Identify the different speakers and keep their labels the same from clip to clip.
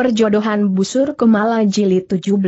Speaker 1: Perjodohan Busur Kemala Jilid 17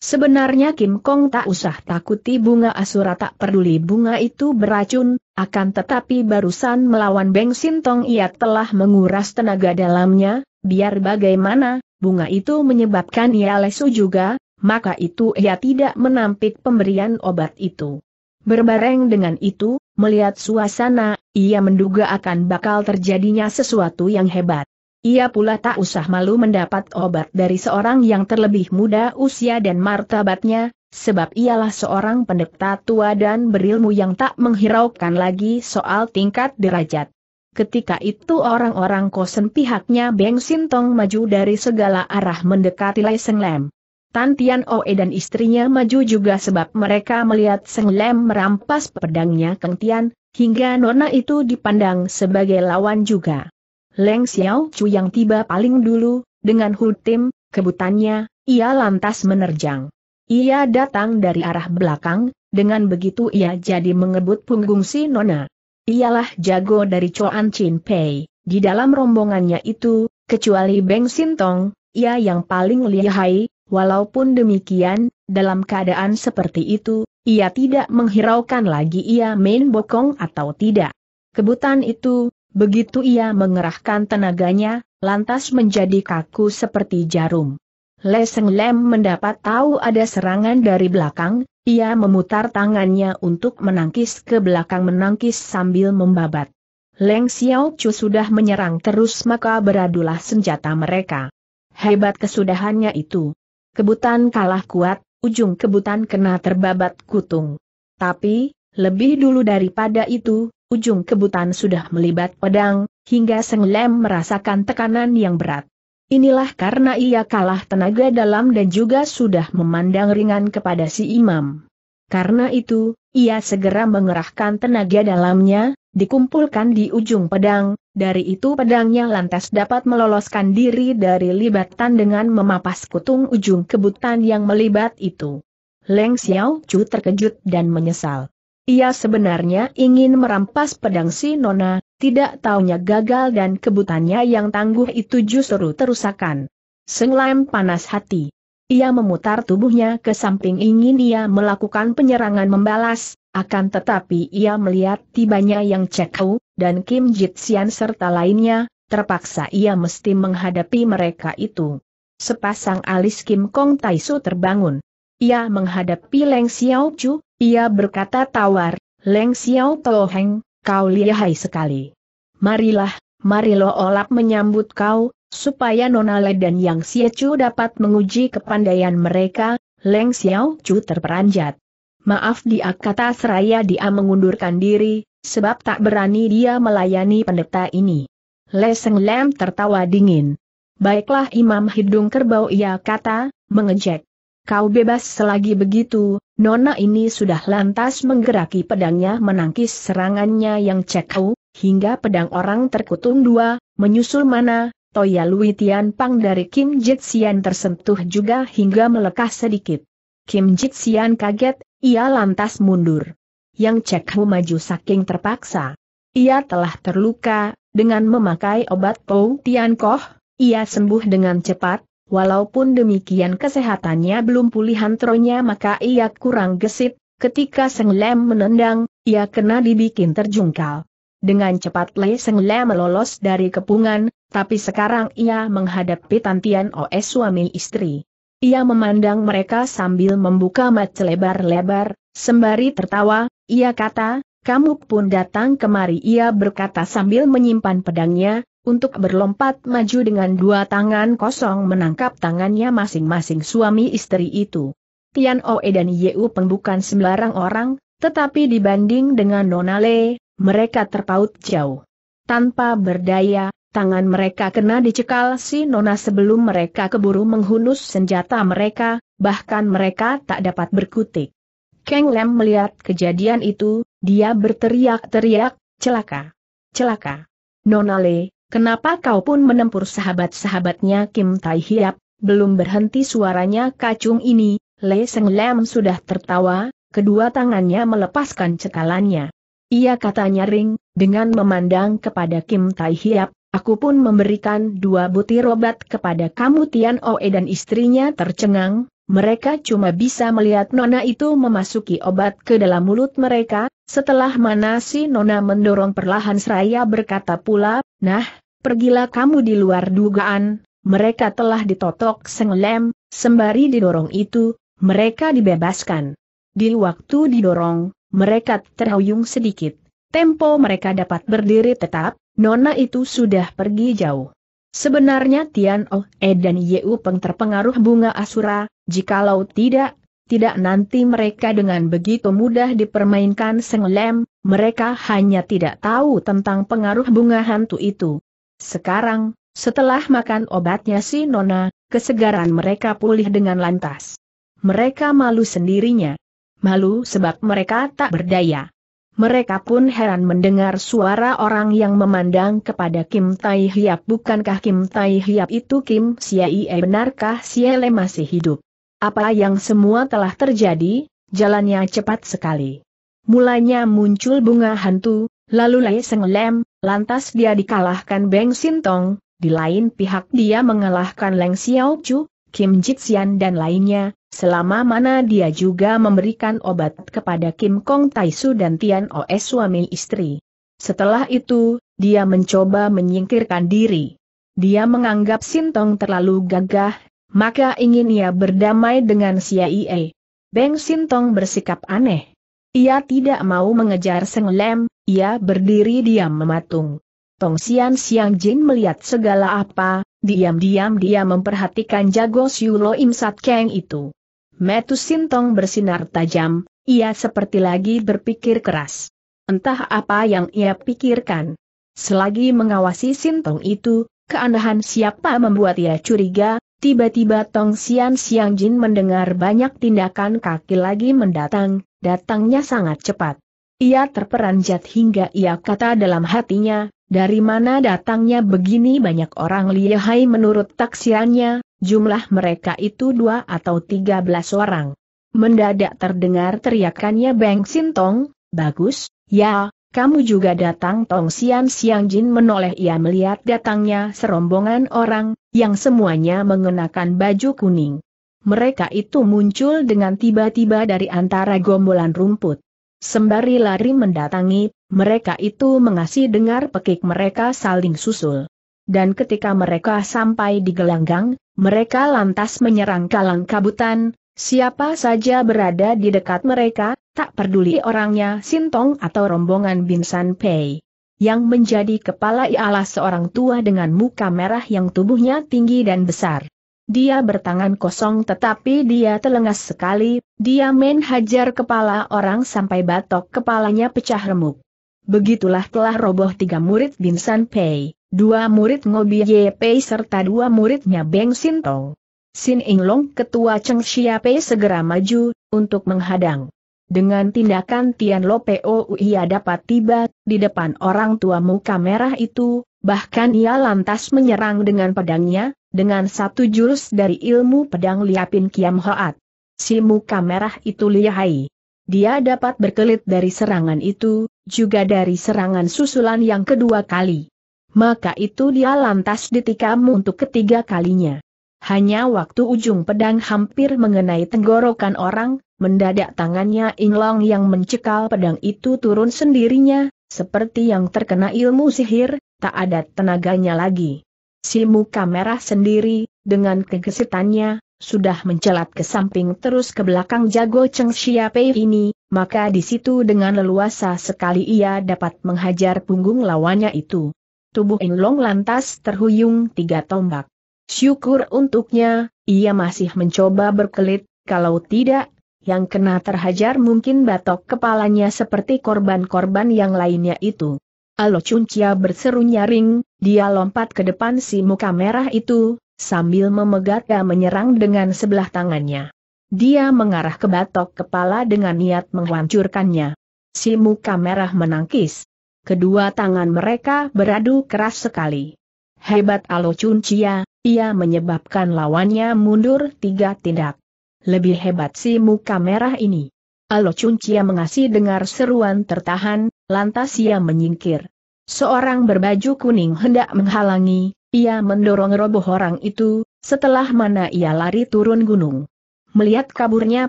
Speaker 1: Sebenarnya Kim Kong tak usah takuti bunga asura tak peduli bunga itu beracun, akan tetapi barusan melawan Beng Sintong ia telah menguras tenaga dalamnya, biar bagaimana, bunga itu menyebabkan ia lesu juga, maka itu ia tidak menampik pemberian obat itu. Berbareng dengan itu, melihat suasana, ia menduga akan bakal terjadinya sesuatu yang hebat. Ia pula tak usah malu mendapat obat dari seorang yang terlebih muda usia dan martabatnya, sebab ialah seorang pendeta tua dan berilmu yang tak menghiraukan lagi soal tingkat derajat. Ketika itu orang-orang kosen pihaknya Beng Sintong maju dari segala arah mendekati Lai Seng Lem. Tan Tian Oe dan istrinya maju juga sebab mereka melihat Seng Lem merampas pedangnya Keng Tian, hingga nona itu dipandang sebagai lawan juga. Leng Xiao Chu yang tiba paling dulu, dengan hutim, kebutannya, ia lantas menerjang. Ia datang dari arah belakang, dengan begitu ia jadi mengebut punggung si Nona. Ialah jago dari Choan Chin Pei, di dalam rombongannya itu, kecuali Beng Sintong, ia yang paling lihai, walaupun demikian, dalam keadaan seperti itu, ia tidak menghiraukan lagi ia main bokong atau tidak. Kebutan itu, Begitu ia mengerahkan tenaganya, lantas menjadi kaku seperti jarum. Leseng Lem mendapat tahu ada serangan dari belakang, ia memutar tangannya untuk menangkis ke belakang menangkis sambil membabat. Leng Xiao Chu sudah menyerang terus maka beradulah senjata mereka. Hebat kesudahannya itu. Kebutan kalah kuat, ujung kebutan kena terbabat kutung. Tapi, lebih dulu daripada itu, ujung kebutan sudah melibat pedang, hingga Seng Lem merasakan tekanan yang berat. Inilah karena ia kalah tenaga dalam dan juga sudah memandang ringan kepada si imam. Karena itu, ia segera mengerahkan tenaga dalamnya, dikumpulkan di ujung pedang, dari itu pedangnya lantas dapat meloloskan diri dari libatan dengan memapas kutung ujung kebutan yang melibat itu. Leng Xiao Chu terkejut dan menyesal. Ia sebenarnya ingin merampas pedang si Nona, tidak taunya gagal dan kebutannya yang tangguh itu justru terusakan. Seng panas hati. Ia memutar tubuhnya ke samping ingin ia melakukan penyerangan membalas, akan tetapi ia melihat tibanya yang Cekau, dan Kim Jitsian serta lainnya, terpaksa ia mesti menghadapi mereka itu. Sepasang alis Kim Kong Taisu terbangun ia menghadapi Leng Xiao Chu, ia berkata tawar, Leng Xiao Toheng, kau lihai sekali. Marilah, marilah olap menyambut kau, supaya Nona Le dan Yang Xie Chu dapat menguji kepandaian mereka, Leng Xiao Chu terperanjat. Maaf dia kata seraya dia mengundurkan diri, sebab tak berani dia melayani pendeta ini. Leseng Lam tertawa dingin. Baiklah Imam Hidung Kerbau ia kata, mengejek. Kau bebas selagi begitu, Nona ini sudah lantas menggeraki pedangnya menangkis serangannya yang cekau, hingga pedang orang terkutung dua, menyusul mana, Toya Lui Tian Pang dari Kim Jitsian tersentuh juga hingga melekah sedikit. Kim Jitsian kaget, ia lantas mundur. Yang cekau maju saking terpaksa. Ia telah terluka, dengan memakai obat Pou Tian Koh, ia sembuh dengan cepat, Walaupun demikian kesehatannya belum pulih hantronya maka ia kurang gesit, ketika Seng Lem menendang, ia kena dibikin terjungkal. Dengan cepat Le Seng Lem melolos dari kepungan, tapi sekarang ia menghadapi tantian OS suami istri. Ia memandang mereka sambil membuka mata lebar-lebar, sembari tertawa, ia kata, kamu pun datang kemari ia berkata sambil menyimpan pedangnya, untuk berlompat maju dengan dua tangan kosong menangkap tangannya masing-masing suami istri itu. Tian Oe dan Yeu Peng bukan sembarang orang, tetapi dibanding dengan Nona Le, mereka terpaut jauh. Tanpa berdaya, tangan mereka kena dicekal si Nona sebelum mereka keburu menghunus senjata mereka, bahkan mereka tak dapat berkutik. Keng Lem melihat kejadian itu, dia berteriak-teriak, celaka, celaka. Nona Le, Kenapa kau pun menempur sahabat-sahabatnya Kim Tai Hiap? Belum berhenti suaranya kacung ini, Le Seng Lam sudah tertawa, kedua tangannya melepaskan cekalannya. Ia katanya ring, dengan memandang kepada Kim Tai Hiap, aku pun memberikan dua butir obat kepada kamu Tian Oe dan istrinya tercengang, mereka cuma bisa melihat Nona itu memasuki obat ke dalam mulut mereka, setelah mana si Nona mendorong perlahan seraya berkata pula, Nah, pergilah kamu di luar dugaan, mereka telah ditotok senglem, sembari didorong itu, mereka dibebaskan. Di waktu didorong, mereka terhuyung sedikit, tempo mereka dapat berdiri tetap, Nona itu sudah pergi jauh. Sebenarnya Tian Oh E dan Yeu Peng terpengaruh bunga asura, jikalau tidak, tidak nanti mereka dengan begitu mudah dipermainkan senglem, mereka hanya tidak tahu tentang pengaruh bunga hantu itu. Sekarang, setelah makan obatnya si Nona, kesegaran mereka pulih dengan lantas. Mereka malu sendirinya. Malu sebab mereka tak berdaya. Mereka pun heran mendengar suara orang yang memandang kepada Kim Tai Hiap. Bukankah Kim Tai Hiap itu Kim Siaie benarkah Siele masih hidup? Apa yang semua telah terjadi, jalannya cepat sekali. Mulanya muncul bunga hantu, lalu Lai Seng Lem, Lantas dia dikalahkan Beng Sintong, di lain pihak dia mengalahkan Leng Xiao Chu, Kim Jitsian dan lainnya, selama mana dia juga memberikan obat kepada Kim Kong Taisu dan Tian Oe suami istri. Setelah itu, dia mencoba menyingkirkan diri. Dia menganggap Sintong terlalu gagah, maka ingin ia berdamai dengan Xia Ie. Beng Sintong bersikap aneh. Ia tidak mau mengejar Seng Lem, ia berdiri diam mematung. Tong Sian Siang Jin melihat segala apa, diam-diam dia memperhatikan jago Siulo Im Sat Keng itu. Metu Sintong bersinar tajam, ia seperti lagi berpikir keras. Entah apa yang ia pikirkan. Selagi mengawasi Sintong itu, keanehan siapa membuat ia curiga, Tiba-tiba Tong Sian Siang Jin mendengar banyak tindakan kaki lagi mendatang, datangnya sangat cepat. Ia terperanjat hingga ia kata dalam hatinya, dari mana datangnya begini banyak orang lihai menurut taksiannya, jumlah mereka itu dua atau tiga belas orang. Mendadak terdengar teriakannya Beng Tong, bagus, ya, kamu juga datang Tong Sian Siang Jin menoleh ia melihat datangnya serombongan orang, yang semuanya mengenakan baju kuning. Mereka itu muncul dengan tiba-tiba dari antara gombolan rumput. Sembari lari mendatangi, mereka itu mengasih dengar pekik mereka saling susul. Dan ketika mereka sampai di gelanggang, mereka lantas menyerang kalang kabutan, siapa saja berada di dekat mereka, tak peduli orangnya Sintong atau rombongan Binsan Pei. Yang menjadi kepala ialah seorang tua dengan muka merah yang tubuhnya tinggi dan besar. Dia bertangan kosong tetapi dia telengas sekali, dia main hajar kepala orang sampai batok kepalanya pecah remuk. Begitulah telah roboh tiga murid Bin San Pei, dua murid Ngobi Ye Pei serta dua muridnya Beng Sin Tong. Sin Long, ketua Cheng Xia Pei segera maju, untuk menghadang. Dengan tindakan Tian Lopeo ia dapat tiba di depan orang tua muka merah itu, bahkan ia lantas menyerang dengan pedangnya, dengan satu jurus dari ilmu pedang liapin Kiam Hoat. Si muka merah itu lihai. Dia dapat berkelit dari serangan itu, juga dari serangan susulan yang kedua kali. Maka itu dia lantas ditikam untuk ketiga kalinya. Hanya waktu ujung pedang hampir mengenai tenggorokan orang, Mendadak tangannya Inglong yang mencekal pedang itu turun sendirinya, seperti yang terkena ilmu sihir, tak ada tenaganya lagi. Si muka merah sendiri, dengan kegesitannya, sudah mencelat ke samping terus ke belakang jago Cheng Pei ini, maka di situ dengan leluasa sekali ia dapat menghajar punggung lawannya itu. Tubuh Inlong lantas terhuyung tiga tombak. Syukur untuknya, ia masih mencoba berkelit, kalau tidak, yang kena terhajar mungkin batok kepalanya seperti korban-korban yang lainnya itu. Alo Cuncia berseru nyaring, dia lompat ke depan si muka merah itu, sambil dan menyerang dengan sebelah tangannya. Dia mengarah ke batok kepala dengan niat menghancurkannya. Si muka merah menangkis. Kedua tangan mereka beradu keras sekali. Hebat Alo Cuncia, ia menyebabkan lawannya mundur tiga tindak lebih hebat si muka merah ini. Alo Cuncia mengasih dengar seruan tertahan, lantas ia menyingkir. Seorang berbaju kuning hendak menghalangi, ia mendorong roboh orang itu, setelah mana ia lari turun gunung. Melihat kaburnya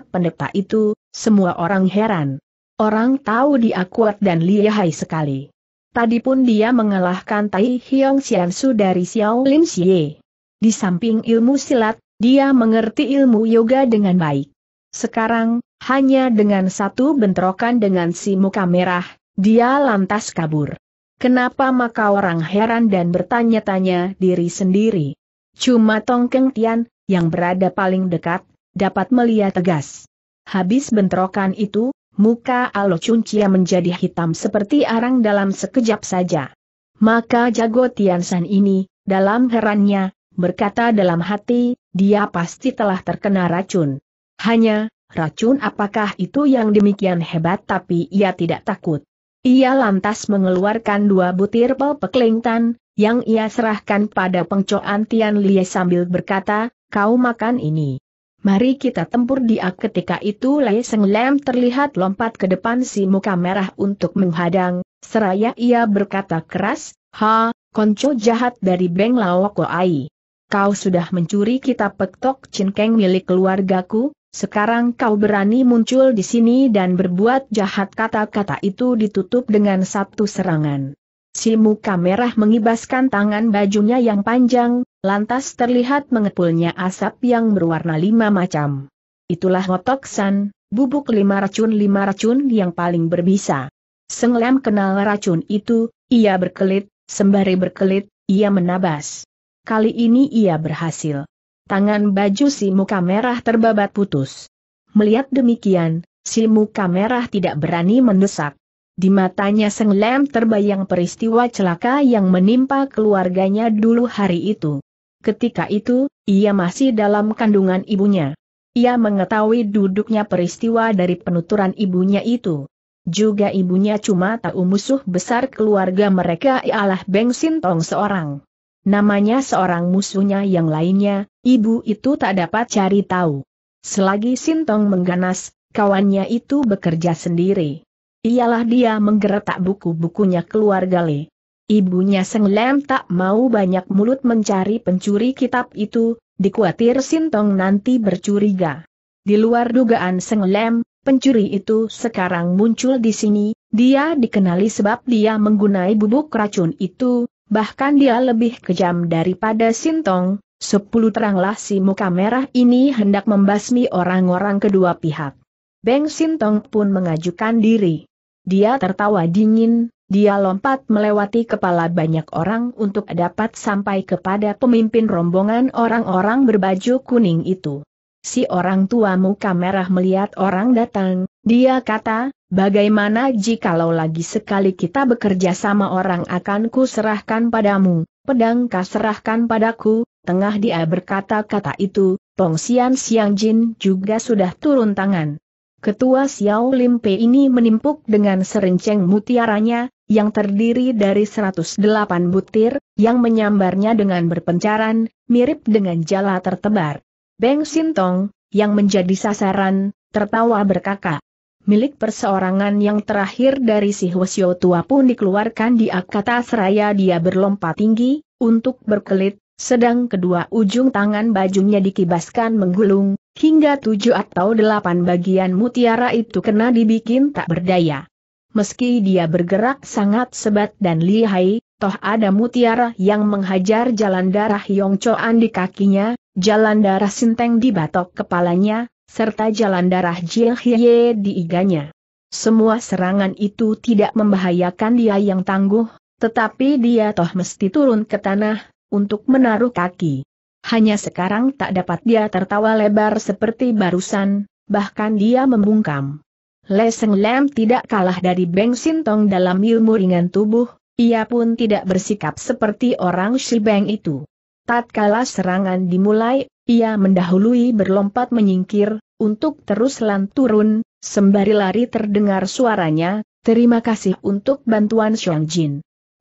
Speaker 1: pendeta itu, semua orang heran. Orang tahu dia kuat dan lihai sekali. Tadi pun dia mengalahkan Tai Hiong Xiansu dari Xiao Lim Xie. Di samping ilmu silat, dia mengerti ilmu yoga dengan baik. Sekarang, hanya dengan satu bentrokan dengan si muka merah, dia lantas kabur. Kenapa maka orang heran dan bertanya-tanya diri sendiri. Cuma Tongkeng Tian, yang berada paling dekat, dapat melihat tegas. Habis bentrokan itu, muka Alo Chia menjadi hitam seperti arang dalam sekejap saja. Maka jago Tian San ini, dalam herannya, berkata dalam hati, dia pasti telah terkena racun. Hanya, racun apakah itu yang demikian hebat tapi ia tidak takut. Ia lantas mengeluarkan dua butir pel peklingtan, yang ia serahkan pada pengcoan Tian Lie sambil berkata, kau makan ini. Mari kita tempur dia ketika itu Lai Seng Lem terlihat lompat ke depan si muka merah untuk menghadang, seraya ia berkata keras, Ha, konco jahat dari Beng Lao Ai kau sudah mencuri kitab petok cinkeng milik keluargaku, sekarang kau berani muncul di sini dan berbuat jahat kata-kata itu ditutup dengan satu serangan. Si muka merah mengibaskan tangan bajunya yang panjang, lantas terlihat mengepulnya asap yang berwarna lima macam. Itulah Hotoksan, bubuk lima racun-lima racun yang paling berbisa. Seng kenal racun itu, ia berkelit, sembari berkelit, ia menabas. Kali ini ia berhasil. Tangan baju si muka merah terbabat putus. Melihat demikian, si muka merah tidak berani mendesak. Di matanya Seng terbayang peristiwa celaka yang menimpa keluarganya dulu hari itu. Ketika itu, ia masih dalam kandungan ibunya. Ia mengetahui duduknya peristiwa dari penuturan ibunya itu. Juga ibunya cuma tahu musuh besar keluarga mereka ialah Beng Sintong seorang. Namanya seorang musuhnya yang lainnya, ibu itu tak dapat cari tahu. Selagi Sintong mengganas, kawannya itu bekerja sendiri. Ialah dia menggeretak buku-bukunya keluarga Le. Ibunya Seng Lem tak mau banyak mulut mencari pencuri kitab itu, dikuatir Sintong nanti bercuriga. Di luar dugaan Seng Lem, pencuri itu sekarang muncul di sini, dia dikenali sebab dia menggunai bubuk racun itu, bahkan dia lebih kejam daripada Sintong, sepuluh teranglah si muka merah ini hendak membasmi orang-orang kedua pihak. Beng Sintong pun mengajukan diri. Dia tertawa dingin, dia lompat melewati kepala banyak orang untuk dapat sampai kepada pemimpin rombongan orang-orang berbaju kuning itu. Si orang tua muka merah melihat orang datang, dia kata, Bagaimana jikalau lagi sekali kita bekerja sama orang akan ku serahkan padamu, pedang kau serahkan padaku, tengah dia berkata-kata itu, Tong Sian Siang Jin juga sudah turun tangan. Ketua Xiao Lim Pei ini menimpuk dengan serenceng mutiaranya, yang terdiri dari 108 butir, yang menyambarnya dengan berpencaran, mirip dengan jala tertebar. Beng Sintong, yang menjadi sasaran, tertawa berkakak milik perseorangan yang terakhir dari si Hwasyo tua pun dikeluarkan di akata seraya dia berlompat tinggi, untuk berkelit, sedang kedua ujung tangan bajunya dikibaskan menggulung, hingga tujuh atau delapan bagian mutiara itu kena dibikin tak berdaya. Meski dia bergerak sangat sebat dan lihai, toh ada mutiara yang menghajar jalan darah Yongcoan di kakinya, jalan darah sinteng di batok kepalanya, serta jalan darah Hye di iganya. Semua serangan itu tidak membahayakan dia yang tangguh, tetapi dia toh mesti turun ke tanah, untuk menaruh kaki. Hanya sekarang tak dapat dia tertawa lebar seperti barusan, bahkan dia membungkam. Leseng Lam tidak kalah dari Beng Sintong dalam ilmu ringan tubuh, ia pun tidak bersikap seperti orang Shibeng itu. Tatkala serangan dimulai, ia mendahului berlompat menyingkir, untuk terus lan turun, sembari lari terdengar suaranya, terima kasih untuk bantuan Xiang Jin.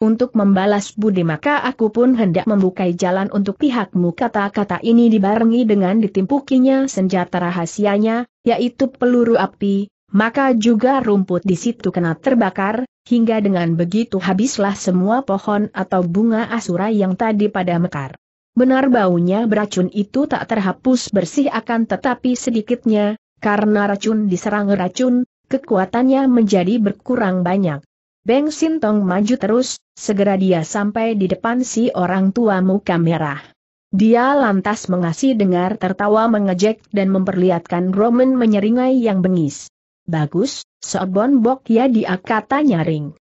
Speaker 1: Untuk membalas budi maka aku pun hendak membuka jalan untuk pihakmu kata-kata ini dibarengi dengan ditimpukinya senjata rahasianya, yaitu peluru api, maka juga rumput di situ kena terbakar, hingga dengan begitu habislah semua pohon atau bunga asura yang tadi pada mekar. Benar baunya beracun itu tak terhapus bersih akan tetapi sedikitnya, karena racun diserang racun, kekuatannya menjadi berkurang banyak. Beng Sintong maju terus, segera dia sampai di depan si orang tua muka merah. Dia lantas mengasih dengar tertawa mengejek dan memperlihatkan Roman menyeringai yang bengis. Bagus, Sobon Bok ya dia kata nyaring.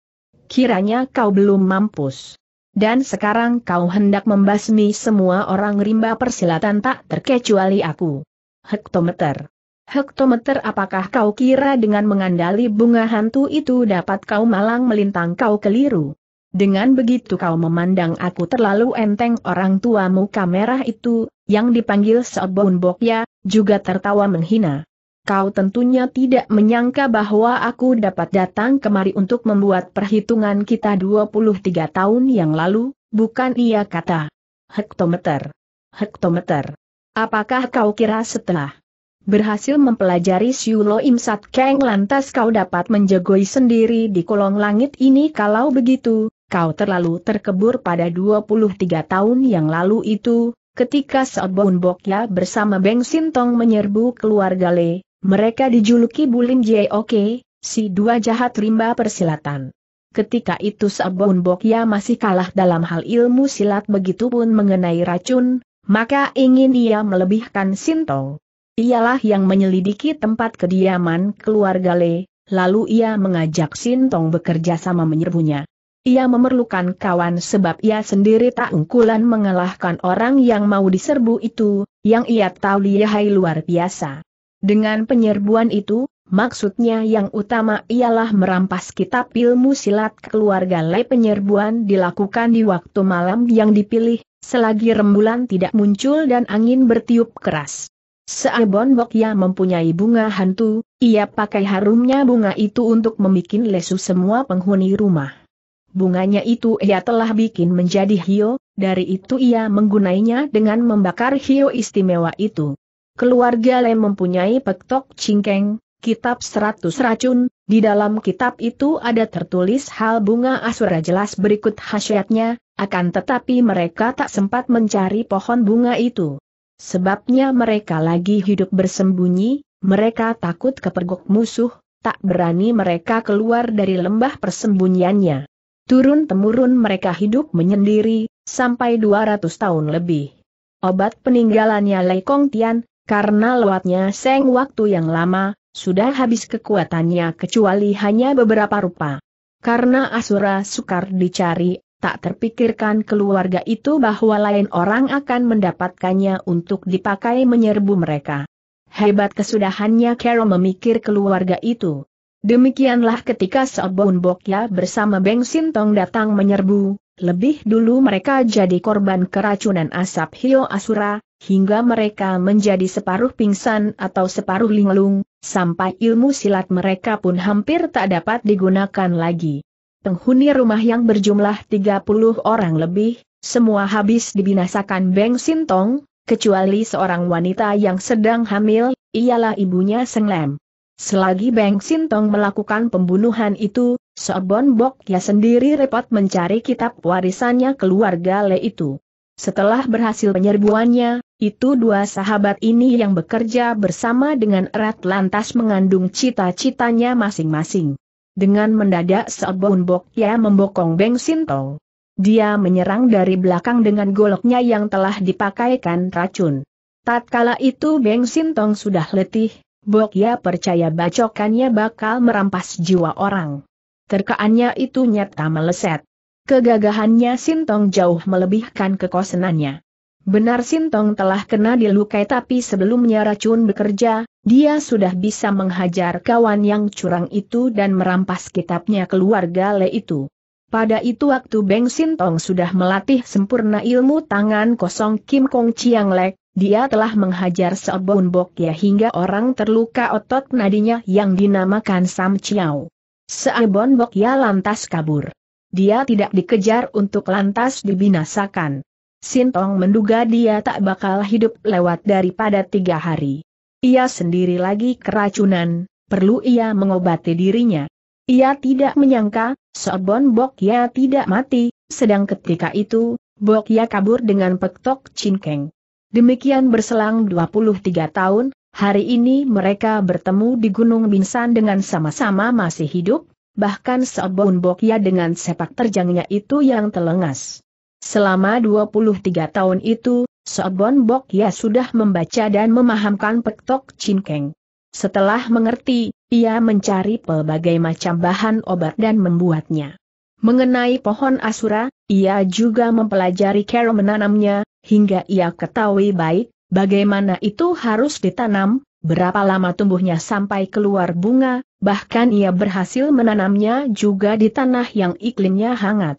Speaker 1: Kiranya kau belum mampus. Dan sekarang kau hendak membasmi semua orang rimba persilatan tak terkecuali aku. Hektometer. Hektometer apakah kau kira dengan mengandali bunga hantu itu dapat kau malang melintang kau keliru? Dengan begitu kau memandang aku terlalu enteng orang tuamu kamera itu, yang dipanggil Seobon Bokya, juga tertawa menghina kau tentunya tidak menyangka bahwa aku dapat datang kemari untuk membuat perhitungan kita 23 tahun yang lalu, bukan Ia kata. Hektometer. Hektometer. Apakah kau kira setelah berhasil mempelajari Siulo Imsat Kang lantas kau dapat menjagoi sendiri di kolong langit ini kalau begitu, kau terlalu terkebur pada 23 tahun yang lalu itu, ketika Saobon Bokya bersama Beng Sintong menyerbu keluarga Le, mereka dijuluki Bulim Jok, si dua jahat rimba persilatan. Ketika itu Sabun Bokya masih kalah dalam hal ilmu silat begitupun mengenai racun, maka ingin ia melebihkan Sintong. Ialah yang menyelidiki tempat kediaman keluarga Le, lalu ia mengajak Sintong bekerja sama menyerbunya. Ia memerlukan kawan sebab ia sendiri tak ungkulan mengalahkan orang yang mau diserbu itu, yang ia tahu lihai luar biasa. Dengan penyerbuan itu, maksudnya yang utama ialah merampas kitab ilmu silat keluarga Lei. penyerbuan dilakukan di waktu malam yang dipilih, selagi rembulan tidak muncul dan angin bertiup keras. Seabon Bokya mempunyai bunga hantu, ia pakai harumnya bunga itu untuk membuat lesu semua penghuni rumah. Bunganya itu ia telah bikin menjadi hio, dari itu ia menggunainya dengan membakar hio istimewa itu. Keluarga Lem mempunyai pektok cingkeng, kitab seratus racun, di dalam kitab itu ada tertulis hal bunga asura jelas berikut khasiatnya, akan tetapi mereka tak sempat mencari pohon bunga itu. Sebabnya mereka lagi hidup bersembunyi, mereka takut kepergok musuh, tak berani mereka keluar dari lembah persembunyiannya. Turun-temurun mereka hidup menyendiri, sampai 200 tahun lebih. Obat peninggalannya Lei Kong Tian, karena lewatnya seng waktu yang lama, sudah habis kekuatannya kecuali hanya beberapa rupa. Karena Asura sukar dicari, tak terpikirkan keluarga itu bahwa lain orang akan mendapatkannya untuk dipakai menyerbu mereka. Hebat kesudahannya Carol memikir keluarga itu. Demikianlah ketika Sobun Bokya bersama Beng Sintong datang menyerbu, lebih dulu mereka jadi korban keracunan asap Hio Asura, hingga mereka menjadi separuh pingsan atau separuh linglung, sampai ilmu silat mereka pun hampir tak dapat digunakan lagi. Penghuni rumah yang berjumlah 30 orang lebih, semua habis dibinasakan Beng Sintong, kecuali seorang wanita yang sedang hamil, ialah ibunya Senglem. Selagi Beng Sintong melakukan pembunuhan itu, Sobon ya sendiri repot mencari kitab warisannya keluarga Le itu. Setelah berhasil penyerbuannya, itu dua sahabat ini yang bekerja bersama dengan erat lantas mengandung cita-citanya masing-masing. Dengan mendadak Sobon ya membokong Beng Sintong. Dia menyerang dari belakang dengan goloknya yang telah dipakaikan racun. Tatkala itu Beng Sintong sudah letih, ya percaya bacokannya bakal merampas jiwa orang. Terkaannya itu nyata meleset. Kegagahannya Sintong jauh melebihkan kekosenannya. Benar Sintong telah kena dilukai tapi sebelumnya racun bekerja, dia sudah bisa menghajar kawan yang curang itu dan merampas kitabnya keluarga Le itu. Pada itu waktu Beng Sintong sudah melatih sempurna ilmu tangan kosong Kim Kong Chiang Lek, dia telah menghajar Bok ya hingga orang terluka otot nadinya yang dinamakan Sam Chiao. Bok ya lantas kabur. Dia tidak dikejar untuk lantas dibinasakan. Sintong menduga dia tak bakal hidup lewat daripada tiga hari. Ia sendiri lagi keracunan, perlu ia mengobati dirinya. Ia tidak menyangka, Sobon Ya tidak mati, sedang ketika itu, Bok Ya kabur dengan petok cinkeng. Demikian berselang 23 tahun, hari ini mereka bertemu di Gunung Binsan dengan sama-sama masih hidup, bahkan Sobon Ya dengan sepak terjangnya itu yang telengas. Selama 23 tahun itu, Sobon Ya sudah membaca dan memahamkan petok cinkeng. Setelah mengerti, ia mencari pelbagai macam bahan obat dan membuatnya. Mengenai pohon asura, ia juga mempelajari cara menanamnya, hingga ia ketahui baik, bagaimana itu harus ditanam, berapa lama tumbuhnya sampai keluar bunga, bahkan ia berhasil menanamnya juga di tanah yang iklimnya hangat.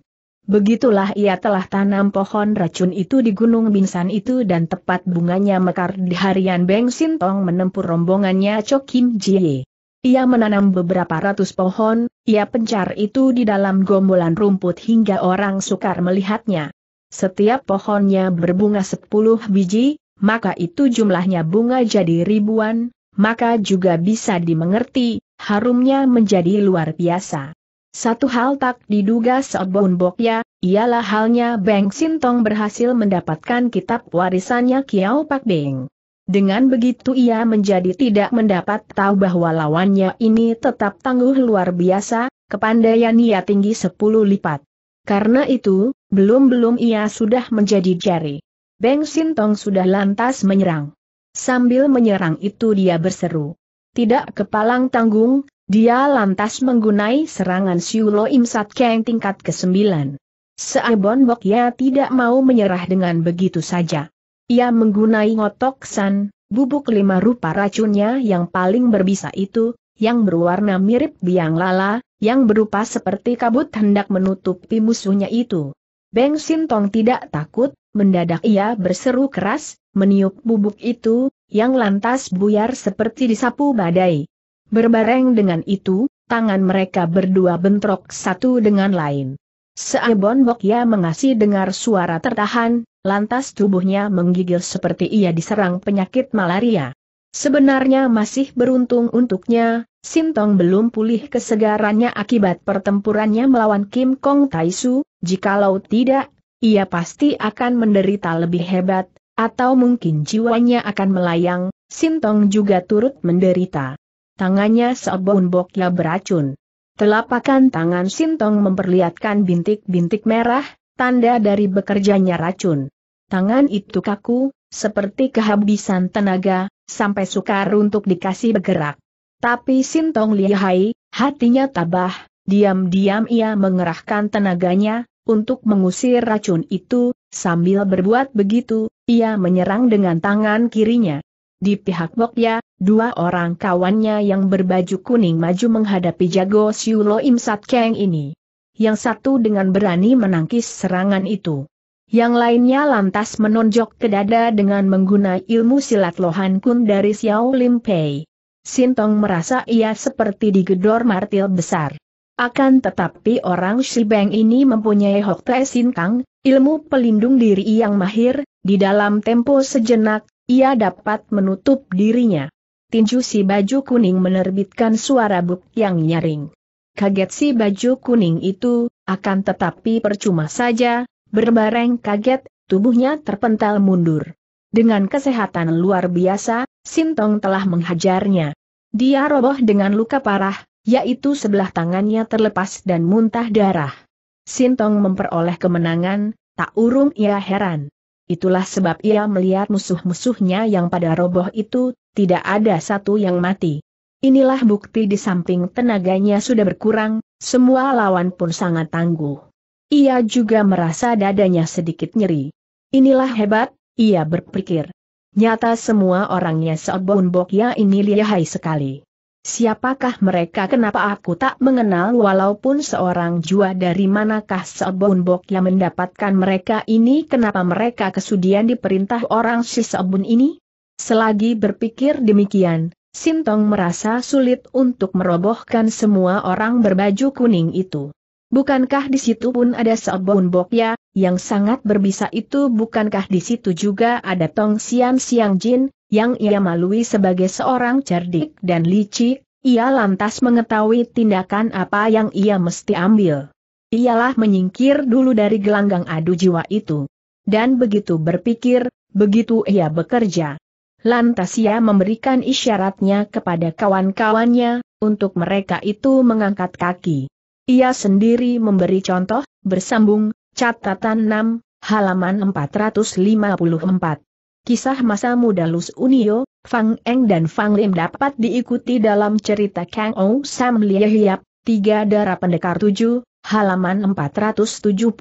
Speaker 1: Begitulah ia telah tanam pohon racun itu di Gunung Binsan itu dan tepat bunganya mekar di harian Beng Sintong menempuh rombongannya kim Jie. Ia menanam beberapa ratus pohon, ia pencar itu di dalam gombolan rumput hingga orang sukar melihatnya. Setiap pohonnya berbunga sepuluh biji, maka itu jumlahnya bunga jadi ribuan, maka juga bisa dimengerti, harumnya menjadi luar biasa. Satu hal tak diduga saat Seobon Bokya, ialah halnya Beng Sintong berhasil mendapatkan kitab warisannya Kiao Pak Beng. Dengan begitu ia menjadi tidak mendapat tahu bahwa lawannya ini tetap tangguh luar biasa, kepandaian ia tinggi sepuluh lipat. Karena itu, belum-belum ia sudah menjadi jari. Beng Sintong sudah lantas menyerang. Sambil menyerang itu dia berseru. Tidak kepalang tanggung, dia lantas menggunai serangan Siulo Im Sat tingkat ke-9. Seabon Bokya tidak mau menyerah dengan begitu saja. Ia menggunai ngotok san, bubuk lima rupa racunnya yang paling berbisa itu, yang berwarna mirip biang lala, yang berupa seperti kabut hendak menutupi musuhnya itu. Beng Sintong tidak takut, mendadak ia berseru keras, meniup bubuk itu, yang lantas buyar seperti disapu badai. Berbareng dengan itu, tangan mereka berdua bentrok satu dengan lain. Seabon Bokya mengasih dengar suara tertahan, lantas tubuhnya menggigil seperti ia diserang penyakit malaria. Sebenarnya masih beruntung untuknya, Sintong belum pulih kesegarannya akibat pertempurannya melawan Kim Kong Taisu, jikalau tidak, ia pasti akan menderita lebih hebat, atau mungkin jiwanya akan melayang, Sintong juga turut menderita tangannya seobon bokya beracun. Telapakan tangan Sintong memperlihatkan bintik-bintik merah, tanda dari bekerjanya racun. Tangan itu kaku, seperti kehabisan tenaga, sampai sukar untuk dikasih bergerak. Tapi Sintong lihai, hatinya tabah, diam-diam ia mengerahkan tenaganya, untuk mengusir racun itu, sambil berbuat begitu, ia menyerang dengan tangan kirinya. Di pihak Bokya, dua orang kawannya yang berbaju kuning maju menghadapi jago Siulo Im Keng ini. Yang satu dengan berani menangkis serangan itu. Yang lainnya lantas menonjok ke dada dengan menggunakan ilmu silat Lohan Kun dari Xiao Lim Pei. Sintong merasa ia seperti digedor martil besar. Akan tetapi orang Shibeng ini mempunyai Hok Hokte Sin Kang, ilmu pelindung diri yang mahir, di dalam tempo sejenak, ia dapat menutup dirinya. Tinju si baju kuning menerbitkan suara buk yang nyaring. Kaget si baju kuning itu, akan tetapi percuma saja, berbareng kaget, tubuhnya terpental mundur. Dengan kesehatan luar biasa, Sintong telah menghajarnya. Dia roboh dengan luka parah, yaitu sebelah tangannya terlepas dan muntah darah. Sintong memperoleh kemenangan, tak urung ia heran itulah sebab ia melihat musuh-musuhnya yang pada roboh itu, tidak ada satu yang mati. Inilah bukti di samping tenaganya sudah berkurang, semua lawan pun sangat tangguh. Ia juga merasa dadanya sedikit nyeri. Inilah hebat, ia berpikir. Nyata semua orangnya Seobon Bokya ini lihai sekali. Siapakah mereka kenapa aku tak mengenal walaupun seorang jua dari manakah Seobun Bok yang mendapatkan mereka ini kenapa mereka kesudian diperintah orang si Seobun ini? Selagi berpikir demikian, Sintong merasa sulit untuk merobohkan semua orang berbaju kuning itu. Bukankah di situ pun ada Seobon Bokya, yang sangat berbisa itu bukankah di situ juga ada Tong Sian Siang Jin, yang ia malui sebagai seorang cerdik dan licik, ia lantas mengetahui tindakan apa yang ia mesti ambil. Ialah menyingkir dulu dari gelanggang adu jiwa itu. Dan begitu berpikir, begitu ia bekerja. Lantas ia memberikan isyaratnya kepada kawan-kawannya, untuk mereka itu mengangkat kaki. Ia sendiri memberi contoh, bersambung, catatan 6, halaman 454. Kisah masa muda Lus Unio, Fang Eng dan Fang Lim dapat diikuti dalam cerita Kang Ou Sam Lie Hiap, Tiga Darah Pendekar 7, halaman 477.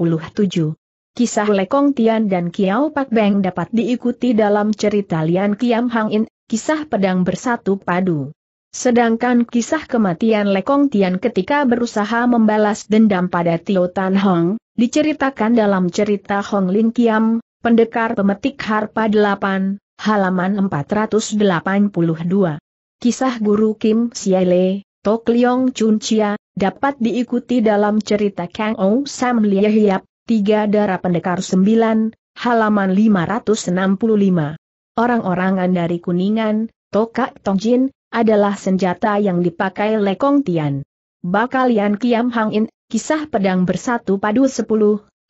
Speaker 1: Kisah Lekong Tian dan Kiao Pak Beng dapat diikuti dalam cerita Lian Kiam Hang In, Kisah Pedang Bersatu Padu. Sedangkan kisah kematian Lekong Tian ketika berusaha membalas dendam pada Tio Tan Hong, diceritakan dalam cerita Hong Ling Kiam, Pendekar Pemetik Harpa 8, halaman 482. Kisah Guru Kim Le, Tok Leong Chun Chia, dapat diikuti dalam cerita Kang Ou Sam Lie Hiap, Tiga Darah Pendekar 9, halaman 565. orang orangan dari Kuningan, Tokak Tongjin, adalah senjata yang dipakai Lekong Tian. Bakal Yan Kiam Hang In, kisah pedang bersatu padu 10,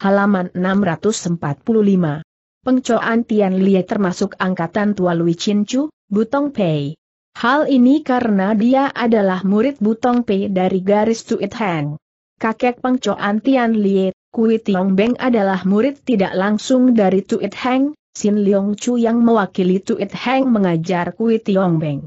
Speaker 1: halaman 645. Pengcoan Tian Lie termasuk angkatan tua Lui Chin Chu, Butong Pei. Hal ini karena dia adalah murid Butong Pei dari garis Tuit Hang. Kakek pengcoan Tian Lie, Kui Tiong Beng adalah murid tidak langsung dari Tuit Hang, Sin Leong Chu yang mewakili Tuit Hang mengajar Kui Tiong Beng.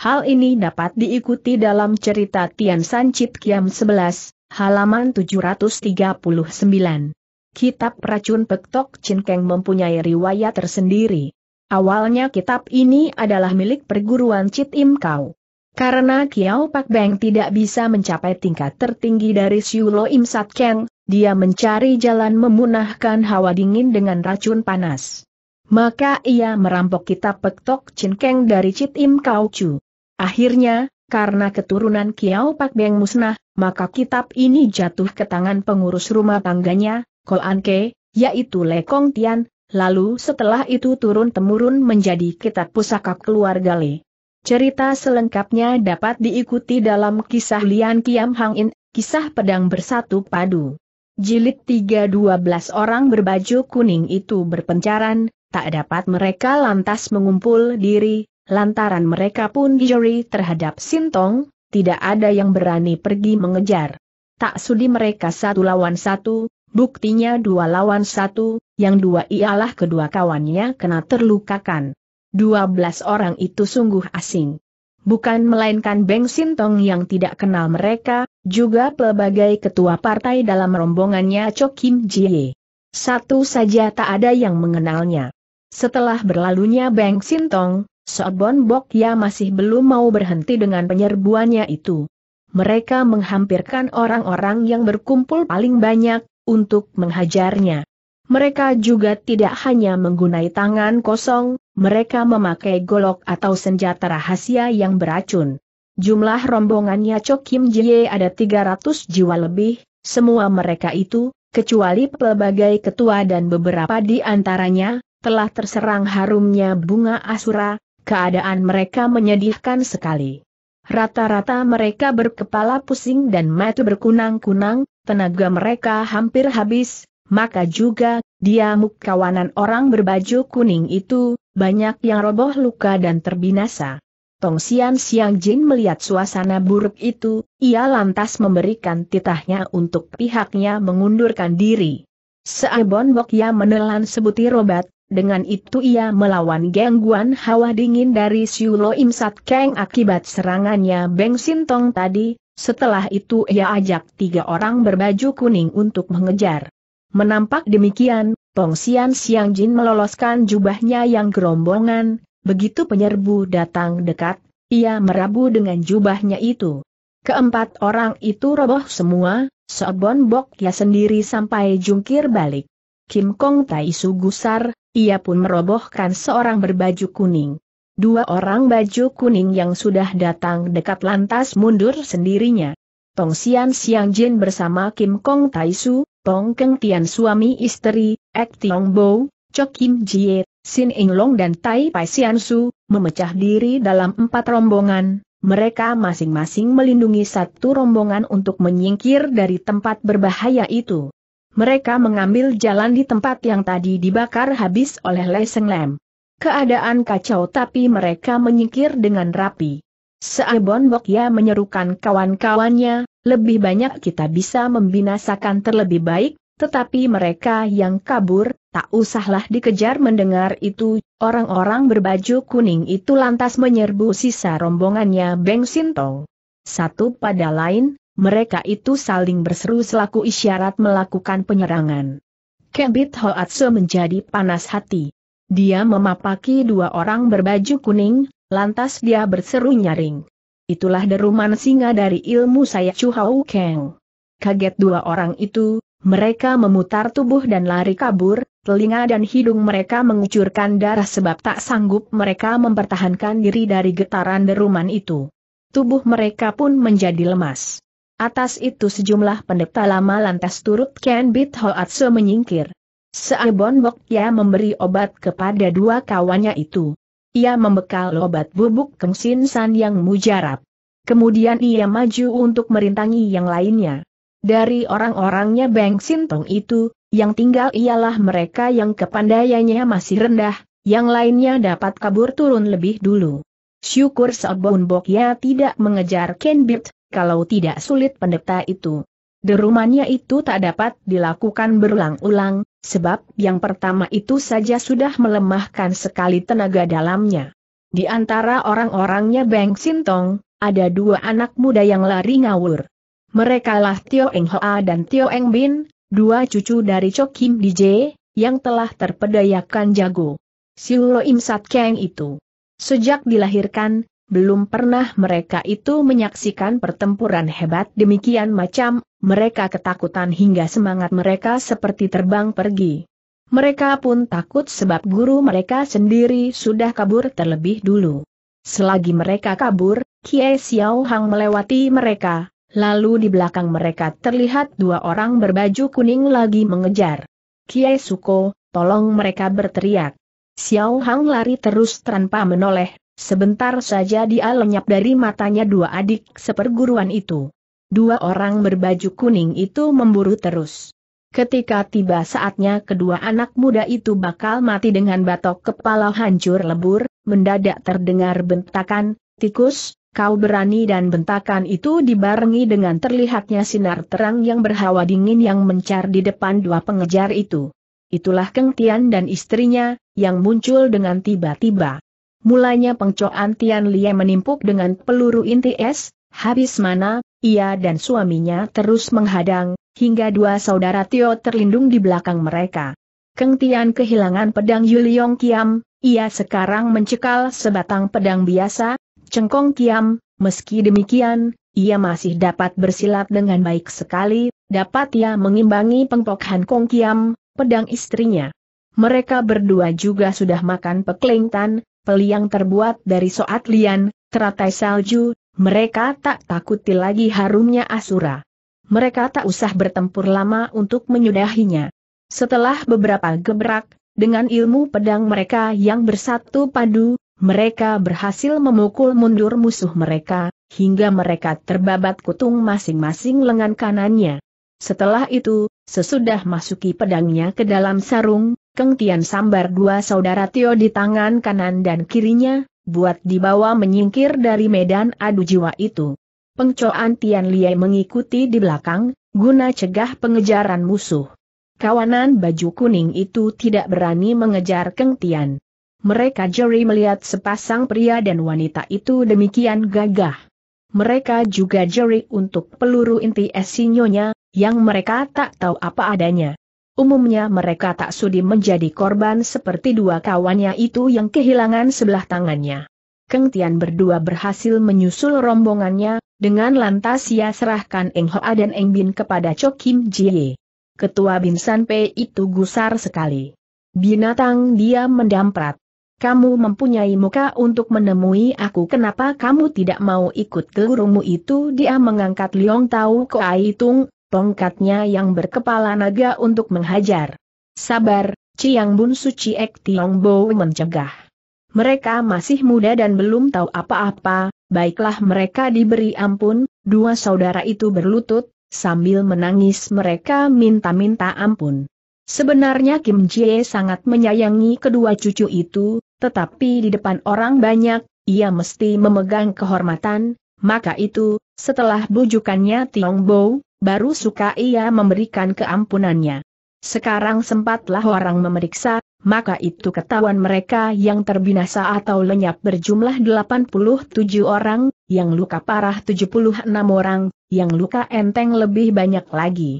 Speaker 1: Hal ini dapat diikuti dalam cerita Tian San Chit Kiam 11, halaman 739. Kitab Racun Pektok Cinkeng mempunyai riwayat tersendiri. Awalnya kitab ini adalah milik perguruan Cit Im Kau. Karena Kiao Pak Beng tidak bisa mencapai tingkat tertinggi dari Siulo Im Sat Keng, dia mencari jalan memunahkan hawa dingin dengan racun panas. Maka ia merampok kitab petok Cinkeng dari Cit Im Kau Chu. Akhirnya, karena keturunan Kiau Pak Beng musnah, maka kitab ini jatuh ke tangan pengurus rumah tangganya, Kol Anke, yaitu Le Kong Tian, lalu setelah itu turun-temurun menjadi kitab pusaka keluarga Le. Cerita selengkapnya dapat diikuti dalam kisah Lian Kiam Hang In, kisah pedang bersatu padu. Jilid 312 orang berbaju kuning itu berpencaran, tak dapat mereka lantas mengumpul diri, lantaran mereka pun juri terhadap Sintong, tidak ada yang berani pergi mengejar. Tak sudi mereka satu lawan satu, buktinya dua lawan satu, yang dua ialah kedua kawannya kena terlukakan. Dua belas orang itu sungguh asing. Bukan melainkan Beng Sintong yang tidak kenal mereka, juga pelbagai ketua partai dalam rombongannya Cho Kim Jie. Satu saja tak ada yang mengenalnya. Setelah berlalunya Beng Sintong, Sobon ya masih belum mau berhenti dengan penyerbuannya itu. Mereka menghampirkan orang-orang yang berkumpul paling banyak, untuk menghajarnya. Mereka juga tidak hanya menggunai tangan kosong, mereka memakai golok atau senjata rahasia yang beracun. Jumlah rombongannya Kim Jie ada 300 jiwa lebih, semua mereka itu, kecuali pelbagai ketua dan beberapa di antaranya, telah terserang harumnya bunga asura, keadaan mereka menyedihkan sekali. Rata-rata mereka berkepala pusing dan mata berkunang-kunang, tenaga mereka hampir habis, maka juga, dia kawanan orang berbaju kuning itu, banyak yang roboh luka dan terbinasa. Tong Sian Siang Jin melihat suasana buruk itu, ia lantas memberikan titahnya untuk pihaknya mengundurkan diri. Seabon ia menelan sebutir obat, dengan itu ia melawan gangguan hawa dingin dari Siulo Imsat Kang akibat serangannya Beng Sintong tadi, setelah itu ia ajak tiga orang berbaju kuning untuk mengejar. Menampak demikian, Tong Xian Xiang Jin meloloskan jubahnya yang gerombongan, begitu penyerbu datang dekat, ia merabu dengan jubahnya itu. Keempat orang itu roboh semua, Sobon Bok ya sendiri sampai jungkir balik. Kim Kong Tai Su gusar, ia pun merobohkan seorang berbaju kuning. Dua orang baju kuning yang sudah datang dekat lantas mundur sendirinya. Tong Xian Xiang Jin bersama Kim Kong Tai Su, Tong Keng Tian suami istri, Ek Tiong Bo, Chok Kim Jie, Sin Ing Long dan Tai Pai Xian Su, memecah diri dalam empat rombongan, mereka masing-masing melindungi satu rombongan untuk menyingkir dari tempat berbahaya itu mereka mengambil jalan di tempat yang tadi dibakar habis oleh Leseng Lem. Keadaan kacau tapi mereka menyingkir dengan rapi. Seabon Bokya menyerukan kawan-kawannya, lebih banyak kita bisa membinasakan terlebih baik, tetapi mereka yang kabur, tak usahlah dikejar mendengar itu, orang-orang berbaju kuning itu lantas menyerbu sisa rombongannya Beng Sintong. Satu pada lain, mereka itu saling berseru selaku isyarat melakukan penyerangan. Kebit Hoatso menjadi panas hati. Dia memapaki dua orang berbaju kuning, lantas dia berseru nyaring. Itulah deruman singa dari ilmu saya Chu Hau Kang. Kaget dua orang itu, mereka memutar tubuh dan lari kabur, telinga dan hidung mereka mengucurkan darah sebab tak sanggup mereka mempertahankan diri dari getaran deruman itu. Tubuh mereka pun menjadi lemas. Atas itu sejumlah pendeta lama lantas turut Ken Bit Hoatso menyingkir. Seabon ya memberi obat kepada dua kawannya itu. Ia membekal obat bubuk Kengsin San yang mujarab. Kemudian ia maju untuk merintangi yang lainnya. Dari orang-orangnya Beng Sintong itu, yang tinggal ialah mereka yang kepandaiannya masih rendah, yang lainnya dapat kabur turun lebih dulu. Syukur Bok ya tidak mengejar Ken Bit kalau tidak sulit pendeta itu. Derumannya itu tak dapat dilakukan berulang-ulang, sebab yang pertama itu saja sudah melemahkan sekali tenaga dalamnya. Di antara orang-orangnya Beng Sintong, ada dua anak muda yang lari ngawur. Merekalah Tio Eng Hoa dan Tio Eng Bin, dua cucu dari Cho Kim DJ, yang telah terpedayakan jago. Siulo Im Sat Keng itu. Sejak dilahirkan, belum pernah mereka itu menyaksikan pertempuran hebat demikian macam, mereka ketakutan hingga semangat mereka seperti terbang pergi. Mereka pun takut sebab guru mereka sendiri sudah kabur terlebih dulu. Selagi mereka kabur, Kie Xiao Hang melewati mereka, lalu di belakang mereka terlihat dua orang berbaju kuning lagi mengejar. Kie Suko, tolong mereka berteriak. Xiao Hang lari terus tanpa menoleh, Sebentar saja dia lenyap dari matanya dua adik seperguruan itu. Dua orang berbaju kuning itu memburu terus. Ketika tiba saatnya kedua anak muda itu bakal mati dengan batok kepala hancur lebur, mendadak terdengar bentakan, tikus, kau berani dan bentakan itu dibarengi dengan terlihatnya sinar terang yang berhawa dingin yang mencar di depan dua pengejar itu. Itulah Keng Tian dan istrinya, yang muncul dengan tiba-tiba. Mulanya pengcoan Tian Lie menimpuk dengan peluru inti es, habis mana, ia dan suaminya terus menghadang, hingga dua saudara Tio terlindung di belakang mereka. Keng Tian kehilangan pedang Yuliong Kiam, ia sekarang mencekal sebatang pedang biasa, Cengkong Kiam, meski demikian, ia masih dapat bersilat dengan baik sekali, dapat ia mengimbangi pengpok Kong Kiam, pedang istrinya. Mereka berdua juga sudah makan peklingtan, peliang terbuat dari soat lian, teratai salju, mereka tak takuti lagi harumnya Asura. Mereka tak usah bertempur lama untuk menyudahinya. Setelah beberapa gebrak, dengan ilmu pedang mereka yang bersatu padu, mereka berhasil memukul mundur musuh mereka, hingga mereka terbabat kutung masing-masing lengan kanannya. Setelah itu, sesudah masuki pedangnya ke dalam sarung, Keng Tian sambar dua saudara Tio di tangan kanan dan kirinya, buat dibawa menyingkir dari medan adu jiwa itu. Pengcoan Tian Lie mengikuti di belakang, guna cegah pengejaran musuh. Kawanan baju kuning itu tidak berani mengejar Keng Tian. Mereka jeri melihat sepasang pria dan wanita itu demikian gagah. Mereka juga jeri untuk peluru inti esinyonya, yang mereka tak tahu apa adanya. Umumnya mereka tak sudi menjadi korban seperti dua kawannya itu yang kehilangan sebelah tangannya. Keng Tian berdua berhasil menyusul rombongannya, dengan lantas ia serahkan Eng Hoa dan Eng Bin kepada Cho Kim Jie. Ketua Bin San Pei itu gusar sekali. Binatang dia mendamprat. Kamu mempunyai muka untuk menemui aku kenapa kamu tidak mau ikut ke gurumu itu dia mengangkat Liong Tau Koai Tung, tongkatnya yang berkepala naga untuk menghajar. Sabar, Ciang Bun Suci Ek Tiong Bo mencegah. Mereka masih muda dan belum tahu apa-apa, baiklah mereka diberi ampun, dua saudara itu berlutut, sambil menangis mereka minta-minta ampun. Sebenarnya Kim Jie sangat menyayangi kedua cucu itu, tetapi di depan orang banyak, ia mesti memegang kehormatan, maka itu, setelah bujukannya Tiong Bo, baru suka ia memberikan keampunannya. Sekarang sempatlah orang memeriksa, maka itu ketahuan mereka yang terbinasa atau lenyap berjumlah 87 orang, yang luka parah 76 orang, yang luka enteng lebih banyak lagi.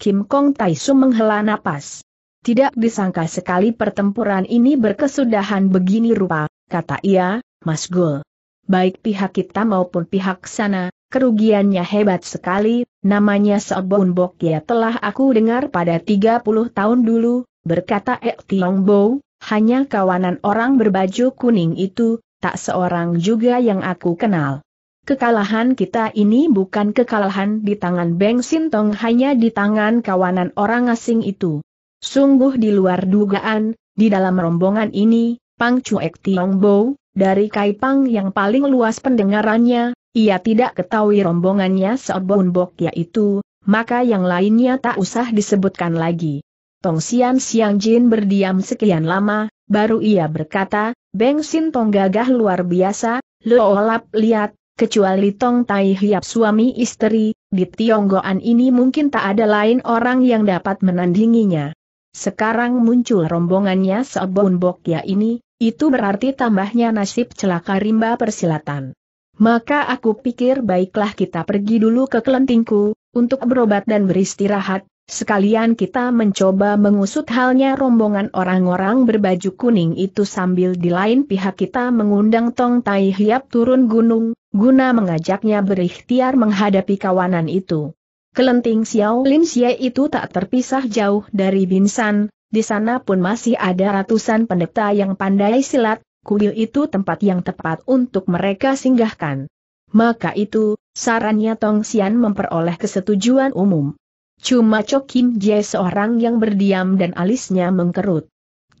Speaker 1: Kim Kong Taisu menghela napas. Tidak disangka sekali pertempuran ini berkesudahan begini rupa, kata ia, Mas Gul. Baik pihak kita maupun pihak sana, Kerugiannya hebat sekali, namanya Sobunbok ya telah aku dengar pada 30 tahun dulu, berkata Ek Tiong Bo, hanya kawanan orang berbaju kuning itu, tak seorang juga yang aku kenal. Kekalahan kita ini bukan kekalahan di tangan Beng Sintong hanya di tangan kawanan orang asing itu. Sungguh di luar dugaan, di dalam rombongan ini, Pang Cuek Tiong Bo, dari Kaipang yang paling luas pendengarannya, ia tidak ketahui rombongannya Seobon Bok yaitu, maka yang lainnya tak usah disebutkan lagi. Tong Sian Siang Jin berdiam sekian lama, baru ia berkata, Beng Sin Tong gagah luar biasa, Lo olap lihat, kecuali Tong Tai Hiap suami istri, di Tionggoan ini mungkin tak ada lain orang yang dapat menandinginya. Sekarang muncul rombongannya Seobon Bok ya ini, itu berarti tambahnya nasib celaka rimba persilatan. Maka aku pikir baiklah kita pergi dulu ke kelentingku, untuk berobat dan beristirahat, sekalian kita mencoba mengusut halnya rombongan orang-orang berbaju kuning itu sambil di lain pihak kita mengundang Tong Tai Hiap turun gunung, guna mengajaknya berikhtiar menghadapi kawanan itu. Kelenting Xiao Lin Xie itu tak terpisah jauh dari Binsan, di sana pun masih ada ratusan pendeta yang pandai silat, kuil itu tempat yang tepat untuk mereka singgahkan. Maka itu, sarannya Tong Xian memperoleh kesetujuan umum. Cuma Cho Kim Jae seorang yang berdiam dan alisnya mengkerut.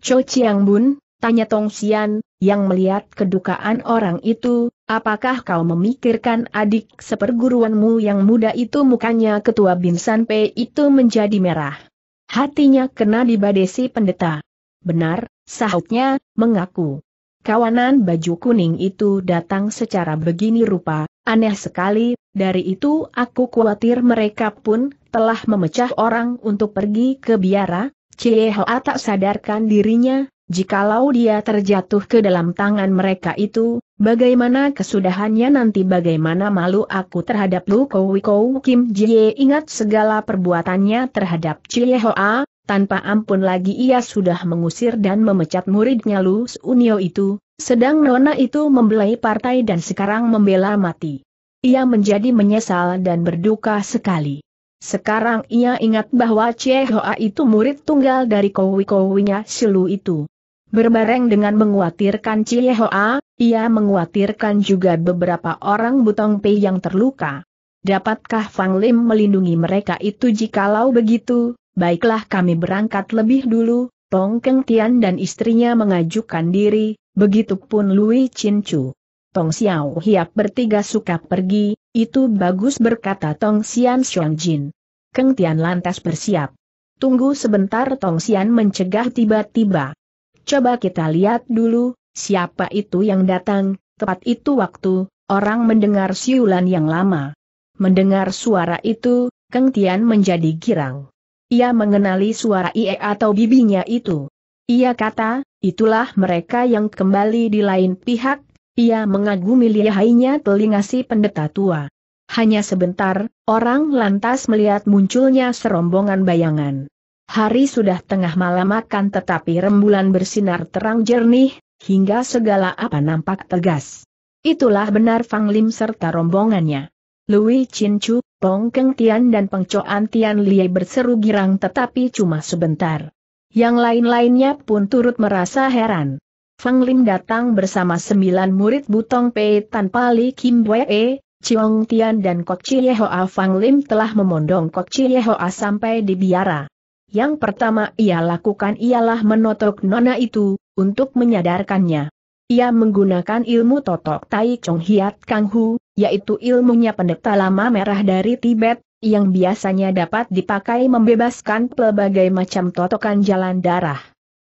Speaker 1: Cho Chiang Bun, tanya Tong Xian, yang melihat kedukaan orang itu, apakah kau memikirkan adik seperguruanmu yang muda itu mukanya ketua Binsan Pei itu menjadi merah. Hatinya kena dibadesi pendeta. Benar, sahutnya, mengaku. Kawanan baju kuning itu datang secara begini rupa, aneh sekali, dari itu aku khawatir mereka pun telah memecah orang untuk pergi ke biara, Cie tak sadarkan dirinya, jikalau dia terjatuh ke dalam tangan mereka itu, bagaimana kesudahannya nanti bagaimana malu aku terhadap Lu Kowi Kou Kim Jie ingat segala perbuatannya terhadap Cie tanpa ampun lagi ia sudah mengusir dan memecat muridnya Lu Unio itu, sedang Nona itu membelai partai dan sekarang membela mati. Ia menjadi menyesal dan berduka sekali. Sekarang ia ingat bahwa Che Hoa itu murid tunggal dari kowi-kowinya Silu itu. Berbareng dengan menguatirkan Che Hoa, ia menguatirkan juga beberapa orang Butong Pei yang terluka. Dapatkah Fang Lim melindungi mereka itu jikalau begitu, Baiklah kami berangkat lebih dulu, Tong Keng Tian dan istrinya mengajukan diri, begitupun Lui Chin Chu. Tong Xiao Hiap bertiga suka pergi, itu bagus berkata Tong Xian Xiong Jin. Keng Tian lantas bersiap. Tunggu sebentar Tong Xian mencegah tiba-tiba. Coba kita lihat dulu, siapa itu yang datang, tepat itu waktu, orang mendengar siulan yang lama. Mendengar suara itu, Keng Tian menjadi girang. Ia mengenali suara IE atau bibinya itu. Ia kata, itulah mereka yang kembali di lain pihak, ia mengagumi lihainya telinga si pendeta tua. Hanya sebentar, orang lantas melihat munculnya serombongan bayangan. Hari sudah tengah malam akan tetapi rembulan bersinar terang jernih, hingga segala apa nampak tegas. Itulah benar Fang Lim serta rombongannya. Louis Chin Chu, Pong Keng Tian dan Peng Choan Tian Lie berseru girang tetapi cuma sebentar. Yang lain-lainnya pun turut merasa heran. Feng Lim datang bersama sembilan murid Butong Pei tanpa Li Kim Wee, Chiong Tian dan Kok Chi Hoa Feng Lim telah memondong Kok Chi Hoa sampai di biara. Yang pertama ia lakukan ialah menotok nona itu, untuk menyadarkannya. Ia menggunakan ilmu totok Tai Chong Hiat Kang Hu, yaitu ilmunya pendeta lama merah dari Tibet, yang biasanya dapat dipakai membebaskan pelbagai macam totokan jalan darah.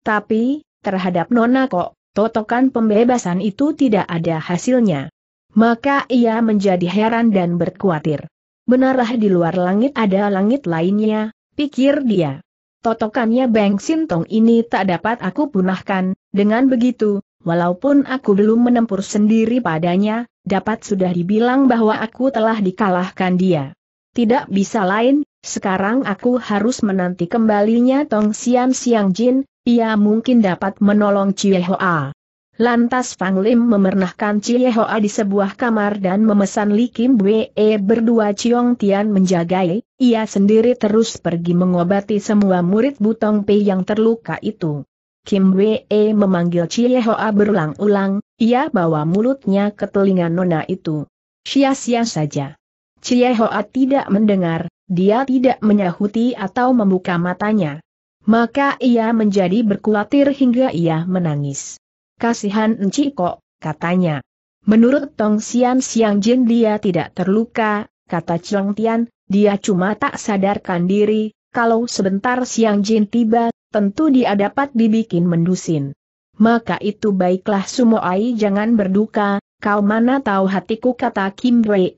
Speaker 1: Tapi, terhadap Nona Kok, totokan pembebasan itu tidak ada hasilnya. Maka ia menjadi heran dan berkuatir. Benarlah di luar langit ada langit lainnya, pikir dia. Totokannya Beng Sintong ini tak dapat aku punahkan, dengan begitu, Walaupun aku belum menempur sendiri padanya, dapat sudah dibilang bahwa aku telah dikalahkan dia. Tidak bisa lain, sekarang aku harus menanti kembalinya Tong Sian Siang Jin, ia mungkin dapat menolong Chie Hoa. Lantas Fang Lim memernahkan Chie Hoa di sebuah kamar dan memesan Li Kim Wee berdua Chiong Tian menjagai, ia sendiri terus pergi mengobati semua murid Butong Pei yang terluka itu. Kim Wee memanggil Chie Hoa berulang-ulang, ia bawa mulutnya ke telinga nona itu. Sia-sia saja. Chie Hoa tidak mendengar, dia tidak menyahuti atau membuka matanya. Maka ia menjadi berkulatir hingga ia menangis. Kasihan Enci kok, katanya. Menurut Tong Xian Siang Jin dia tidak terluka, kata Chong Tian, dia cuma tak sadarkan diri, kalau sebentar Siang Jin tiba, tentu dia dapat dibikin mendusin. Maka itu baiklah Sumoai jangan berduka, kau mana tahu hatiku kata Kim Wei.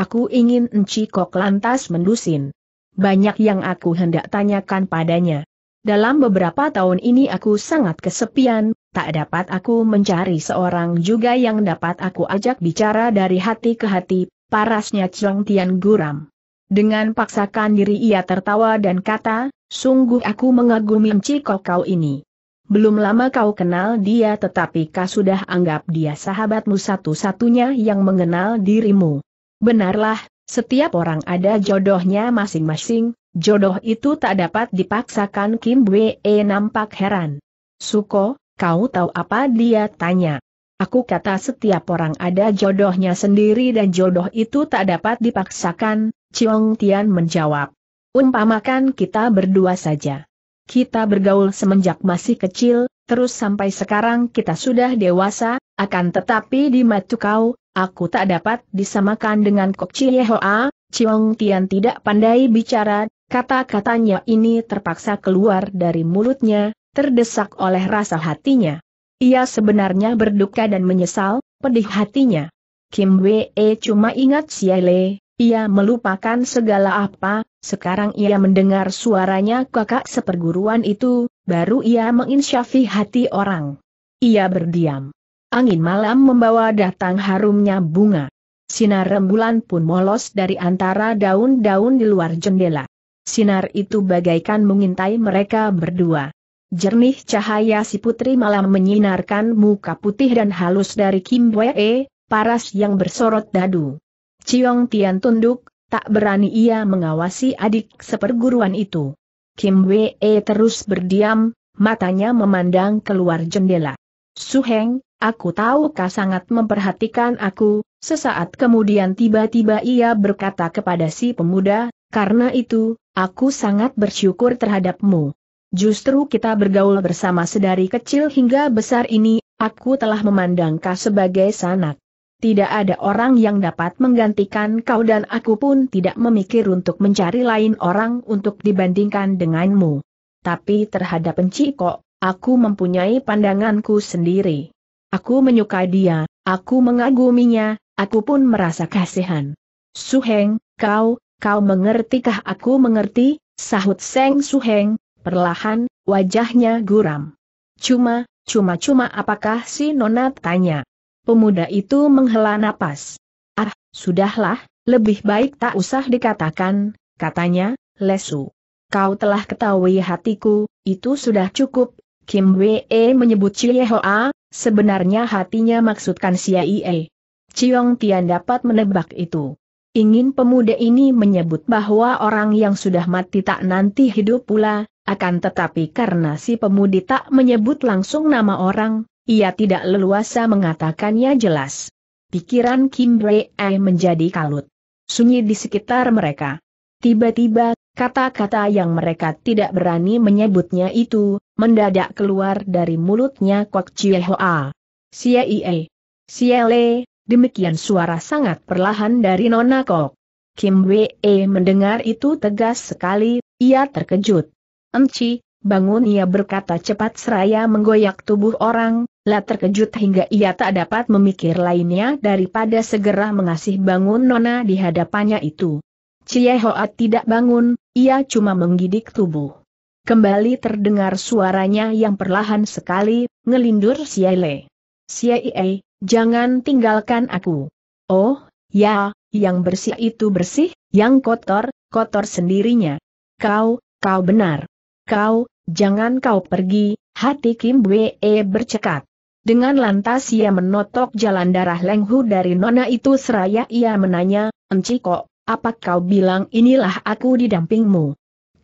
Speaker 1: Aku ingin Enci Kok lantas mendusin. Banyak yang aku hendak tanyakan padanya. Dalam beberapa tahun ini aku sangat kesepian, tak dapat aku mencari seorang juga yang dapat aku ajak bicara dari hati ke hati, parasnya Chong Tian guram. Dengan paksakan diri ia tertawa dan kata, Sungguh aku mengagumi Ciko kau ini. Belum lama kau kenal dia tetapi kau sudah anggap dia sahabatmu satu-satunya yang mengenal dirimu. Benarlah, setiap orang ada jodohnya masing-masing, jodoh itu tak dapat dipaksakan Kim Wee nampak heran. Suko, kau tahu apa dia tanya. Aku kata setiap orang ada jodohnya sendiri dan jodoh itu tak dapat dipaksakan, Chiong Tian menjawab. Umpamakan kita berdua saja. Kita bergaul semenjak masih kecil, terus sampai sekarang kita sudah dewasa, akan tetapi di matu kau, aku tak dapat disamakan dengan Kok Chiehoa, Chiong Tian tidak pandai bicara, kata-katanya ini terpaksa keluar dari mulutnya, terdesak oleh rasa hatinya. Ia sebenarnya berduka dan menyesal, pedih hatinya. Kim Wee cuma ingat Le. Ia melupakan segala apa, sekarang ia mendengar suaranya kakak seperguruan itu, baru ia menginsyafi hati orang. Ia berdiam. Angin malam membawa datang harumnya bunga. Sinar rembulan pun molos dari antara daun-daun di luar jendela. Sinar itu bagaikan mengintai mereka berdua. Jernih cahaya si putri malam menyinarkan muka putih dan halus dari Kim Wee, paras yang bersorot dadu. Ciong Tian tunduk, tak berani ia mengawasi adik seperguruan itu. Kim Wee terus berdiam, matanya memandang keluar jendela. Suheng, aku tahu kau sangat memperhatikan aku, sesaat kemudian tiba-tiba ia berkata kepada si pemuda, karena itu, aku sangat bersyukur terhadapmu. Justru kita bergaul bersama sedari kecil hingga besar ini, aku telah memandang kau sebagai sanak. Tidak ada orang yang dapat menggantikan kau dan aku pun tidak memikir untuk mencari lain orang untuk dibandingkan denganmu. Tapi terhadap Enciko, aku mempunyai pandanganku sendiri. Aku menyukai dia, aku mengaguminya, aku pun merasa kasihan. Suheng, kau, kau mengertikah aku mengerti, sahut Seng Suheng, perlahan, wajahnya guram. Cuma, cuma-cuma apakah si Nona tanya. Pemuda itu menghela napas. Ah, sudahlah, lebih baik tak usah dikatakan, katanya, Lesu. Kau telah ketahui hatiku, itu sudah cukup. Kim Wee menyebut Chie Hoa, sebenarnya hatinya maksudkan Sia Ie. Chiong Tian dapat menebak itu. Ingin pemuda ini menyebut bahwa orang yang sudah mati tak nanti hidup pula, akan tetapi karena si pemudi tak menyebut langsung nama orang, ia tidak leluasa mengatakannya jelas. Pikiran Kim Ai menjadi kalut. Sunyi di sekitar mereka. Tiba-tiba, kata-kata yang mereka tidak berani menyebutnya itu, mendadak keluar dari mulutnya Kok Chie Hoa. Sia Ie. Sia Le, demikian suara sangat perlahan dari Nona Kok. Kim Wee mendengar itu tegas sekali, ia terkejut. Enci, bangun ia berkata cepat seraya menggoyak tubuh orang, La terkejut hingga ia tak dapat memikir lainnya daripada segera mengasih bangun Nona di hadapannya itu. Cie Hoa tidak bangun, ia cuma menggidik tubuh. Kembali terdengar suaranya yang perlahan sekali, ngelindur Siele. Siele, jangan tinggalkan aku. Oh, ya, yang bersih itu bersih, yang kotor, kotor sendirinya. Kau, kau benar. Kau, jangan kau pergi, hati Kim Wee bercekat. Dengan lantas ia menotok jalan darah Lenghu dari nona itu seraya ia menanya, Enciko, apa kau bilang inilah aku didampingmu?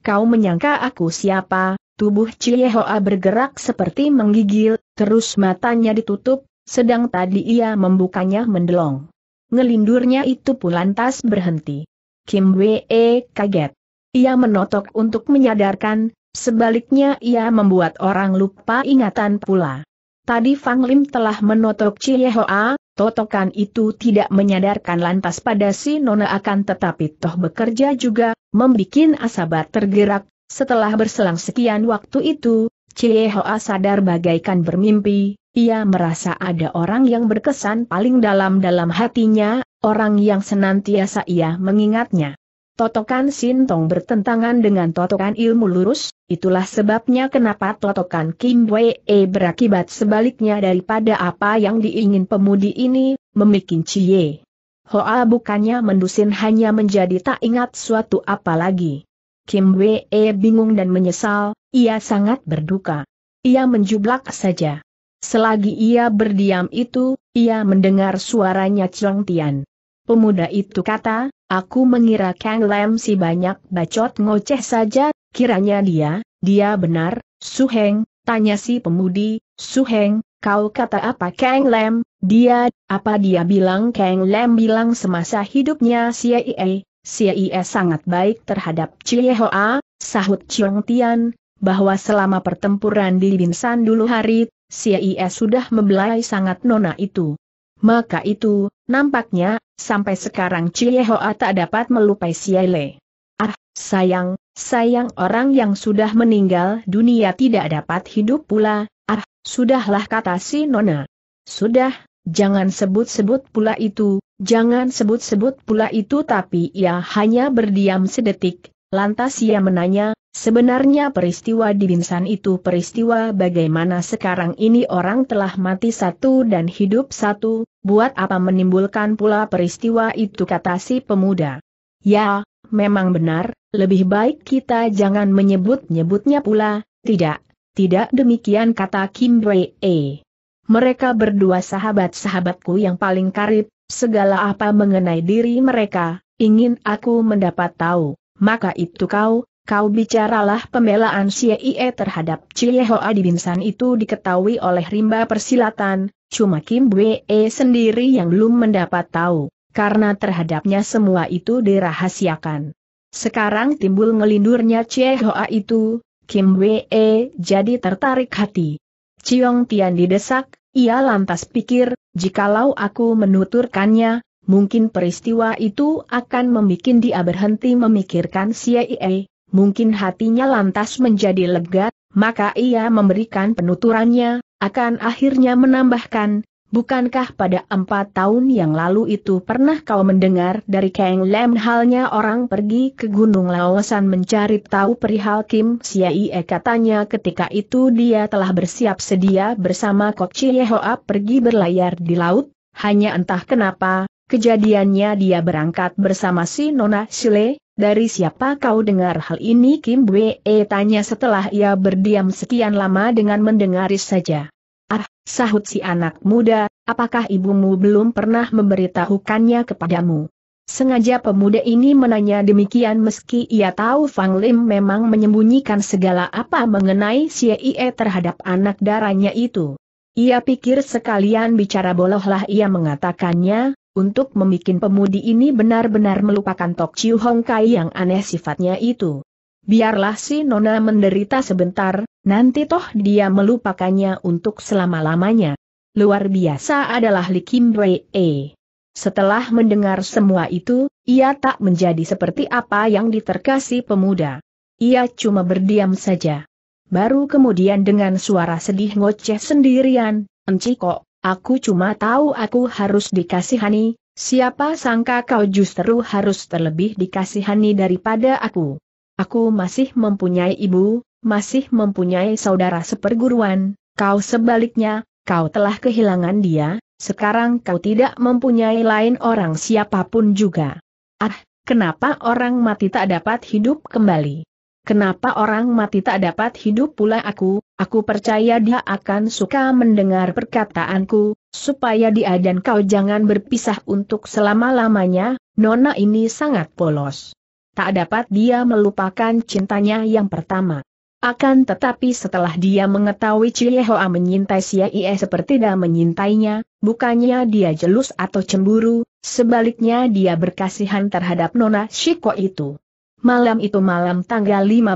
Speaker 1: Kau menyangka aku siapa? Tubuh Ciehoa bergerak seperti menggigil, terus matanya ditutup, sedang tadi ia membukanya mendelong. Ngelindurnya itu pun lantas berhenti. Kim Wee e kaget. Ia menotok untuk menyadarkan, sebaliknya ia membuat orang lupa ingatan pula. Tadi Fang Lim telah menotok Cie Hoa, totokan itu tidak menyadarkan lantas pada si Nona akan tetapi toh bekerja juga, membikin Asabat tergerak, setelah berselang sekian waktu itu, Cie Hoa sadar bagaikan bermimpi, ia merasa ada orang yang berkesan paling dalam dalam hatinya, orang yang senantiasa ia mengingatnya. Totokan Sintong bertentangan dengan totokan ilmu lurus, itulah sebabnya kenapa totokan Kim Wei E berakibat sebaliknya daripada apa yang diingin pemudi ini, memikin Cie. Hoa bukannya mendusin hanya menjadi tak ingat suatu apa lagi. Kim Wei E bingung dan menyesal, ia sangat berduka. Ia menjublak saja. Selagi ia berdiam itu, ia mendengar suaranya Chong Tian. Pemuda itu kata, Aku mengira Kang Lam si banyak bacot ngoceh saja, kiranya dia, dia benar, Heng, tanya si pemudi, Suheng, kau kata apa Kang Lam, dia, apa dia bilang Kang Lam bilang semasa hidupnya Ie, CIA, Ie sangat baik terhadap Hoa, sahut Chiong Tian, bahwa selama pertempuran di Binsan dulu hari, Ie sudah membelai sangat nona itu. Maka itu, nampaknya Sampai sekarang Ciehoa tak dapat melupai Siele. Ah, sayang, sayang orang yang sudah meninggal dunia tidak dapat hidup pula, ah, sudahlah kata si Nona. Sudah, jangan sebut-sebut pula itu, jangan sebut-sebut pula itu tapi ia hanya berdiam sedetik, Lantas ia menanya, sebenarnya peristiwa di Binsan itu peristiwa bagaimana sekarang ini orang telah mati satu dan hidup satu, buat apa menimbulkan pula peristiwa itu kata si pemuda. Ya, memang benar, lebih baik kita jangan menyebut-nyebutnya pula, tidak, tidak demikian kata Kim E. Mereka berdua sahabat-sahabatku yang paling karib, segala apa mengenai diri mereka, ingin aku mendapat tahu. Maka itu kau, kau bicaralah pembelaan Xie terhadap Cie Hoa di Binsan itu diketahui oleh rimba persilatan, cuma Kim Wee e sendiri yang belum mendapat tahu, karena terhadapnya semua itu dirahasiakan. Sekarang timbul ngelindurnya Cie Hoa itu, Kim Wee e jadi tertarik hati. Ciong Tian didesak, ia lantas pikir, jikalau aku menuturkannya, Mungkin peristiwa itu akan membuat dia berhenti memikirkan CIA, mungkin hatinya lantas menjadi lega, maka ia memberikan penuturannya, akan akhirnya menambahkan, bukankah pada empat tahun yang lalu itu pernah kau mendengar dari Kang Lem halnya orang pergi ke Gunung Lawasan mencari tahu perihal Kim Ie katanya ketika itu dia telah bersiap sedia bersama Kok Hoa pergi berlayar di laut, hanya entah kenapa, Kejadiannya dia berangkat bersama si Nona Sile, dari siapa kau dengar hal ini Kim Bwe tanya setelah ia berdiam sekian lama dengan mendengaris saja. Ah, sahut si anak muda, apakah ibumu belum pernah memberitahukannya kepadamu? Sengaja pemuda ini menanya demikian meski ia tahu Fang Lim memang menyembunyikan segala apa mengenai si IE terhadap anak darahnya itu. Ia pikir sekalian bicara bolohlah ia mengatakannya, untuk membuat pemudi ini benar-benar melupakan Tok Chiu Hong Kai yang aneh sifatnya itu. Biarlah si Nona menderita sebentar, nanti toh dia melupakannya untuk selama-lamanya. Luar biasa adalah Li Kim Wei E. Setelah mendengar semua itu, ia tak menjadi seperti apa yang diterkasi pemuda. Ia cuma berdiam saja. Baru kemudian dengan suara sedih ngoceh sendirian, Enci kok, Aku cuma tahu aku harus dikasihani, siapa sangka kau justru harus terlebih dikasihani daripada aku. Aku masih mempunyai ibu, masih mempunyai saudara seperguruan, kau sebaliknya, kau telah kehilangan dia, sekarang kau tidak mempunyai lain orang siapapun juga. Ah, kenapa orang mati tak dapat hidup kembali? Kenapa orang mati tak dapat hidup pula aku, aku percaya dia akan suka mendengar perkataanku, supaya dia dan kau jangan berpisah untuk selama-lamanya, nona ini sangat polos. Tak dapat dia melupakan cintanya yang pertama. Akan tetapi setelah dia mengetahui Ciehoa menyintai Siaie seperti dia menyintainya, bukannya dia jelus atau cemburu, sebaliknya dia berkasihan terhadap Nona Shiko itu. Malam itu malam tanggal 15,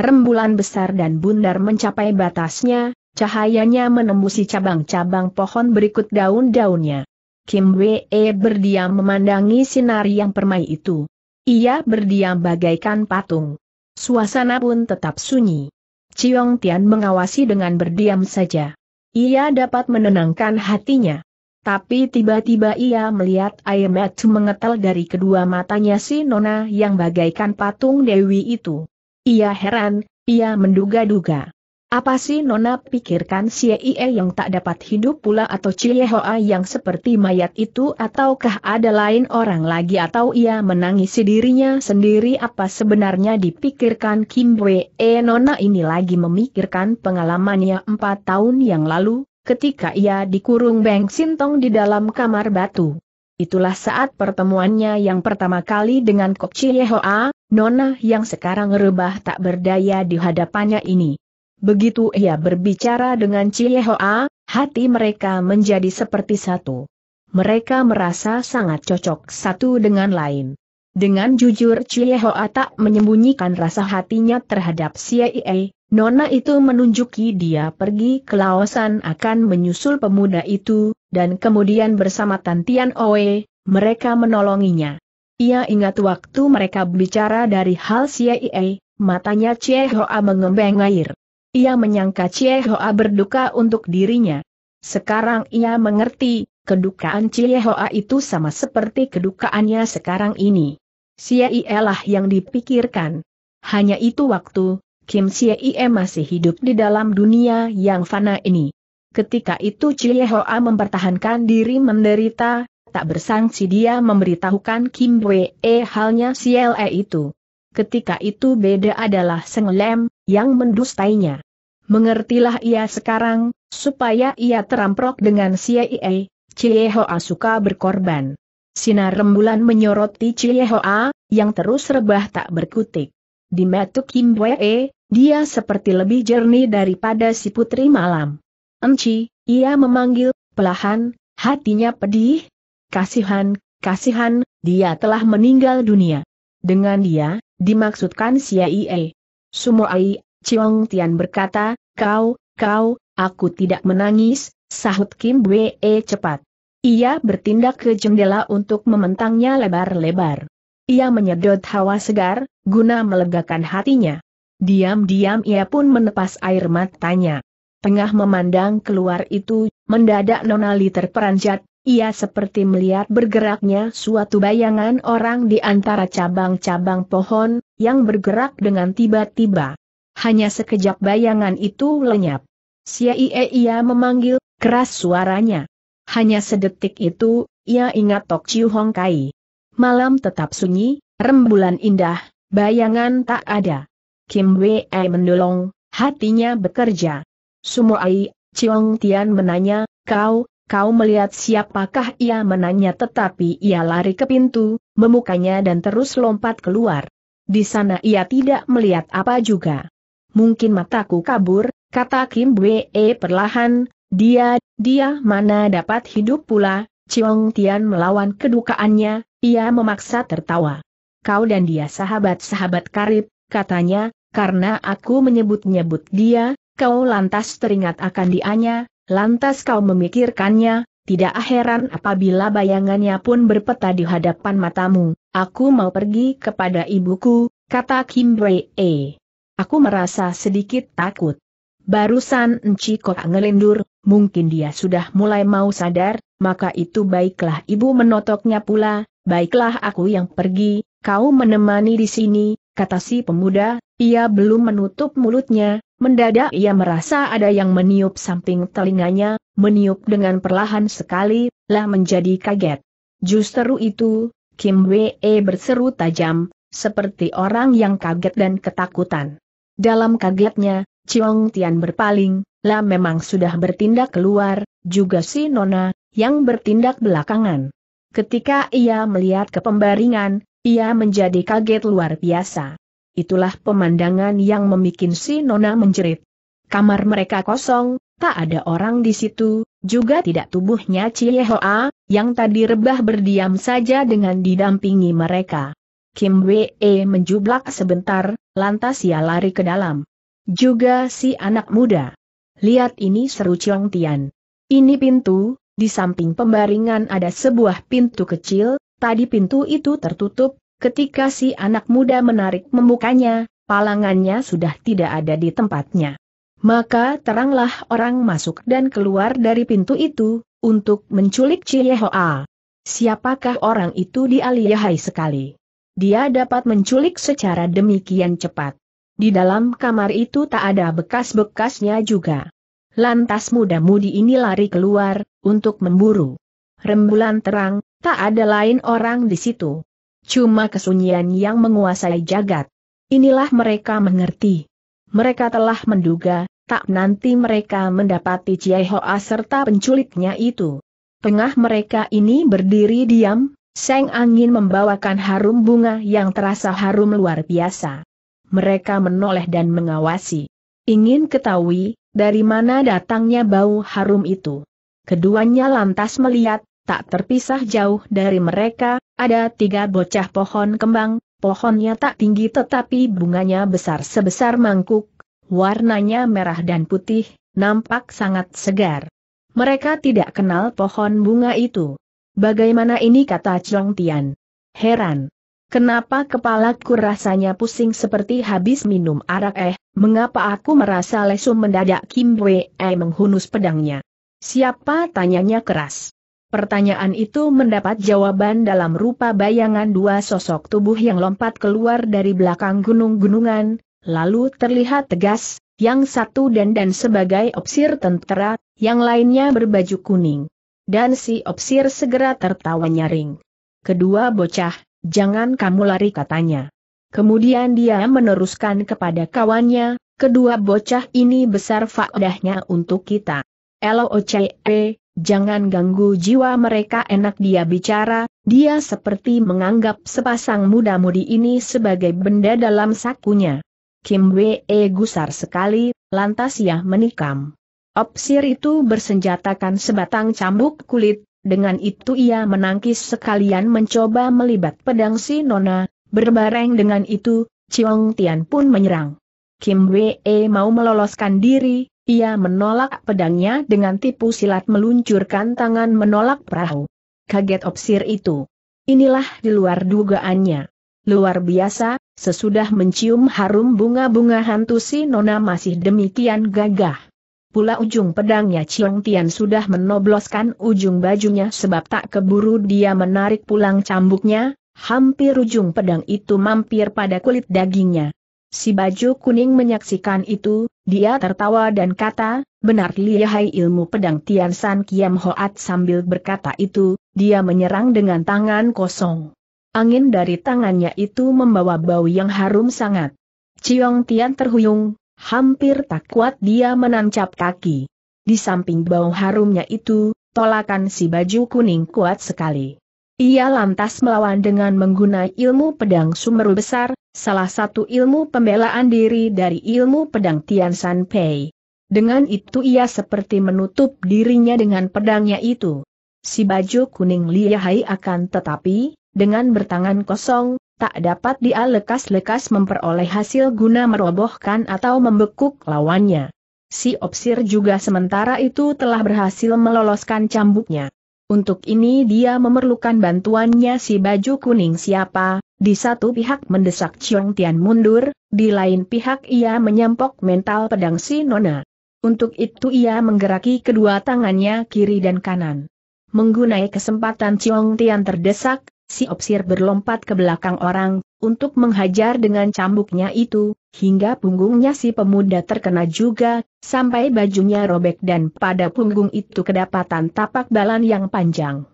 Speaker 1: rembulan besar dan bundar mencapai batasnya, cahayanya menembusi cabang-cabang pohon berikut daun-daunnya. Kim Wee berdiam memandangi sinar yang permai itu. Ia berdiam bagaikan patung. Suasana pun tetap sunyi. Chiong Tian mengawasi dengan berdiam saja. Ia dapat menenangkan hatinya. Tapi tiba-tiba ia melihat air mata mengetel dari kedua matanya si Nona yang bagaikan patung Dewi itu. Ia heran, ia menduga-duga. Apa sih Nona pikirkan si Ie yang tak dapat hidup pula atau Hoa yang seperti mayat itu ataukah ada lain orang lagi atau ia menangisi dirinya sendiri apa sebenarnya dipikirkan Kim Wee Nona ini lagi memikirkan pengalamannya empat tahun yang lalu, ketika ia dikurung Beng Sintong di dalam kamar batu. Itulah saat pertemuannya yang pertama kali dengan Kok Chiehoa, nona yang sekarang rebah tak berdaya di hadapannya ini. Begitu ia berbicara dengan Chiehoa, hati mereka menjadi seperti satu. Mereka merasa sangat cocok satu dengan lain. Dengan jujur Chiehoa tak menyembunyikan rasa hatinya terhadap CIA, Nona itu menunjuki dia pergi ke Laosan akan menyusul pemuda itu, dan kemudian bersama Tantian Oe, mereka menolonginya. Ia ingat waktu mereka bicara dari hal CIA, matanya Chie Hoa mengembang air. Ia menyangka Chie Hoa berduka untuk dirinya. Sekarang ia mengerti, kedukaan Chie Hoa itu sama seperti kedukaannya sekarang ini. CIA lah yang dipikirkan. Hanya itu waktu, Kim Ie masih hidup di dalam dunia yang fana ini. Ketika itu Chie Hoa mempertahankan diri menderita, tak bersangsi dia memberitahukan Kim Wee e halnya CLE itu. Ketika itu beda adalah Seng Lem, yang mendustainya. Mengertilah ia sekarang, supaya ia teramprok dengan CIA, Chie Hoa suka berkorban. Sinar rembulan menyoroti Chie Hoa, yang terus rebah tak berkutik. Di metu Kim Wee, e, dia seperti lebih jernih daripada si putri malam. Enci, ia memanggil, pelahan, hatinya pedih. Kasihan, kasihan, dia telah meninggal dunia. Dengan dia, dimaksudkan Siaie. Sumoai, Ciong Tian berkata, kau, kau, aku tidak menangis, sahut Kim Bwe e cepat. Ia bertindak ke jendela untuk mementangnya lebar-lebar. Ia menyedot hawa segar, guna melegakan hatinya. Diam-diam ia pun menepas air matanya. Tengah memandang keluar itu, mendadak Nonali terperanjat, ia seperti melihat bergeraknya suatu bayangan orang di antara cabang-cabang pohon, yang bergerak dengan tiba-tiba. Hanya sekejap bayangan itu lenyap. Siaie ia memanggil, keras suaranya. Hanya sedetik itu, ia ingat Tok Chiu Hong Kai. Malam tetap sunyi, rembulan indah, bayangan tak ada. Kim Wei menolong, hatinya bekerja. Sumuai, Chiong Tian menanya, kau, kau melihat siapakah ia menanya tetapi ia lari ke pintu, memukanya dan terus lompat keluar. Di sana ia tidak melihat apa juga. Mungkin mataku kabur, kata Kim Wei perlahan, dia, dia mana dapat hidup pula, Chiong Tian melawan kedukaannya, ia memaksa tertawa. Kau dan dia sahabat-sahabat karib, katanya, karena aku menyebut-nyebut dia, kau lantas teringat akan dianya, lantas kau memikirkannya, tidak heran apabila bayangannya pun berpeta di hadapan matamu, aku mau pergi kepada ibuku, kata Kim E. Aku merasa sedikit takut. Barusan Enci kok ngelindur, mungkin dia sudah mulai mau sadar, maka itu baiklah ibu menotoknya pula, baiklah aku yang pergi, kau menemani di sini, kata si pemuda, ia belum menutup mulutnya, mendadak ia merasa ada yang meniup samping telinganya, meniup dengan perlahan sekali, lah menjadi kaget. Justru itu, Kim Wee berseru tajam, seperti orang yang kaget dan ketakutan. Dalam kagetnya, Chiong Tian berpaling, lah memang sudah bertindak keluar, juga si Nona, yang bertindak belakangan. Ketika ia melihat ke pembaringan, ia menjadi kaget luar biasa. Itulah pemandangan yang memikin si Nona menjerit. Kamar mereka kosong, tak ada orang di situ, juga tidak tubuhnya Hoa, yang tadi rebah berdiam saja dengan didampingi mereka. Kim Wee menjublak sebentar, lantas ia lari ke dalam. Juga si anak muda. Lihat ini seru Chong Tian. Ini pintu, di samping pembaringan ada sebuah pintu kecil, Tadi pintu itu tertutup, ketika si anak muda menarik membukanya, palangannya sudah tidak ada di tempatnya. Maka teranglah orang masuk dan keluar dari pintu itu, untuk menculik Chiehoa. Siapakah orang itu di sekali? Dia dapat menculik secara demikian cepat. Di dalam kamar itu tak ada bekas-bekasnya juga. Lantas muda-mudi ini lari keluar, untuk memburu rembulan terang, tak ada lain orang di situ. Cuma kesunyian yang menguasai jagat. Inilah mereka mengerti. Mereka telah menduga, tak nanti mereka mendapati Ciai Hoa serta penculiknya itu. Tengah mereka ini berdiri diam, seng angin membawakan harum bunga yang terasa harum luar biasa. Mereka menoleh dan mengawasi. Ingin ketahui, dari mana datangnya bau harum itu. Keduanya lantas melihat, tak terpisah jauh dari mereka, ada tiga bocah pohon kembang, pohonnya tak tinggi tetapi bunganya besar sebesar mangkuk, warnanya merah dan putih, nampak sangat segar. Mereka tidak kenal pohon bunga itu. Bagaimana ini kata Chong Tian? Heran. Kenapa kepalaku rasanya pusing seperti habis minum arak eh, mengapa aku merasa lesu mendadak Kim Wei menghunus pedangnya? Siapa tanyanya keras. Pertanyaan itu mendapat jawaban dalam rupa bayangan dua sosok tubuh yang lompat keluar dari belakang gunung-gunungan, lalu terlihat tegas, yang satu dan dan sebagai opsir tentara, yang lainnya berbaju kuning. Dan si opsir segera tertawa nyaring. Kedua bocah, jangan kamu lari katanya. Kemudian dia meneruskan kepada kawannya, kedua bocah ini besar faedahnya untuk kita. LOCE, Jangan ganggu jiwa mereka enak dia bicara, dia seperti menganggap sepasang muda-mudi ini sebagai benda dalam sakunya. Kim Wee e gusar sekali, lantas ia menikam. Opsir itu bersenjatakan sebatang cambuk kulit, dengan itu ia menangkis sekalian mencoba melibat pedang si Nona, berbareng dengan itu, Chiong Tian pun menyerang. Kim Wee e mau meloloskan diri, ia menolak pedangnya dengan tipu silat meluncurkan tangan menolak perahu. Kaget opsir itu. Inilah di luar dugaannya. Luar biasa, sesudah mencium harum bunga-bunga hantu si Nona masih demikian gagah. Pula ujung pedangnya Chiong Tian sudah menobloskan ujung bajunya sebab tak keburu dia menarik pulang cambuknya, hampir ujung pedang itu mampir pada kulit dagingnya. Si baju kuning menyaksikan itu, dia tertawa dan kata, benar lihai ilmu pedang Tian San Kiam Hoat sambil berkata itu, dia menyerang dengan tangan kosong. Angin dari tangannya itu membawa bau yang harum sangat. Ciong Tian terhuyung, hampir tak kuat dia menancap kaki. Di samping bau harumnya itu, tolakan si baju kuning kuat sekali. Ia lantas melawan dengan menggunakan ilmu pedang sumeru besar, salah satu ilmu pembelaan diri dari ilmu pedang Tian San Pei. Dengan itu ia seperti menutup dirinya dengan pedangnya itu. Si baju kuning liahai akan tetapi, dengan bertangan kosong, tak dapat dia lekas-lekas memperoleh hasil guna merobohkan atau membekuk lawannya. Si Opsir juga sementara itu telah berhasil meloloskan cambuknya. Untuk ini dia memerlukan bantuannya si baju kuning siapa, di satu pihak mendesak Chiong Tian mundur, di lain pihak ia menyampok mental pedang si Nona. Untuk itu ia menggeraki kedua tangannya kiri dan kanan. Menggunai kesempatan Chiong Tian terdesak, si Opsir berlompat ke belakang orang, untuk menghajar dengan cambuknya itu, hingga punggungnya si pemuda terkena juga, sampai bajunya robek dan pada punggung itu kedapatan tapak balan yang panjang.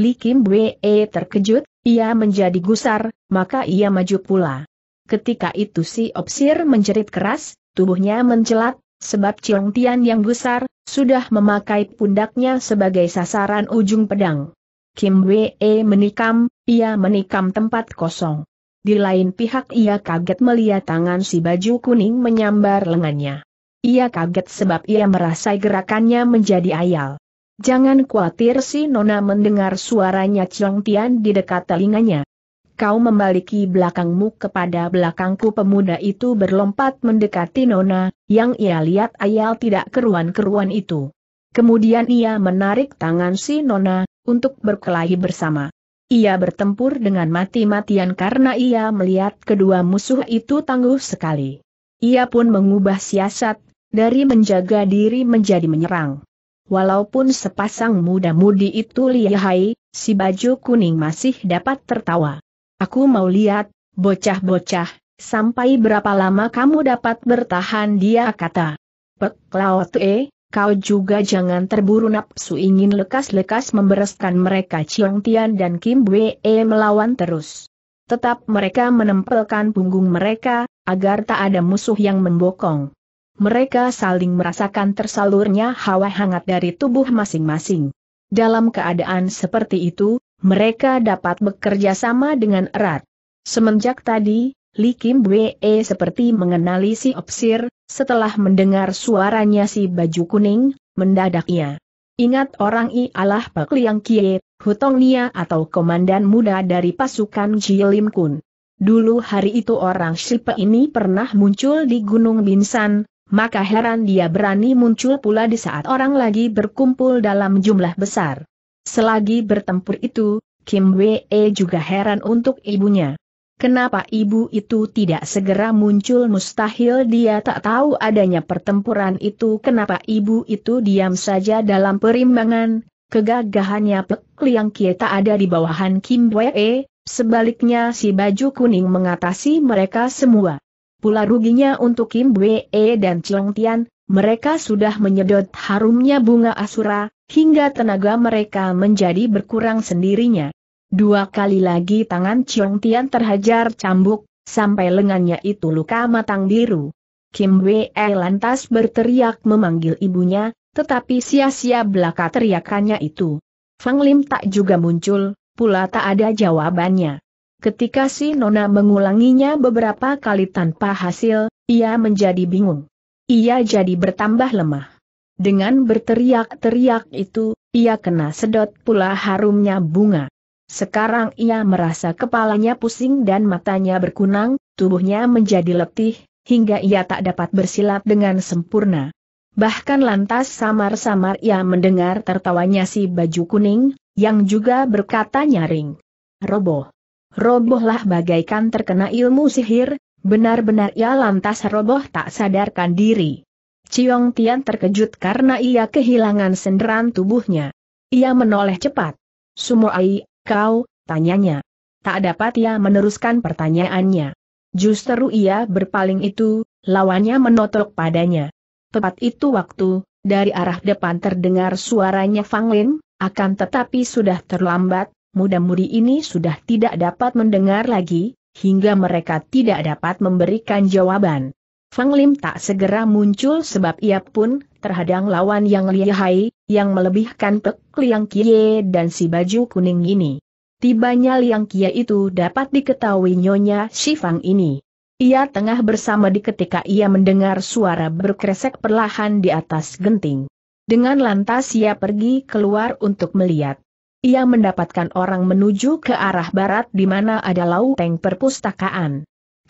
Speaker 1: Li Kim Wee terkejut, ia menjadi gusar, maka ia maju pula. Ketika itu si Opsir menjerit keras, tubuhnya mencelat, sebab ciong Tian yang gusar, sudah memakai pundaknya sebagai sasaran ujung pedang. Kim Wee menikam, ia menikam tempat kosong. Di lain pihak ia kaget melihat tangan si baju kuning menyambar lengannya. Ia kaget sebab ia merasa gerakannya menjadi ayal. Jangan khawatir si Nona mendengar suaranya Chong Tian di dekat telinganya. Kau membaliki belakangmu kepada belakangku pemuda itu berlompat mendekati Nona, yang ia lihat ayal tidak keruan-keruan itu. Kemudian ia menarik tangan si Nona, untuk berkelahi bersama. Ia bertempur dengan mati-matian karena ia melihat kedua musuh itu tangguh sekali. Ia pun mengubah siasat, dari menjaga diri menjadi menyerang. Walaupun sepasang muda-mudi itu lihai, si baju kuning masih dapat tertawa. Aku mau lihat, bocah-bocah, sampai berapa lama kamu dapat bertahan dia kata. Pek Lao Tue, kau juga jangan terburu nafsu ingin lekas-lekas membereskan mereka Chiang Tian dan Kim Wee e melawan terus. Tetap mereka menempelkan punggung mereka, agar tak ada musuh yang membokong. Mereka saling merasakan tersalurnya hawa hangat dari tubuh masing-masing. Dalam keadaan seperti itu, mereka dapat bekerja sama dengan erat. Semenjak tadi, Li Kim Wee e seperti mengenali si Opsir, setelah mendengar suaranya si baju kuning, mendadaknya, ingat orang ialah Pak Liang Kie, Hutong Nia atau komandan muda dari pasukan Jilim Kun. Dulu hari itu orang Shipe ini pernah muncul di Gunung Binsan, maka heran dia berani muncul pula di saat orang lagi berkumpul dalam jumlah besar. Selagi bertempur itu, Kim Wee juga heran untuk ibunya. Kenapa ibu itu tidak segera muncul mustahil dia tak tahu adanya pertempuran itu kenapa ibu itu diam saja dalam perimbangan, kegagahannya Pek Liang Kie tak ada di bawahan Kim Wee, sebaliknya si baju kuning mengatasi mereka semua. Pula ruginya untuk Kim Wee dan Chong Tian, mereka sudah menyedot harumnya bunga asura, hingga tenaga mereka menjadi berkurang sendirinya. Dua kali lagi tangan Chong Tian terhajar cambuk, sampai lengannya itu luka matang biru. Kim Wei lantas berteriak memanggil ibunya, tetapi sia-sia belaka teriakannya itu. Fang Lim tak juga muncul, pula tak ada jawabannya. Ketika si Nona mengulanginya beberapa kali tanpa hasil, ia menjadi bingung. Ia jadi bertambah lemah. Dengan berteriak-teriak itu, ia kena sedot pula harumnya bunga. Sekarang ia merasa kepalanya pusing dan matanya berkunang, tubuhnya menjadi letih, hingga ia tak dapat bersilat dengan sempurna. Bahkan lantas samar-samar ia mendengar tertawanya si baju kuning, yang juga berkata nyaring. Roboh. Robohlah bagaikan terkena ilmu sihir, benar-benar ia lantas roboh tak sadarkan diri. Ciong Tian terkejut karena ia kehilangan senderan tubuhnya. Ia menoleh cepat. Sumoai, Kau, tanyanya. Tak dapat ia meneruskan pertanyaannya. Justru ia berpaling itu, lawannya menotok padanya. Tepat itu waktu, dari arah depan terdengar suaranya Fang Lin, akan tetapi sudah terlambat, muda-mudi ini sudah tidak dapat mendengar lagi, hingga mereka tidak dapat memberikan jawaban. Fang Lin tak segera muncul sebab ia pun, terhadang lawan yang lihai, yang melebihkan Pek Liang Kie dan si baju kuning ini. Tibanya Liang Kie itu dapat diketahui Nyonya Shifang ini. Ia tengah bersama di ketika ia mendengar suara berkresek perlahan di atas genting. Dengan lantas ia pergi keluar untuk melihat. Ia mendapatkan orang menuju ke arah barat di mana ada lauteng perpustakaan.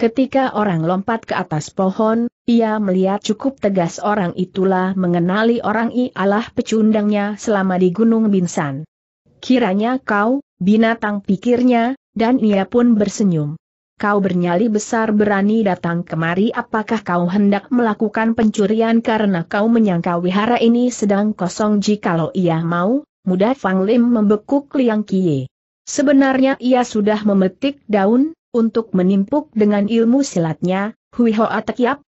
Speaker 1: Ketika orang lompat ke atas pohon, ia melihat cukup tegas orang itulah mengenali orang ialah pecundangnya selama di Gunung Binsan. Kiranya kau, binatang pikirnya, dan ia pun bersenyum. Kau bernyali besar berani datang kemari apakah kau hendak melakukan pencurian karena kau menyangka wihara ini sedang kosong jikalau ia mau, mudah Fang Lim membekuk Liang Kie. Sebenarnya ia sudah memetik daun, untuk menimpuk dengan ilmu silatnya, Hui Hoa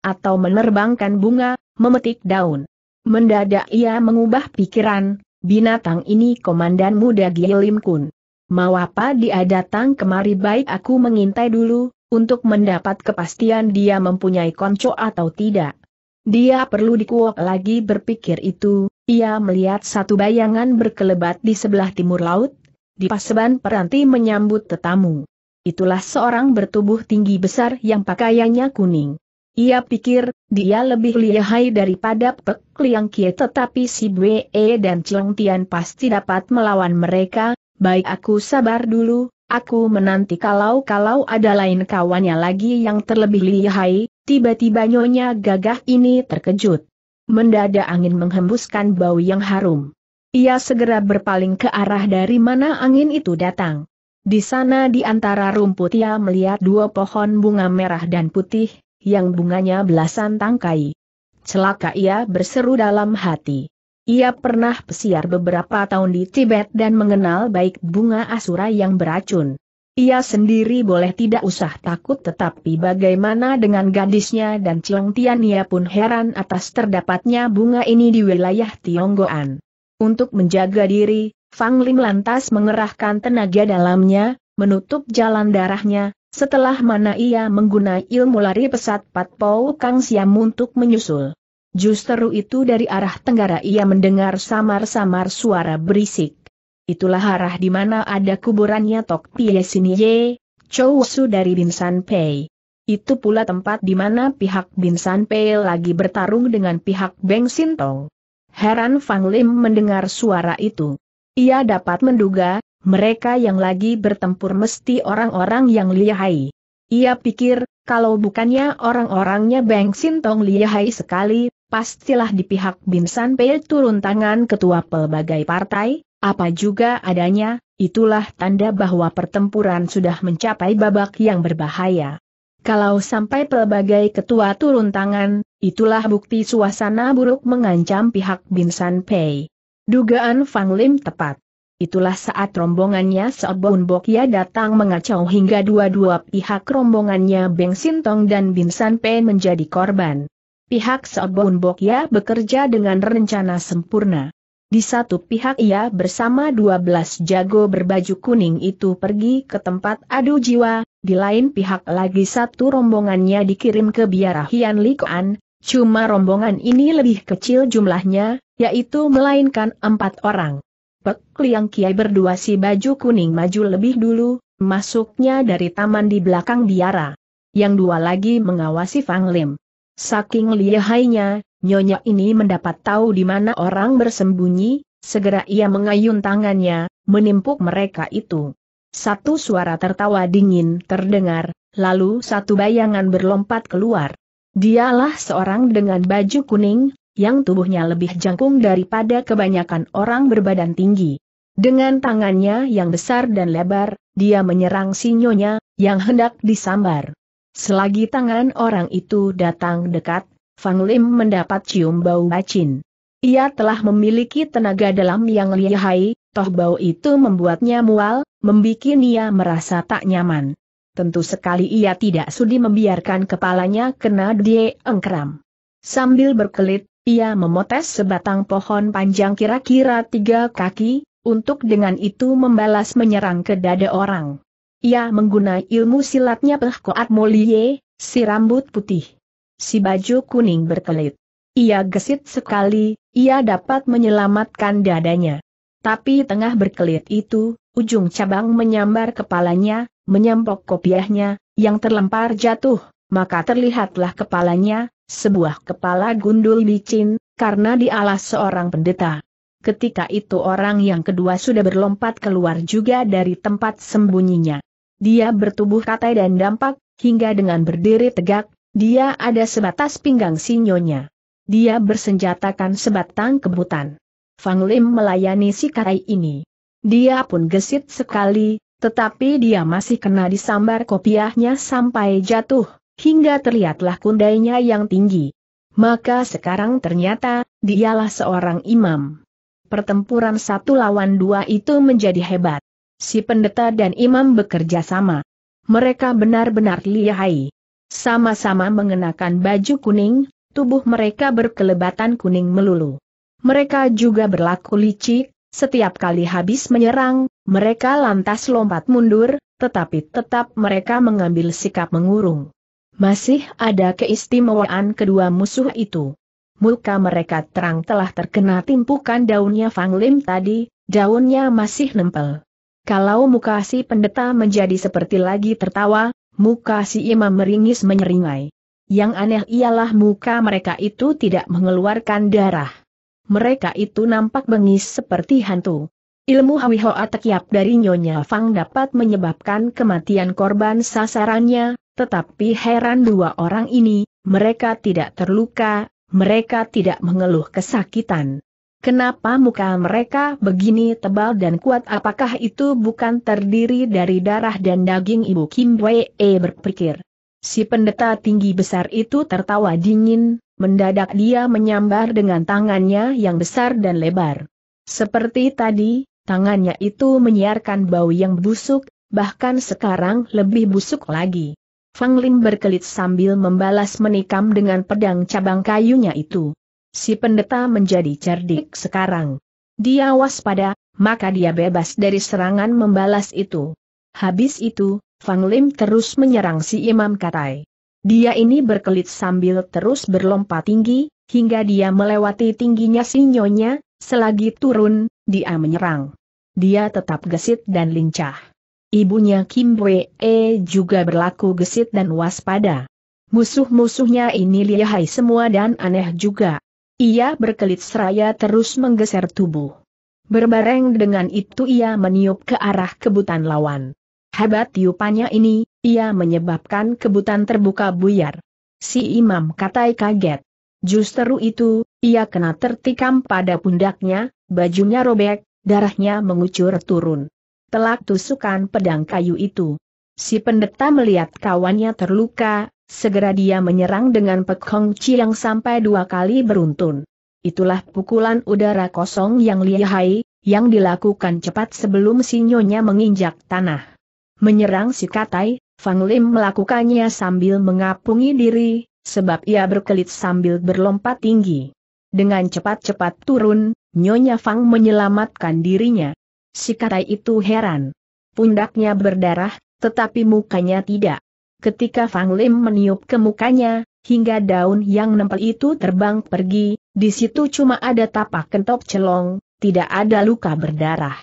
Speaker 1: atau menerbangkan bunga, memetik daun. Mendadak ia mengubah pikiran, binatang ini komandan muda Gilim Kun. Mau apa dia datang kemari baik aku mengintai dulu, untuk mendapat kepastian dia mempunyai konco atau tidak. Dia perlu dikuok lagi berpikir itu, ia melihat satu bayangan berkelebat di sebelah timur laut, di paseban peranti menyambut tetamu. Itulah seorang bertubuh tinggi besar yang pakaiannya kuning. Ia pikir, dia lebih lihai daripada Pek Liang Kie tetapi si Bwe e dan Chong Tian pasti dapat melawan mereka, baik aku sabar dulu, aku menanti kalau-kalau ada lain kawannya lagi yang terlebih lihai, tiba-tiba nyonya gagah ini terkejut. Mendadak angin menghembuskan bau yang harum. Ia segera berpaling ke arah dari mana angin itu datang. Di sana di antara rumput ia melihat dua pohon bunga merah dan putih, yang bunganya belasan tangkai. Celaka ia berseru dalam hati. Ia pernah pesiar beberapa tahun di Tibet dan mengenal baik bunga asura yang beracun. Ia sendiri boleh tidak usah takut tetapi bagaimana dengan gadisnya dan Chiang Tian ia pun heran atas terdapatnya bunga ini di wilayah Tionggoan. Untuk menjaga diri, Fang Lim lantas mengerahkan tenaga dalamnya, menutup jalan darahnya, setelah mana ia menggunai ilmu lari pesat Pat Pau Kang Siam untuk menyusul. Justru itu dari arah tenggara ia mendengar samar-samar suara berisik. Itulah arah di mana ada kuburannya Tok Pie Sinye, Chow Su dari Binsan Pei. Itu pula tempat di mana pihak Binsan Pei lagi bertarung dengan pihak Beng Sintong. Heran Fang Lim mendengar suara itu. Ia dapat menduga, mereka yang lagi bertempur mesti orang-orang yang lihai. Ia pikir, kalau bukannya orang-orangnya Beng Sintong lihai sekali, pastilah di pihak Binsan Pei turun tangan ketua pelbagai partai, apa juga adanya, itulah tanda bahwa pertempuran sudah mencapai babak yang berbahaya. Kalau sampai pelbagai ketua turun tangan, itulah bukti suasana buruk mengancam pihak Binsan Pei. Dugaan Fang Lim tepat. Itulah saat rombongannya Seobun Bokya datang mengacau hingga dua-dua pihak rombongannya Beng Sintong dan Bin San Pei menjadi korban. Pihak Seobun Bokya bekerja dengan rencana sempurna. Di satu pihak ia bersama dua belas jago berbaju kuning itu pergi ke tempat adu jiwa, di lain pihak lagi satu rombongannya dikirim ke biara Hian Likoan, Cuma rombongan ini lebih kecil jumlahnya, yaitu melainkan empat orang. Pek Liang Kiai berdua si baju kuning maju lebih dulu, masuknya dari taman di belakang biara. Yang dua lagi mengawasi Fang Lim. Saking lihainya, nyonya ini mendapat tahu di mana orang bersembunyi, segera ia mengayun tangannya, menimpuk mereka itu. Satu suara tertawa dingin terdengar, lalu satu bayangan berlompat keluar. Dialah seorang dengan baju kuning, yang tubuhnya lebih jangkung daripada kebanyakan orang berbadan tinggi. Dengan tangannya yang besar dan lebar, dia menyerang sinyonya, yang hendak disambar. Selagi tangan orang itu datang dekat, Fang Lim mendapat cium bau bacin. Ia telah memiliki tenaga dalam yang lihai, toh bau itu membuatnya mual, membuat ia merasa tak nyaman tentu sekali ia tidak sudi membiarkan kepalanya kena die engkram. Sambil berkelit, ia memotes sebatang pohon panjang kira-kira tiga kaki, untuk dengan itu membalas menyerang ke dada orang. Ia menggunakan ilmu silatnya pehkoat mulie, si rambut putih. Si baju kuning berkelit. Ia gesit sekali, ia dapat menyelamatkan dadanya. Tapi tengah berkelit itu, ujung cabang menyambar kepalanya, menyampok kopiahnya, yang terlempar jatuh, maka terlihatlah kepalanya, sebuah kepala gundul licin, karena dialas seorang pendeta. Ketika itu orang yang kedua sudah berlompat keluar juga dari tempat sembunyinya. Dia bertubuh katai dan dampak, hingga dengan berdiri tegak, dia ada sebatas pinggang sinyonya. Dia bersenjatakan sebatang kebutan. Fang Lim melayani si karai ini. Dia pun gesit sekali, tetapi dia masih kena disambar kopiahnya sampai jatuh, hingga terlihatlah kundainya yang tinggi. Maka sekarang ternyata, dialah seorang imam. Pertempuran satu lawan dua itu menjadi hebat. Si pendeta dan imam bekerja sama. Mereka benar-benar lihai. Sama-sama mengenakan baju kuning, tubuh mereka berkelebatan kuning melulu. Mereka juga berlaku licik, setiap kali habis menyerang, mereka lantas lompat mundur, tetapi tetap mereka mengambil sikap mengurung. Masih ada keistimewaan kedua musuh itu. Muka mereka terang telah terkena timpukan daunnya Fang Lim tadi, daunnya masih nempel. Kalau muka si pendeta menjadi seperti lagi tertawa, muka si imam meringis menyeringai. Yang aneh ialah muka mereka itu tidak mengeluarkan darah. Mereka itu nampak bengis seperti hantu. Ilmu Hoa tekiap dari Nyonya Fang dapat menyebabkan kematian korban sasarannya, tetapi heran dua orang ini, mereka tidak terluka, mereka tidak mengeluh kesakitan. Kenapa muka mereka begini tebal dan kuat apakah itu bukan terdiri dari darah dan daging ibu Kim Wei E berpikir. Si pendeta tinggi besar itu tertawa dingin, mendadak dia menyambar dengan tangannya yang besar dan lebar. Seperti tadi, tangannya itu menyiarkan bau yang busuk, bahkan sekarang lebih busuk lagi. Fang Lin berkelit sambil membalas menikam dengan pedang cabang kayunya itu. Si pendeta menjadi cerdik sekarang. Dia waspada, maka dia bebas dari serangan membalas itu. Habis itu, Fang Lim terus menyerang si Imam Katai. Dia ini berkelit sambil terus berlompat tinggi, hingga dia melewati tingginya sinyonya, selagi turun, dia menyerang. Dia tetap gesit dan lincah. Ibunya Kim Wee juga berlaku gesit dan waspada. Musuh-musuhnya ini lihai semua dan aneh juga. Ia berkelit seraya terus menggeser tubuh. Berbareng dengan itu ia meniup ke arah kebutan lawan. Hebat tiupannya ini, ia menyebabkan kebutan terbuka buyar. Si imam katai kaget. Justru itu, ia kena tertikam pada pundaknya, bajunya robek, darahnya mengucur turun. Telak tusukan pedang kayu itu. Si pendeta melihat kawannya terluka, segera dia menyerang dengan pekong yang sampai dua kali beruntun. Itulah pukulan udara kosong yang lihai, yang dilakukan cepat sebelum sinyonya menginjak tanah. Menyerang si Katai, Fang Lim melakukannya sambil mengapungi diri, sebab ia berkelit sambil berlompat tinggi. Dengan cepat-cepat turun, Nyonya Fang menyelamatkan dirinya. Si katai itu heran. Pundaknya berdarah, tetapi mukanya tidak. Ketika Fang Lim meniup ke mukanya, hingga daun yang nempel itu terbang pergi, di situ cuma ada tapak kentok celong, tidak ada luka berdarah.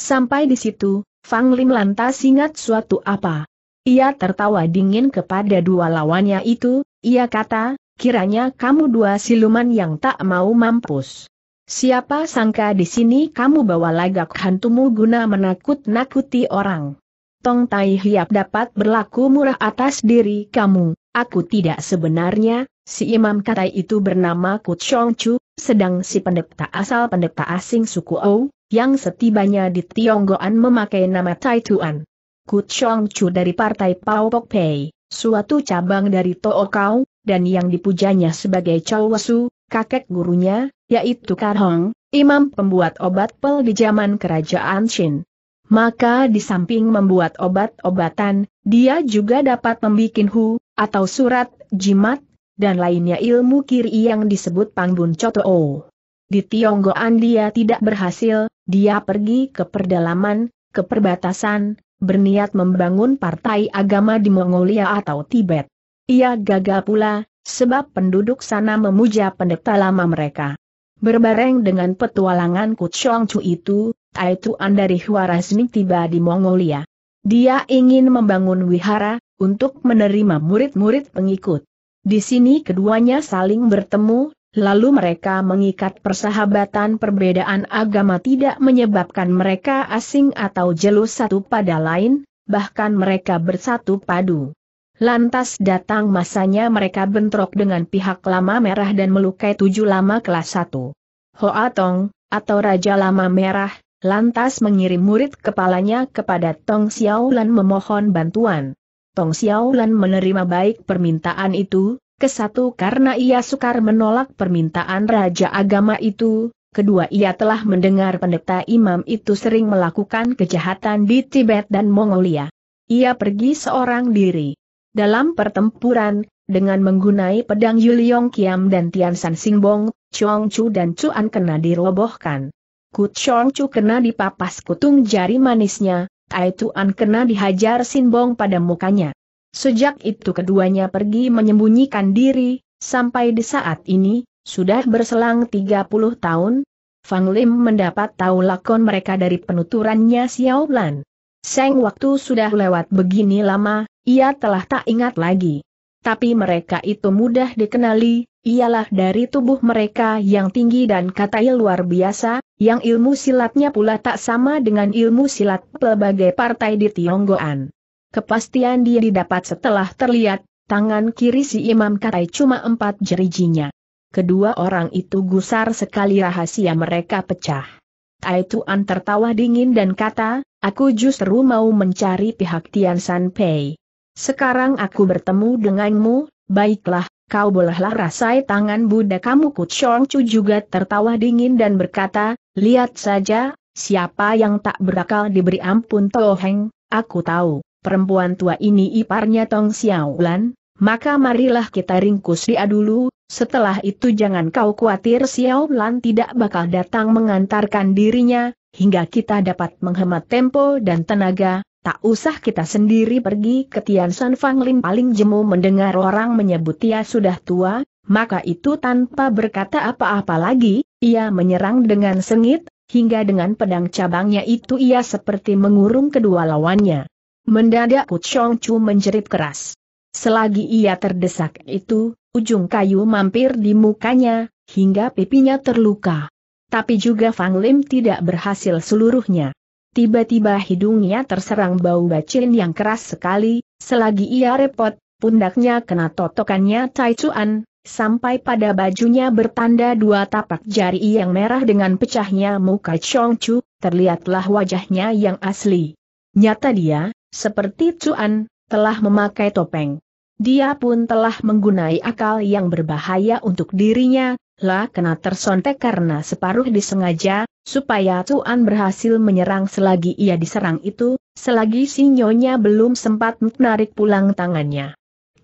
Speaker 1: Sampai di situ, Fang Lim lantas ingat suatu apa. Ia tertawa dingin kepada dua lawannya itu, ia kata, kiranya kamu dua siluman yang tak mau mampus. Siapa sangka di sini kamu bawa lagak hantumu guna menakut-nakuti orang. Tong Tai Hiap dapat berlaku murah atas diri kamu, aku tidak sebenarnya, si imam kata itu bernama Kut Chong Chu, sedang si pendeta asal pendeta asing suku Ou, yang setibanya di Tionggoan memakai nama Tai Tuan. Kut Chong Chu dari partai Pao Pok Pei, suatu cabang dari Tookau, dan yang dipujanya sebagai Chow Wasu, kakek gurunya, yaitu Karhong, imam pembuat obat pel di zaman kerajaan Qin. Maka di samping membuat obat-obatan, dia juga dapat membuat hu, atau surat, jimat, dan lainnya ilmu kiri yang disebut Pangbun Chotoo. Di Tionggoan dia tidak berhasil, dia pergi ke perdalaman, ke perbatasan, berniat membangun partai agama di Mongolia atau Tibet. Ia gagal pula, sebab penduduk sana memuja pendeta lama mereka. Berbareng dengan petualangan Kuchong Chu itu, Tai Tuan dari Huarazmi tiba di Mongolia. Dia ingin membangun wihara, untuk menerima murid-murid pengikut. Di sini keduanya saling bertemu, lalu mereka mengikat persahabatan perbedaan agama tidak menyebabkan mereka asing atau jelus satu pada lain, bahkan mereka bersatu padu. Lantas datang masanya mereka bentrok dengan pihak Lama Merah dan melukai tujuh Lama kelas satu. Hoa Tong, atau Raja Lama Merah, lantas mengirim murid kepalanya kepada Tong Xiaolan memohon bantuan. Tong Xiaolan menerima baik permintaan itu, kesatu karena ia sukar menolak permintaan Raja Agama itu, kedua ia telah mendengar pendeta imam itu sering melakukan kejahatan di Tibet dan Mongolia. Ia pergi seorang diri. Dalam pertempuran, dengan menggunai pedang Yuliong Kiam dan Tian San Singbong, Chong Chu dan Chuan kena dirobohkan. Ku Chong Chu kena dipapas kutung jari manisnya, Tai Tuan kena dihajar Sinbong pada mukanya. Sejak itu keduanya pergi menyembunyikan diri, sampai di saat ini, sudah berselang 30 tahun, Fang Lim mendapat tahu lakon mereka dari penuturannya Xiao Lan. Seng waktu sudah lewat begini lama, ia telah tak ingat lagi. Tapi mereka itu mudah dikenali, ialah dari tubuh mereka yang tinggi dan katai luar biasa, yang ilmu silatnya pula tak sama dengan ilmu silat pelbagai partai di Tionggoan. Kepastian dia didapat setelah terlihat, tangan kiri si imam katai cuma empat jerijinya. Kedua orang itu gusar sekali rahasia mereka pecah. Tai Tuan tertawa dingin dan kata, Aku justru mau mencari pihak Tian San Pei. Sekarang aku bertemu denganmu, baiklah, kau bolehlah rasai tangan Buddha kamu Kuchong Chu juga tertawa dingin dan berkata, lihat saja, siapa yang tak berakal diberi ampun Toheng, aku tahu, perempuan tua ini iparnya Tong Xiaolan, maka marilah kita ringkus dia dulu, setelah itu jangan kau khawatir Xiaolan tidak bakal datang mengantarkan dirinya, hingga kita dapat menghemat tempo dan tenaga, tak usah kita sendiri pergi ke Tian San Fang Lim paling jemu mendengar orang menyebut ia sudah tua, maka itu tanpa berkata apa-apa lagi, ia menyerang dengan sengit, hingga dengan pedang cabangnya itu ia seperti mengurung kedua lawannya. Mendadak Kuchong Chu menjerit keras. Selagi ia terdesak itu, ujung kayu mampir di mukanya, hingga pipinya terluka. Tapi juga Fang Lim tidak berhasil seluruhnya. Tiba-tiba hidungnya terserang bau bacin yang keras sekali, selagi ia repot, pundaknya kena totokannya Tai Chuan, sampai pada bajunya bertanda dua tapak jari yang merah dengan pecahnya muka Chong Chu, terlihatlah wajahnya yang asli. Nyata dia, seperti Chuan, telah memakai topeng. Dia pun telah menggunai akal yang berbahaya untuk dirinya, lah kena tersontek karena separuh disengaja, supaya Tuan berhasil menyerang selagi ia diserang itu, selagi sinyonya belum sempat menarik pulang tangannya.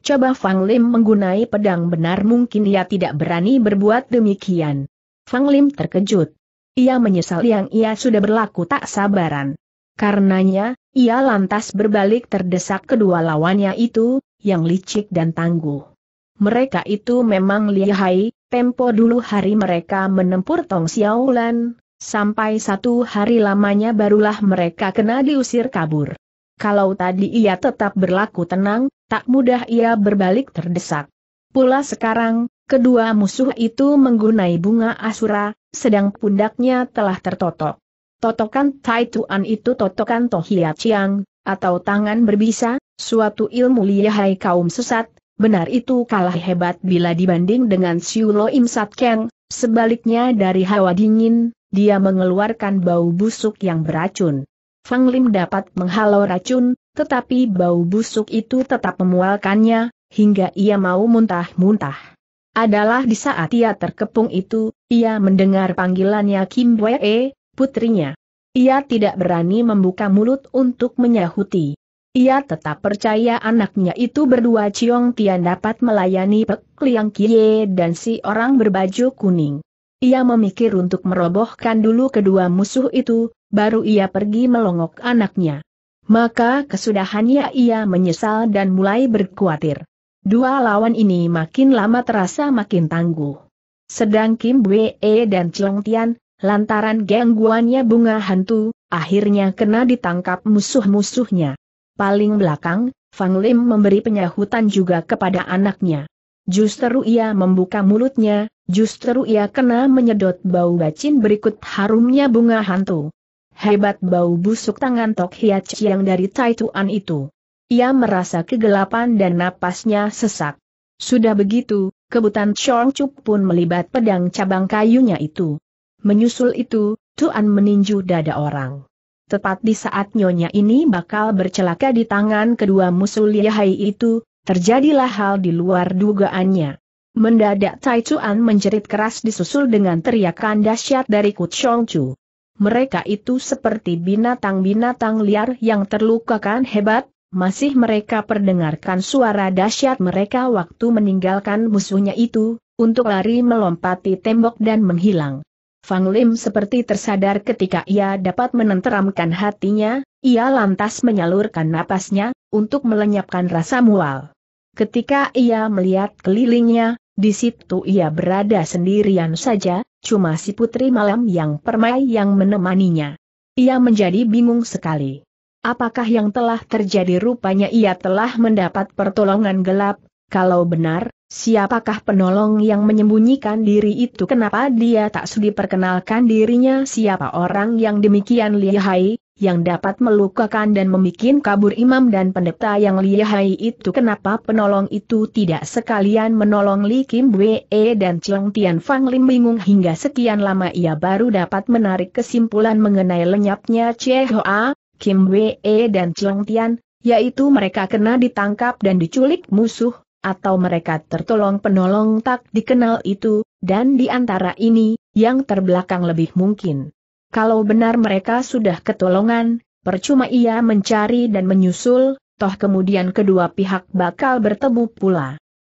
Speaker 1: Coba Fang Lim menggunai pedang benar mungkin ia tidak berani berbuat demikian. Fang Lim terkejut. Ia menyesal yang ia sudah berlaku tak sabaran. Karenanya, ia lantas berbalik terdesak kedua lawannya itu, yang licik dan tangguh. Mereka itu memang lihai, tempo dulu hari mereka menempur Tong Xiaolan, sampai satu hari lamanya barulah mereka kena diusir kabur. Kalau tadi ia tetap berlaku tenang, tak mudah ia berbalik terdesak. Pula sekarang, kedua musuh itu menggunai bunga asura, sedang pundaknya telah tertotok. Totokan Tai Tuan itu totokan Tohia Chiang, atau tangan berbisa, suatu ilmu lihai kaum sesat, benar itu kalah hebat bila dibanding dengan Siulo Im Sat Keng, sebaliknya dari hawa dingin, dia mengeluarkan bau busuk yang beracun. Fang Lim dapat menghalau racun, tetapi bau busuk itu tetap memualkannya, hingga ia mau muntah-muntah. Adalah di saat ia terkepung itu, ia mendengar panggilannya Kim Wee, putrinya. Ia tidak berani membuka mulut untuk menyahuti. Ia tetap percaya anaknya itu berdua Ciong Tian dapat melayani Pek Liang Kie dan si orang berbaju kuning. Ia memikir untuk merobohkan dulu kedua musuh itu, baru ia pergi melongok anaknya. Maka kesudahannya ia menyesal dan mulai berkhawatir. Dua lawan ini makin lama terasa makin tangguh. Sedang Kim Wee dan Ciong Tian, Lantaran gangguannya bunga hantu, akhirnya kena ditangkap musuh-musuhnya. Paling belakang, Fang Lim memberi penyahutan juga kepada anaknya. Justru ia membuka mulutnya, justru ia kena menyedot bau bacin berikut harumnya bunga hantu. Hebat bau busuk tangan Tok Hiat Chiang dari Tuan itu. Ia merasa kegelapan dan napasnya sesak. Sudah begitu, kebutan Chong Chuk pun melibat pedang cabang kayunya itu. Menyusul itu, Tuan meninju dada orang. Tepat di saat nyonya ini bakal bercelaka di tangan kedua musuh Liahai itu, terjadilah hal di luar dugaannya. Mendadak Tai Chuan menjerit keras disusul dengan teriakan dahsyat dari Kut Chong Chu. Mereka itu seperti binatang-binatang liar yang terluka kan hebat, masih mereka perdengarkan suara dahsyat mereka waktu meninggalkan musuhnya itu, untuk lari melompati tembok dan menghilang. Fang Lim seperti tersadar ketika ia dapat menenteramkan hatinya, ia lantas menyalurkan napasnya, untuk melenyapkan rasa mual. Ketika ia melihat kelilingnya, di situ ia berada sendirian saja, cuma si putri malam yang permai yang menemaninya. Ia menjadi bingung sekali. Apakah yang telah terjadi rupanya ia telah mendapat pertolongan gelap, kalau benar, Siapakah penolong yang menyembunyikan diri itu kenapa dia tak sudi perkenalkan dirinya siapa orang yang demikian lihai, yang dapat melukakan dan membuat kabur imam dan pendeta yang lihai itu kenapa penolong itu tidak sekalian menolong Li Kim Wee dan Cheng Tian Fang Lim bingung hingga sekian lama ia baru dapat menarik kesimpulan mengenai lenyapnya Che Hoa, Kim Wee dan Cheng Tian, yaitu mereka kena ditangkap dan diculik musuh, atau mereka tertolong penolong tak dikenal itu, dan di antara ini, yang terbelakang lebih mungkin. Kalau benar mereka sudah ketolongan, percuma ia mencari dan menyusul, toh kemudian kedua pihak bakal bertemu pula.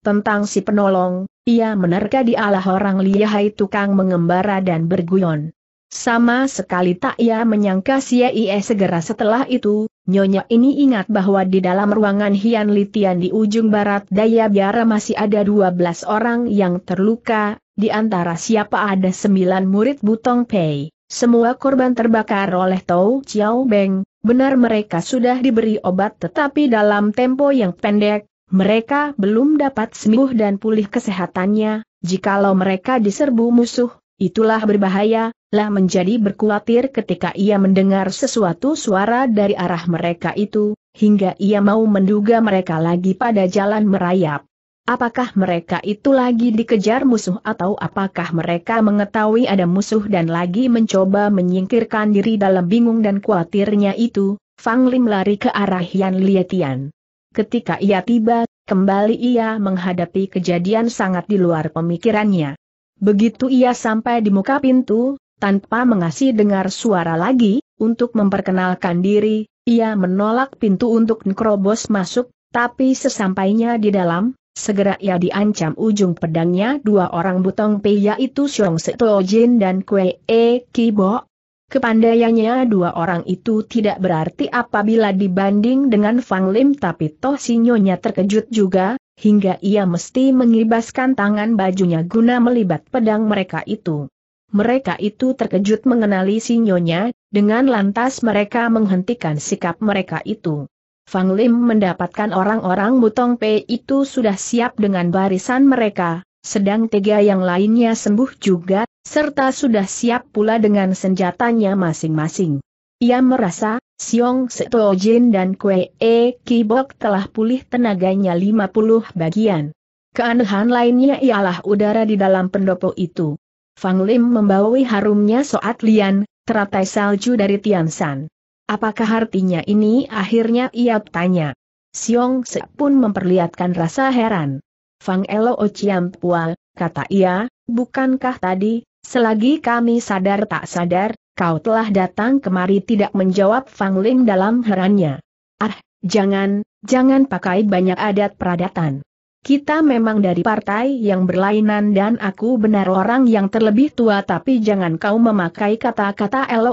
Speaker 1: Tentang si penolong, ia menerka dialah orang lihai tukang mengembara dan berguyon. Sama sekali tak ia menyangka si ia segera setelah itu, Nyonya ini ingat bahwa di dalam ruangan Hian Litian di ujung barat daya biara masih ada 12 orang yang terluka, di antara siapa ada 9 murid Butong Pei. Semua korban terbakar oleh Tau Chiao Beng, benar mereka sudah diberi obat tetapi dalam tempo yang pendek, mereka belum dapat sembuh dan pulih kesehatannya, jikalau mereka diserbu musuh, Itulah berbahaya, lah menjadi berkuatir ketika ia mendengar sesuatu suara dari arah mereka itu, hingga ia mau menduga mereka lagi pada jalan merayap. Apakah mereka itu lagi dikejar musuh atau apakah mereka mengetahui ada musuh dan lagi mencoba menyingkirkan diri dalam bingung dan kuatirnya itu, Fang Lim lari ke arah Yan Lietian. Ketika ia tiba, kembali ia menghadapi kejadian sangat di luar pemikirannya. Begitu ia sampai di muka pintu, tanpa mengasih dengar suara lagi, untuk memperkenalkan diri, ia menolak pintu untuk Nkrobos masuk, tapi sesampainya di dalam, segera ia diancam ujung pedangnya dua orang butong pe yaitu Seto Jin dan Kwe E Kibo. Kepandaiannya dua orang itu tidak berarti apabila dibanding dengan Fang Lim tapi toh sinyonya terkejut juga, hingga ia mesti mengibaskan tangan bajunya guna melibat pedang mereka itu. Mereka itu terkejut mengenali sinyonya, dengan lantas mereka menghentikan sikap mereka itu. Fang Lim mendapatkan orang-orang Butong Pei itu sudah siap dengan barisan mereka, sedang tiga yang lainnya sembuh juga, serta sudah siap pula dengan senjatanya masing-masing. Ia merasa, Siong Seto Jin dan Kwe E Kibok telah pulih tenaganya 50 bagian. Keanehan lainnya ialah udara di dalam pendopo itu. Fang Lim membawai harumnya soat lian, teratai salju dari Tiansan. Apakah artinya ini akhirnya ia tanya. Siong Se pun memperlihatkan rasa heran. Fang Elo O Ociam Pua, kata ia, bukankah tadi, selagi kami sadar tak sadar, kau telah datang kemari tidak menjawab Fang Ling dalam herannya. Ah, jangan, jangan pakai banyak adat peradatan. Kita memang dari partai yang berlainan dan aku benar orang yang terlebih tua tapi jangan kau memakai kata-kata Elo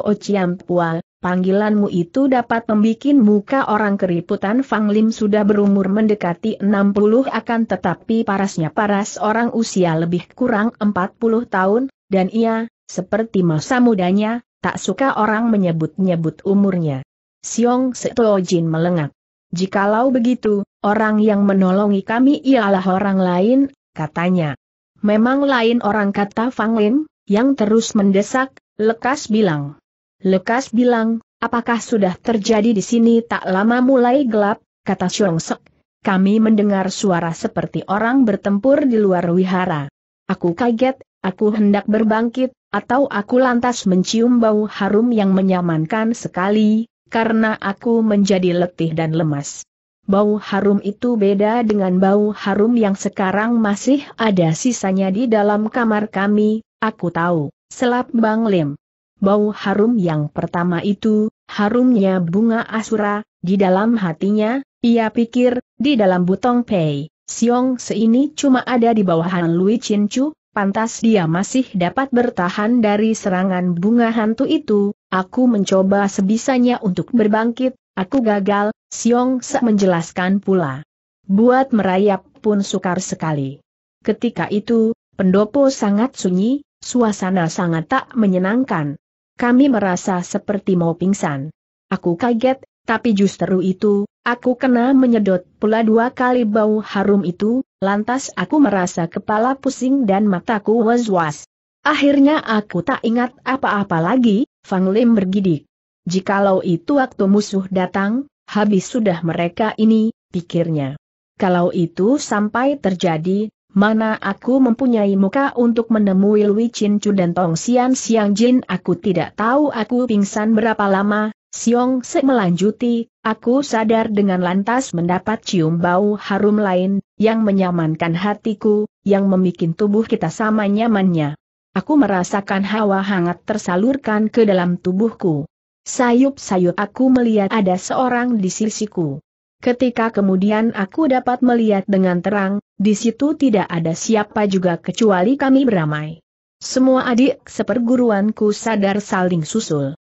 Speaker 1: Pua, panggilanmu itu dapat membuat muka orang keriputan Fang Lim sudah berumur mendekati 60 akan tetapi parasnya paras orang usia lebih kurang 40 tahun, dan ia, seperti masa mudanya, Tak suka orang menyebut-nyebut umurnya. Siong Setojin melengak. Jikalau begitu, orang yang menolongi kami ialah orang lain, katanya. Memang lain orang kata Fang Lin, yang terus mendesak, Lekas bilang. Lekas bilang, apakah sudah terjadi di sini tak lama mulai gelap, kata Siong Sek. Kami mendengar suara seperti orang bertempur di luar wihara. Aku kaget, Aku hendak berbangkit, atau aku lantas mencium bau harum yang menyamankan sekali, karena aku menjadi letih dan lemas. Bau harum itu beda dengan bau harum yang sekarang masih ada sisanya di dalam kamar kami, aku tahu, selap Bang Lim. Bau harum yang pertama itu, harumnya bunga asura, di dalam hatinya, ia pikir, di dalam butong pei, siong seini cuma ada di bawahan Lui Chin Chu, pantas dia masih dapat bertahan dari serangan bunga hantu itu, aku mencoba sebisanya untuk berbangkit, aku gagal, Siong Se menjelaskan pula. Buat merayap pun sukar sekali. Ketika itu, pendopo sangat sunyi, suasana sangat tak menyenangkan. Kami merasa seperti mau pingsan. Aku kaget, tapi justru itu, aku kena menyedot pula dua kali bau harum itu, Lantas aku merasa kepala pusing dan mataku was-was. Akhirnya aku tak ingat apa-apa lagi, Fang Lim bergidik. Jikalau itu waktu musuh datang, habis sudah mereka ini, pikirnya. Kalau itu sampai terjadi, mana aku mempunyai muka untuk menemui Lui Chin Chu dan Tong Sian Siang Jin aku tidak tahu aku pingsan berapa lama, Siong Se melanjuti, aku sadar dengan lantas mendapat cium bau harum lain, yang menyamankan hatiku, yang memikin tubuh kita sama nyamannya. Aku merasakan hawa hangat tersalurkan ke dalam tubuhku. Sayup-sayup aku melihat ada seorang di sisiku. Ketika kemudian aku dapat melihat dengan terang, di situ tidak ada siapa juga kecuali kami beramai. Semua adik seperguruanku sadar saling susul.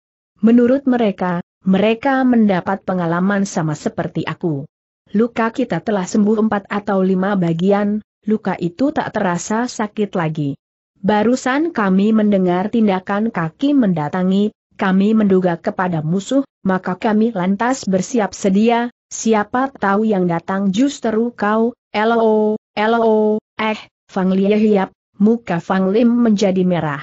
Speaker 1: Menurut mereka, mereka mendapat pengalaman sama seperti aku. Luka kita telah sembuh empat atau lima bagian, luka itu tak terasa sakit lagi. Barusan kami mendengar tindakan kaki mendatangi, kami menduga kepada musuh, maka kami lantas bersiap sedia, siapa tahu yang datang justru kau, elo, elo, eh, Fang Lie hiap, muka Fang Lim menjadi merah.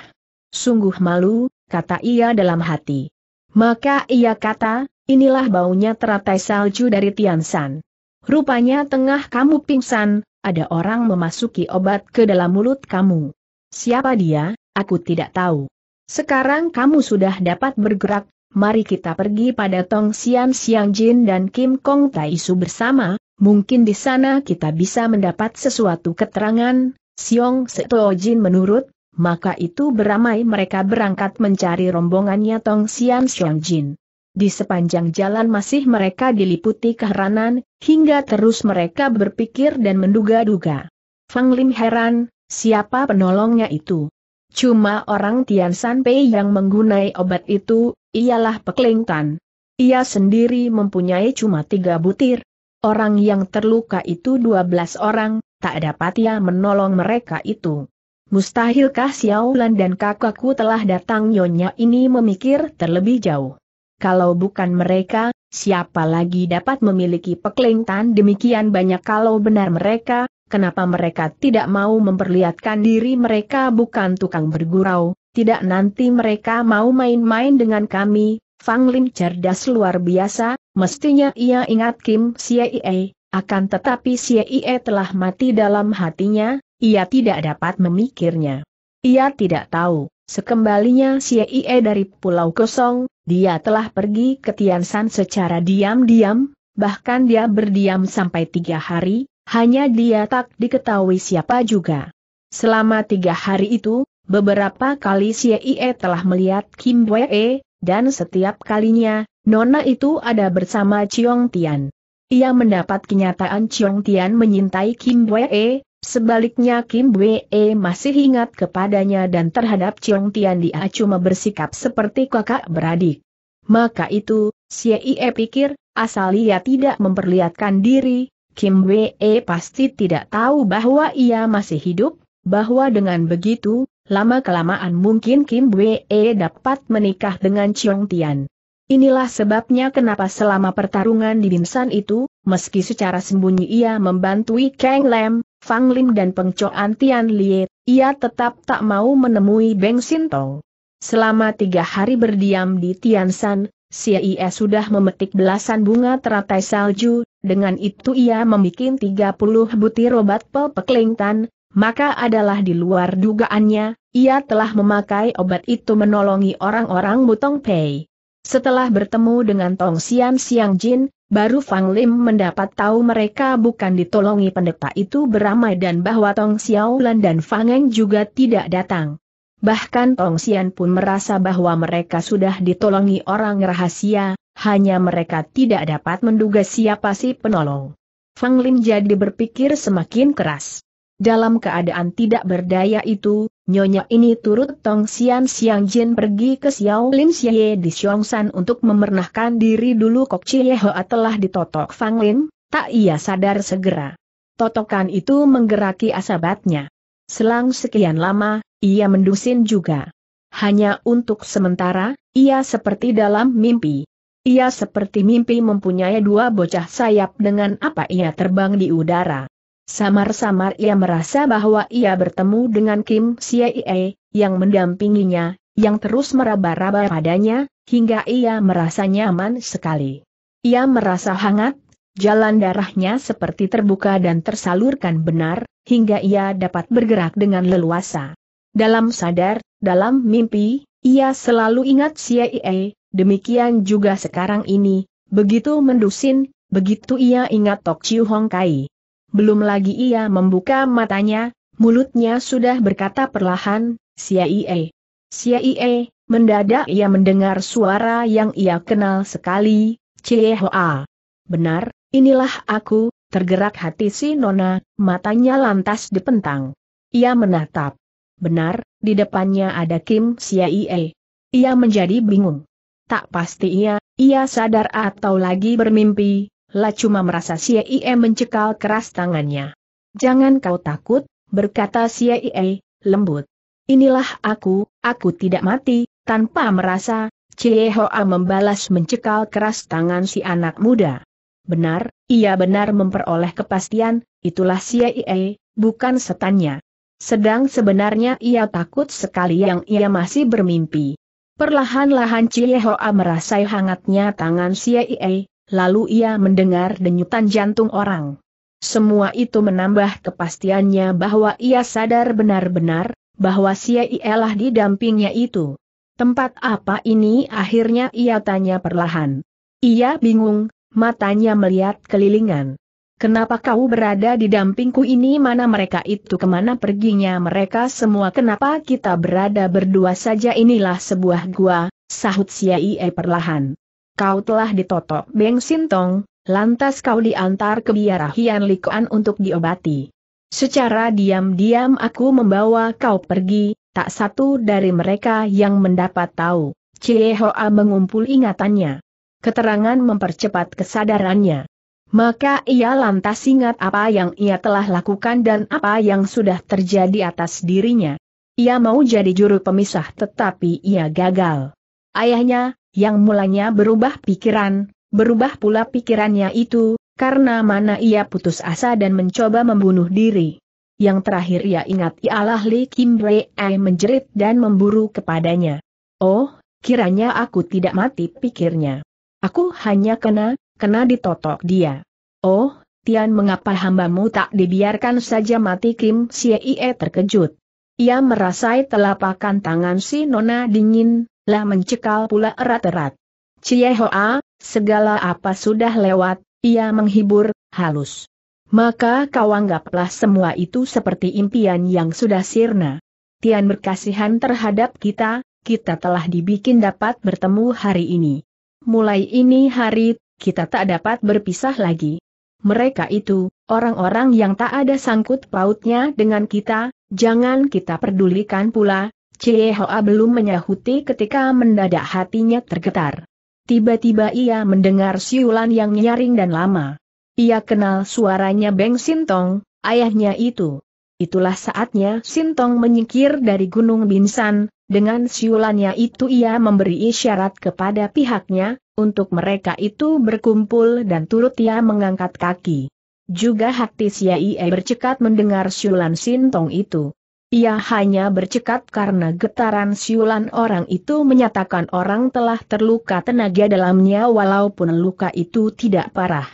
Speaker 1: Sungguh malu, kata ia dalam hati. Maka ia kata, inilah baunya teratai salju dari Tiansan. Rupanya tengah kamu pingsan, ada orang memasuki obat ke dalam mulut kamu. Siapa dia, aku tidak tahu. Sekarang kamu sudah dapat bergerak, mari kita pergi pada Tong Xian Xiang Jin dan Kim Kong Tai Su bersama, mungkin di sana kita bisa mendapat sesuatu keterangan. Siong Seto Jin menurut, maka itu beramai mereka berangkat mencari rombongannya Tong Sian Xiong Jin. Di sepanjang jalan masih mereka diliputi keheranan, hingga terus mereka berpikir dan menduga-duga. Fang Lim heran, siapa penolongnya itu? Cuma orang Tian San Pei yang menggunai obat itu, ialah Pekling Tan. Ia sendiri mempunyai cuma tiga butir. Orang yang terluka itu dua belas orang, tak dapat ia menolong mereka itu. Mustahilkah Xiaolan dan kakakku telah datang nyonya ini memikir terlebih jauh. Kalau bukan mereka, siapa lagi dapat memiliki pekelingtan demikian banyak kalau benar mereka, kenapa mereka tidak mau memperlihatkan diri mereka bukan tukang bergurau, tidak nanti mereka mau main-main dengan kami, Fang Lin cerdas luar biasa, mestinya ia ingat Kim Siei, akan tetapi Siei telah mati dalam hatinya, ia tidak dapat memikirnya. Ia tidak tahu, sekembalinya si Ie dari Pulau Kosong, dia telah pergi ke Tiansan secara diam-diam, bahkan dia berdiam sampai tiga hari, hanya dia tak diketahui siapa juga. Selama tiga hari itu, beberapa kali si Ie telah melihat Kim Wee, dan setiap kalinya, Nona itu ada bersama Chiong Tian. Ia mendapat kenyataan Chiong Tian menyintai Kim Wee, Sebaliknya Kim Wee masih ingat kepadanya dan terhadap Chong Tian dia cuma bersikap seperti kakak beradik. Maka itu, Ie pikir, asal ia tidak memperlihatkan diri, Kim Wee pasti tidak tahu bahwa ia masih hidup, bahwa dengan begitu, lama-kelamaan mungkin Kim Wee dapat menikah dengan Chong Tian. Inilah sebabnya kenapa selama pertarungan di Binsan itu, meski secara sembunyi ia membantui Kang Lam, Fang Lim dan Peng Pengcoan antian Lie, ia tetap tak mau menemui Beng Sintong. Selama tiga hari berdiam di Tiansan, Ie sudah memetik belasan bunga teratai salju, dengan itu ia membuat 30 butir obat pelpeklingtan, maka adalah di luar dugaannya, ia telah memakai obat itu menolongi orang-orang Butong Pei. Setelah bertemu dengan Tong Xian Xiang Jin, Baru Fang Lim mendapat tahu mereka bukan ditolongi pendeta itu beramai dan bahwa Tong Xiaolan dan Fang Eng juga tidak datang. Bahkan Tong Xian pun merasa bahwa mereka sudah ditolongi orang rahasia, hanya mereka tidak dapat menduga siapa si penolong. Fang Lim jadi berpikir semakin keras. Dalam keadaan tidak berdaya itu, Nyonya ini turut Tong Xian Xiang Jin pergi ke Xiao Lin Xie di Xiongsan untuk memernahkan diri dulu Kok Chie Hoa telah ditotok Fang Lin, tak ia sadar segera. Totokan itu menggeraki asabatnya. Selang sekian lama, ia mendusin juga. Hanya untuk sementara, ia seperti dalam mimpi. Ia seperti mimpi mempunyai dua bocah sayap dengan apa ia terbang di udara. Samar-samar ia merasa bahwa ia bertemu dengan Kim Siae, yang mendampinginya, yang terus meraba-raba padanya, hingga ia merasa nyaman sekali. Ia merasa hangat, jalan darahnya seperti terbuka dan tersalurkan benar, hingga ia dapat bergerak dengan leluasa. Dalam sadar, dalam mimpi, ia selalu ingat Siae, demikian juga sekarang ini, begitu mendusin, begitu ia ingat Tok Chiu Hong Kai belum lagi ia membuka matanya, mulutnya sudah berkata perlahan, Siaie. Siaie, mendadak ia mendengar suara yang ia kenal sekali, Ciehoa. Benar, inilah aku, tergerak hati si Nona, matanya lantas dipentang. Ia menatap. Benar, di depannya ada Kim Siaie. Ia menjadi bingung. Tak pasti ia, ia sadar atau lagi bermimpi, La cuma merasa Xie Ie mencekal keras tangannya. Jangan kau takut, berkata Xie Ie, lembut. Inilah aku, aku tidak mati, tanpa merasa, Cie Hoa membalas mencekal keras tangan si anak muda. Benar, ia benar memperoleh kepastian, itulah Xie Ie, bukan setannya. Sedang sebenarnya ia takut sekali yang ia masih bermimpi. Perlahan-lahan Cie Hoa merasai hangatnya tangan Xie Ie, lalu ia mendengar denyutan jantung orang. Semua itu menambah kepastiannya bahwa ia sadar benar-benar, bahwa di dampingnya itu. Tempat apa ini akhirnya ia tanya perlahan. Ia bingung, matanya melihat kelilingan. Kenapa kau berada di dampingku ini mana mereka itu kemana perginya mereka semua kenapa kita berada berdua saja inilah sebuah gua, sahut Siaie perlahan kau telah ditotok Beng Sintong, lantas kau diantar ke biara Hian Likuan untuk diobati. Secara diam-diam aku membawa kau pergi, tak satu dari mereka yang mendapat tahu. Cie Hoa mengumpul ingatannya. Keterangan mempercepat kesadarannya. Maka ia lantas ingat apa yang ia telah lakukan dan apa yang sudah terjadi atas dirinya. Ia mau jadi juru pemisah tetapi ia gagal. Ayahnya, yang mulanya berubah pikiran, berubah pula pikirannya itu, karena mana ia putus asa dan mencoba membunuh diri. Yang terakhir ia ingat ialah Li Kim Rei Ai menjerit dan memburu kepadanya. Oh, kiranya aku tidak mati pikirnya. Aku hanya kena, kena ditotok dia. Oh, Tian mengapa hambamu tak dibiarkan saja mati Kim Siei terkejut. Ia merasai telapakan tangan si Nona dingin, lah mencekal pula erat-erat. Cie Hoa, segala apa sudah lewat, ia menghibur, halus. Maka kau anggaplah semua itu seperti impian yang sudah sirna. Tian berkasihan terhadap kita, kita telah dibikin dapat bertemu hari ini. Mulai ini hari, kita tak dapat berpisah lagi. Mereka itu, orang-orang yang tak ada sangkut pautnya dengan kita, jangan kita pedulikan pula, Hoa belum menyahuti ketika mendadak hatinya tergetar. Tiba-tiba ia mendengar siulan yang nyaring dan lama. Ia kenal suaranya Beng Sintong, ayahnya itu. Itulah saatnya Sintong menyingkir dari Gunung Binsan, dengan siulannya itu ia memberi isyarat kepada pihaknya, untuk mereka itu berkumpul dan turut ia mengangkat kaki. Juga hati Siai bercekat mendengar siulan Sintong itu. Ia hanya bercekat karena getaran siulan orang itu menyatakan orang telah terluka tenaga dalamnya walaupun luka itu tidak parah.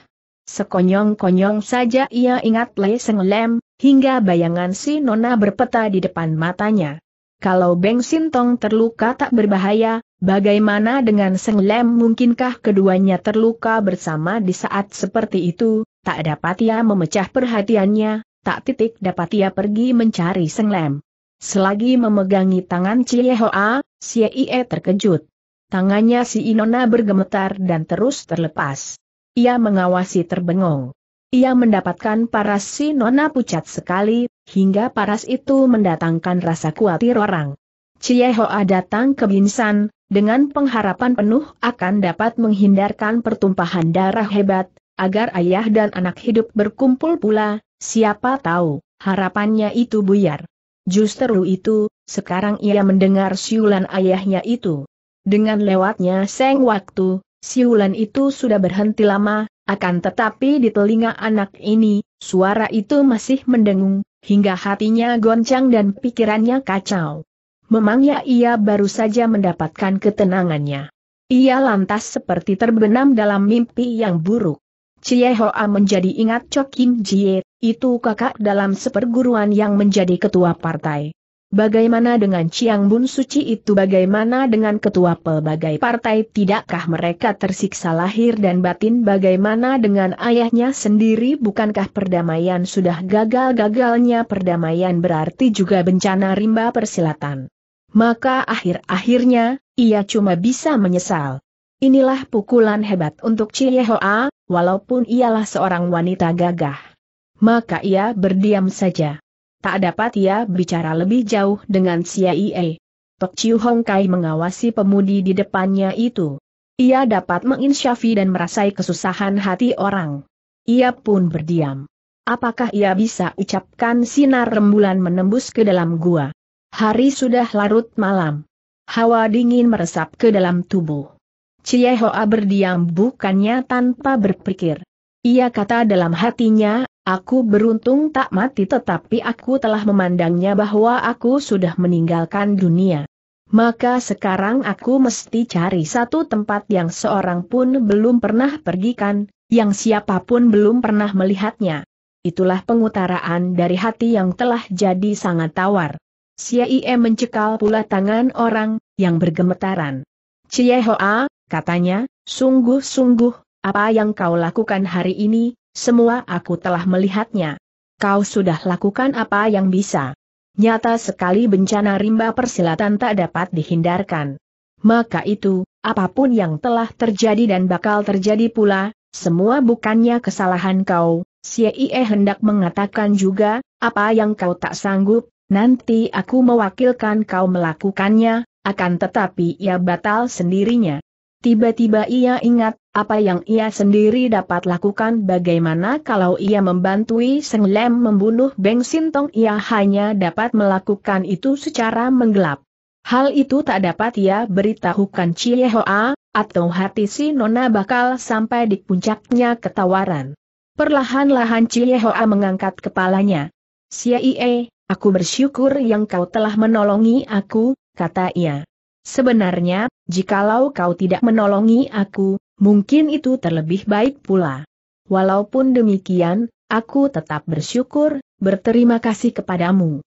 Speaker 1: Sekonyong-konyong saja ia ingat Le Seng Lem, hingga bayangan si Nona berpeta di depan matanya. Kalau Beng Sintong terluka tak berbahaya, bagaimana dengan Seng Lem mungkinkah keduanya terluka bersama di saat seperti itu, tak dapat ia memecah perhatiannya, tak titik dapat ia pergi mencari Seng Lem. Selagi memegangi tangan Cie Hoa, Cie Ie terkejut. Tangannya si Inona bergemetar dan terus terlepas. Ia mengawasi terbengong. Ia mendapatkan paras si Nona pucat sekali, hingga paras itu mendatangkan rasa khawatir orang. Cie Hoa datang ke Binsan, dengan pengharapan penuh akan dapat menghindarkan pertumpahan darah hebat, agar ayah dan anak hidup berkumpul pula, siapa tahu, harapannya itu buyar. Justru itu, sekarang ia mendengar siulan ayahnya itu. Dengan lewatnya seng waktu, siulan itu sudah berhenti lama, akan tetapi di telinga anak ini, suara itu masih mendengung, hingga hatinya goncang dan pikirannya kacau. Memangnya ia baru saja mendapatkan ketenangannya. Ia lantas seperti terbenam dalam mimpi yang buruk. Chie Hoa menjadi ingat Cho Kim Jie, itu kakak dalam seperguruan yang menjadi ketua partai. Bagaimana dengan Chiang Bun Suci itu bagaimana dengan ketua pelbagai partai tidakkah mereka tersiksa lahir dan batin bagaimana dengan ayahnya sendiri bukankah perdamaian sudah gagal-gagalnya perdamaian berarti juga bencana rimba persilatan. Maka akhir-akhirnya, ia cuma bisa menyesal. Inilah pukulan hebat untuk Chie Hoa, walaupun ialah seorang wanita gagah. Maka ia berdiam saja. Tak dapat ia bicara lebih jauh dengan CIA. Tok Chiu Hong Kai mengawasi pemudi di depannya itu. Ia dapat menginsyafi dan merasai kesusahan hati orang. Ia pun berdiam. Apakah ia bisa ucapkan sinar rembulan menembus ke dalam gua? Hari sudah larut malam. Hawa dingin meresap ke dalam tubuh. Cie Hoa berdiam bukannya tanpa berpikir. Ia kata dalam hatinya, aku beruntung tak mati tetapi aku telah memandangnya bahwa aku sudah meninggalkan dunia. Maka sekarang aku mesti cari satu tempat yang seorang pun belum pernah pergikan, yang siapapun belum pernah melihatnya. Itulah pengutaraan dari hati yang telah jadi sangat tawar. Cie mencekal pula tangan orang, yang bergemetaran. Cie Hoa, katanya, sungguh-sungguh, apa yang kau lakukan hari ini, semua aku telah melihatnya. Kau sudah lakukan apa yang bisa. Nyata sekali bencana rimba persilatan tak dapat dihindarkan. Maka itu, apapun yang telah terjadi dan bakal terjadi pula, semua bukannya kesalahan kau, Siye hendak mengatakan juga, apa yang kau tak sanggup, nanti aku mewakilkan kau melakukannya, akan tetapi ia batal sendirinya. Tiba-tiba ia ingat, apa yang ia sendiri dapat lakukan bagaimana kalau ia membantui Seng Lem membunuh Beng Sintong ia hanya dapat melakukan itu secara menggelap. Hal itu tak dapat ia beritahukan Cie Hoa, atau hati si Nona bakal sampai di puncaknya ketawaran. Perlahan-lahan Cie Hoa mengangkat kepalanya. Cie, aku bersyukur yang kau telah menolongi aku, kata ia. Sebenarnya, jikalau kau tidak menolongi aku, mungkin itu terlebih baik pula. Walaupun demikian, aku tetap bersyukur, berterima kasih kepadamu.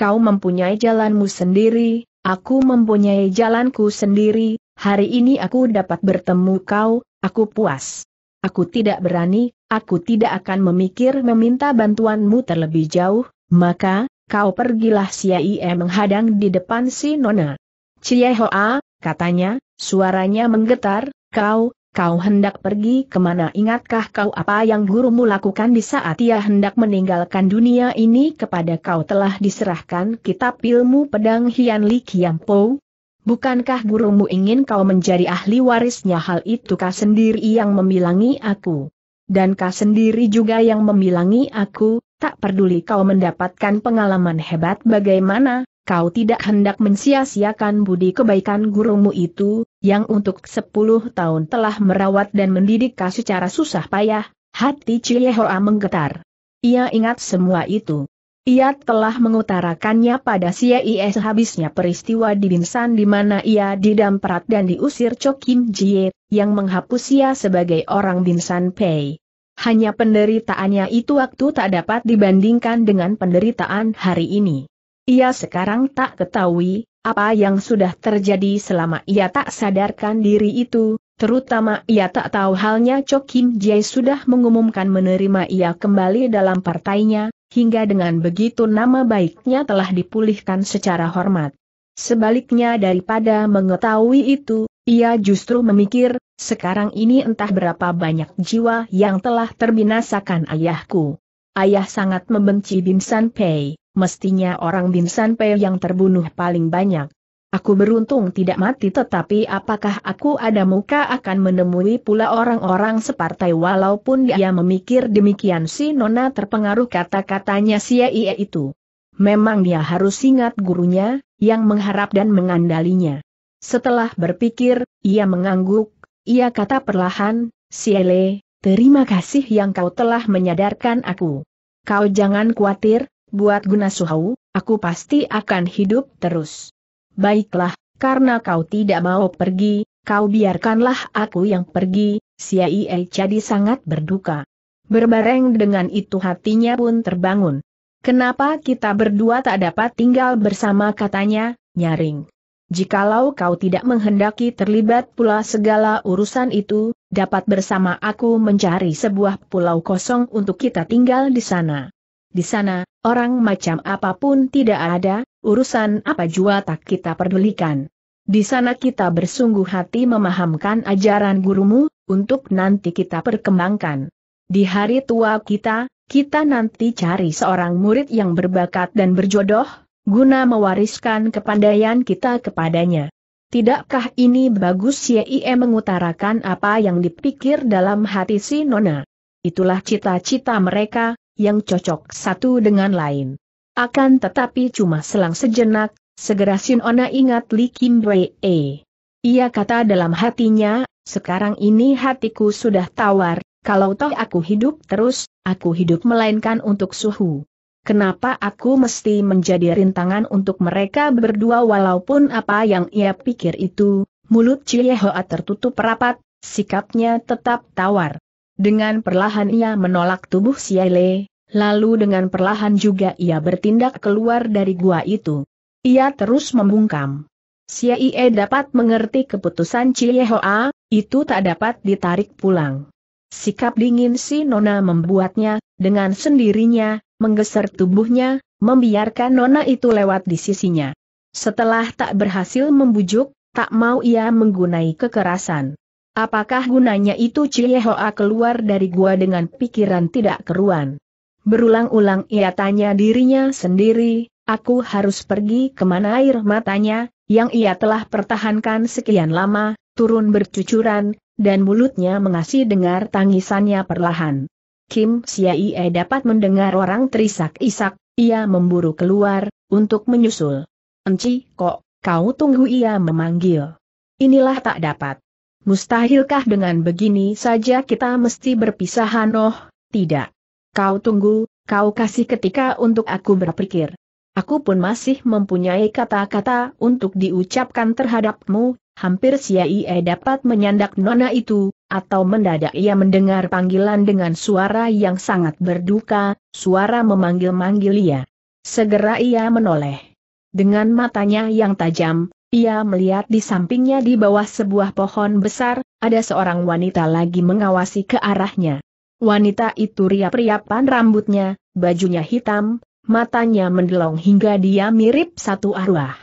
Speaker 1: Kau mempunyai jalanmu sendiri, aku mempunyai jalanku sendiri, hari ini aku dapat bertemu kau, aku puas. Aku tidak berani, aku tidak akan memikir meminta bantuanmu terlebih jauh, maka, kau pergilah sia menghadang di depan si Nona. Cie Hoa, ah, katanya, suaranya menggetar, kau, kau hendak pergi kemana ingatkah kau apa yang gurumu lakukan di saat ia hendak meninggalkan dunia ini kepada kau telah diserahkan kitab ilmu pedang Hian Li Kiampo? Bukankah gurumu ingin kau menjadi ahli warisnya hal itu kau sendiri yang memilangi aku? Dan kau sendiri juga yang memilangi aku, tak peduli kau mendapatkan pengalaman hebat bagaimana, kau tidak hendak mensia-siakan budi kebaikan gurumu itu, yang untuk sepuluh tahun telah merawat dan mendidik kau secara susah payah, hati Ciehoa menggetar. Ia ingat semua itu. Ia telah mengutarakannya pada CIS habisnya peristiwa di Binsan di mana ia didamprat dan diusir Chokim Jie, yang menghapus ia sebagai orang Binsan Pei. Hanya penderitaannya itu waktu tak dapat dibandingkan dengan penderitaan hari ini. Ia sekarang tak ketahui, apa yang sudah terjadi selama ia tak sadarkan diri itu, terutama ia tak tahu halnya Cho Kim Jae sudah mengumumkan menerima ia kembali dalam partainya, hingga dengan begitu nama baiknya telah dipulihkan secara hormat. Sebaliknya daripada mengetahui itu, ia justru memikir, sekarang ini entah berapa banyak jiwa yang telah terbinasakan ayahku. Ayah sangat membenci Bin San Pei mestinya orang Bin Sanpei yang terbunuh paling banyak. Aku beruntung tidak mati tetapi apakah aku ada muka akan menemui pula orang-orang separtai walaupun dia memikir demikian si Nona terpengaruh kata-katanya si Ie itu. Memang dia harus ingat gurunya, yang mengharap dan mengandalinya. Setelah berpikir, ia mengangguk, ia kata perlahan, Ele, terima kasih yang kau telah menyadarkan aku. Kau jangan khawatir, buat guna suhu, aku pasti akan hidup terus. Baiklah, karena kau tidak mau pergi, kau biarkanlah aku yang pergi, Siaie jadi sangat berduka. Berbareng dengan itu hatinya pun terbangun. Kenapa kita berdua tak dapat tinggal bersama katanya, nyaring. Jikalau kau tidak menghendaki terlibat pula segala urusan itu, dapat bersama aku mencari sebuah pulau kosong untuk kita tinggal di sana. Di sana, orang macam apapun tidak ada, urusan apa jua tak kita pedulikan. Di sana kita bersungguh hati memahamkan ajaran gurumu, untuk nanti kita perkembangkan. Di hari tua kita, kita nanti cari seorang murid yang berbakat dan berjodoh, guna mewariskan kepandaian kita kepadanya. Tidakkah ini bagus YIE mengutarakan apa yang dipikir dalam hati si Nona? Itulah cita-cita mereka, yang cocok satu dengan lain. Akan tetapi cuma selang sejenak, segera Sin Ona ingat Li Kim Wei. -e. Ia kata dalam hatinya, sekarang ini hatiku sudah tawar, kalau toh aku hidup terus, aku hidup melainkan untuk suhu. Kenapa aku mesti menjadi rintangan untuk mereka berdua walaupun apa yang ia pikir itu, mulut Cie Hoa tertutup rapat, sikapnya tetap tawar. Dengan perlahan ia menolak tubuh Siaile, lalu dengan perlahan juga ia bertindak keluar dari gua itu. Ia terus membungkam. Siaie dapat mengerti keputusan Ciehoa, itu tak dapat ditarik pulang. Sikap dingin si Nona membuatnya, dengan sendirinya, menggeser tubuhnya, membiarkan Nona itu lewat di sisinya. Setelah tak berhasil membujuk, tak mau ia menggunai kekerasan. Apakah gunanya itu Ciehoa keluar dari gua dengan pikiran tidak keruan? Berulang-ulang ia tanya dirinya sendiri, aku harus pergi kemana air matanya, yang ia telah pertahankan sekian lama, turun bercucuran, dan mulutnya mengasih dengar tangisannya perlahan. Kim Siaie dapat mendengar orang terisak-isak, ia memburu keluar, untuk menyusul. Enci, kok, kau tunggu ia memanggil. Inilah tak dapat. Mustahilkah dengan begini saja kita mesti berpisahan oh, tidak. Kau tunggu, kau kasih ketika untuk aku berpikir. Aku pun masih mempunyai kata-kata untuk diucapkan terhadapmu, hampir sia Aie dapat menyandak nona itu, atau mendadak ia mendengar panggilan dengan suara yang sangat berduka, suara memanggil-manggil ia. Segera ia menoleh. Dengan matanya yang tajam, ia melihat di sampingnya di bawah sebuah pohon besar, ada seorang wanita lagi mengawasi ke arahnya. Wanita itu riap-riapan rambutnya, bajunya hitam, matanya mendelong hingga dia mirip satu arwah.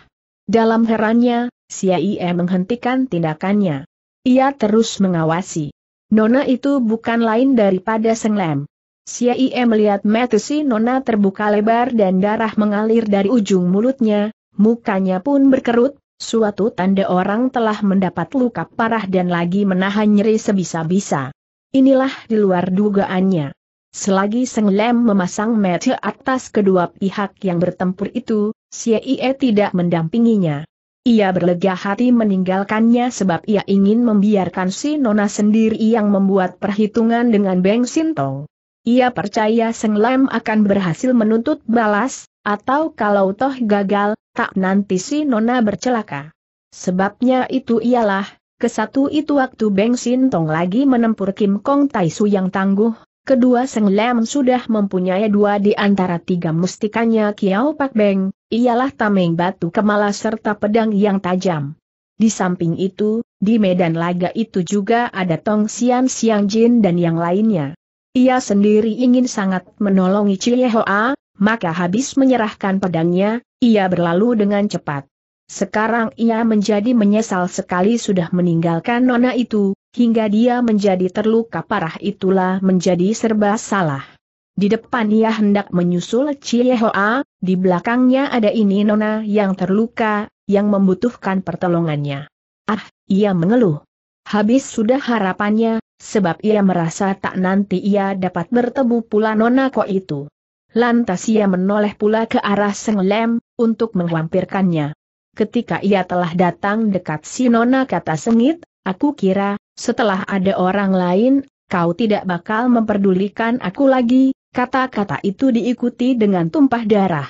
Speaker 1: Dalam herannya, Siaie menghentikan tindakannya. Ia terus mengawasi. Nona itu bukan lain daripada Senglem. Siaie melihat mata si Nona terbuka lebar dan darah mengalir dari ujung mulutnya, mukanya pun berkerut, Suatu tanda orang telah mendapat luka parah dan lagi menahan nyeri sebisa-bisa. Inilah di luar dugaannya. Selagi Senglem memasang mata atas kedua pihak yang bertempur itu, Xie tidak mendampinginya. Ia berlega hati meninggalkannya sebab ia ingin membiarkan si Nona sendiri yang membuat perhitungan dengan Beng Sintong. Ia percaya Senglem akan berhasil menuntut balas, atau kalau toh gagal, tak nanti si Nona bercelaka. Sebabnya itu ialah, kesatu itu waktu Beng Sintong lagi menempur Kim Kong Taisu yang tangguh, kedua Seng Lam sudah mempunyai dua di antara tiga mustikanya Kiao Pak Beng, ialah tameng batu kemala serta pedang yang tajam. Di samping itu, di medan laga itu juga ada Tong Sian Siang Jin dan yang lainnya. Ia sendiri ingin sangat menolongi Chie Hoa, maka habis menyerahkan pedangnya, ia berlalu dengan cepat. Sekarang ia menjadi menyesal sekali sudah meninggalkan nona itu, hingga dia menjadi terluka parah itulah menjadi serba salah. Di depan ia hendak menyusul Ciehoa, di belakangnya ada ini nona yang terluka, yang membutuhkan pertolongannya. Ah, ia mengeluh. Habis sudah harapannya, sebab ia merasa tak nanti ia dapat bertemu pula nona kok itu. Lantas ia menoleh pula ke arah Seng Lem, untuk menghampirkannya. Ketika ia telah datang dekat si Nona kata sengit, aku kira, setelah ada orang lain, kau tidak bakal memperdulikan aku lagi, kata-kata itu diikuti dengan tumpah darah.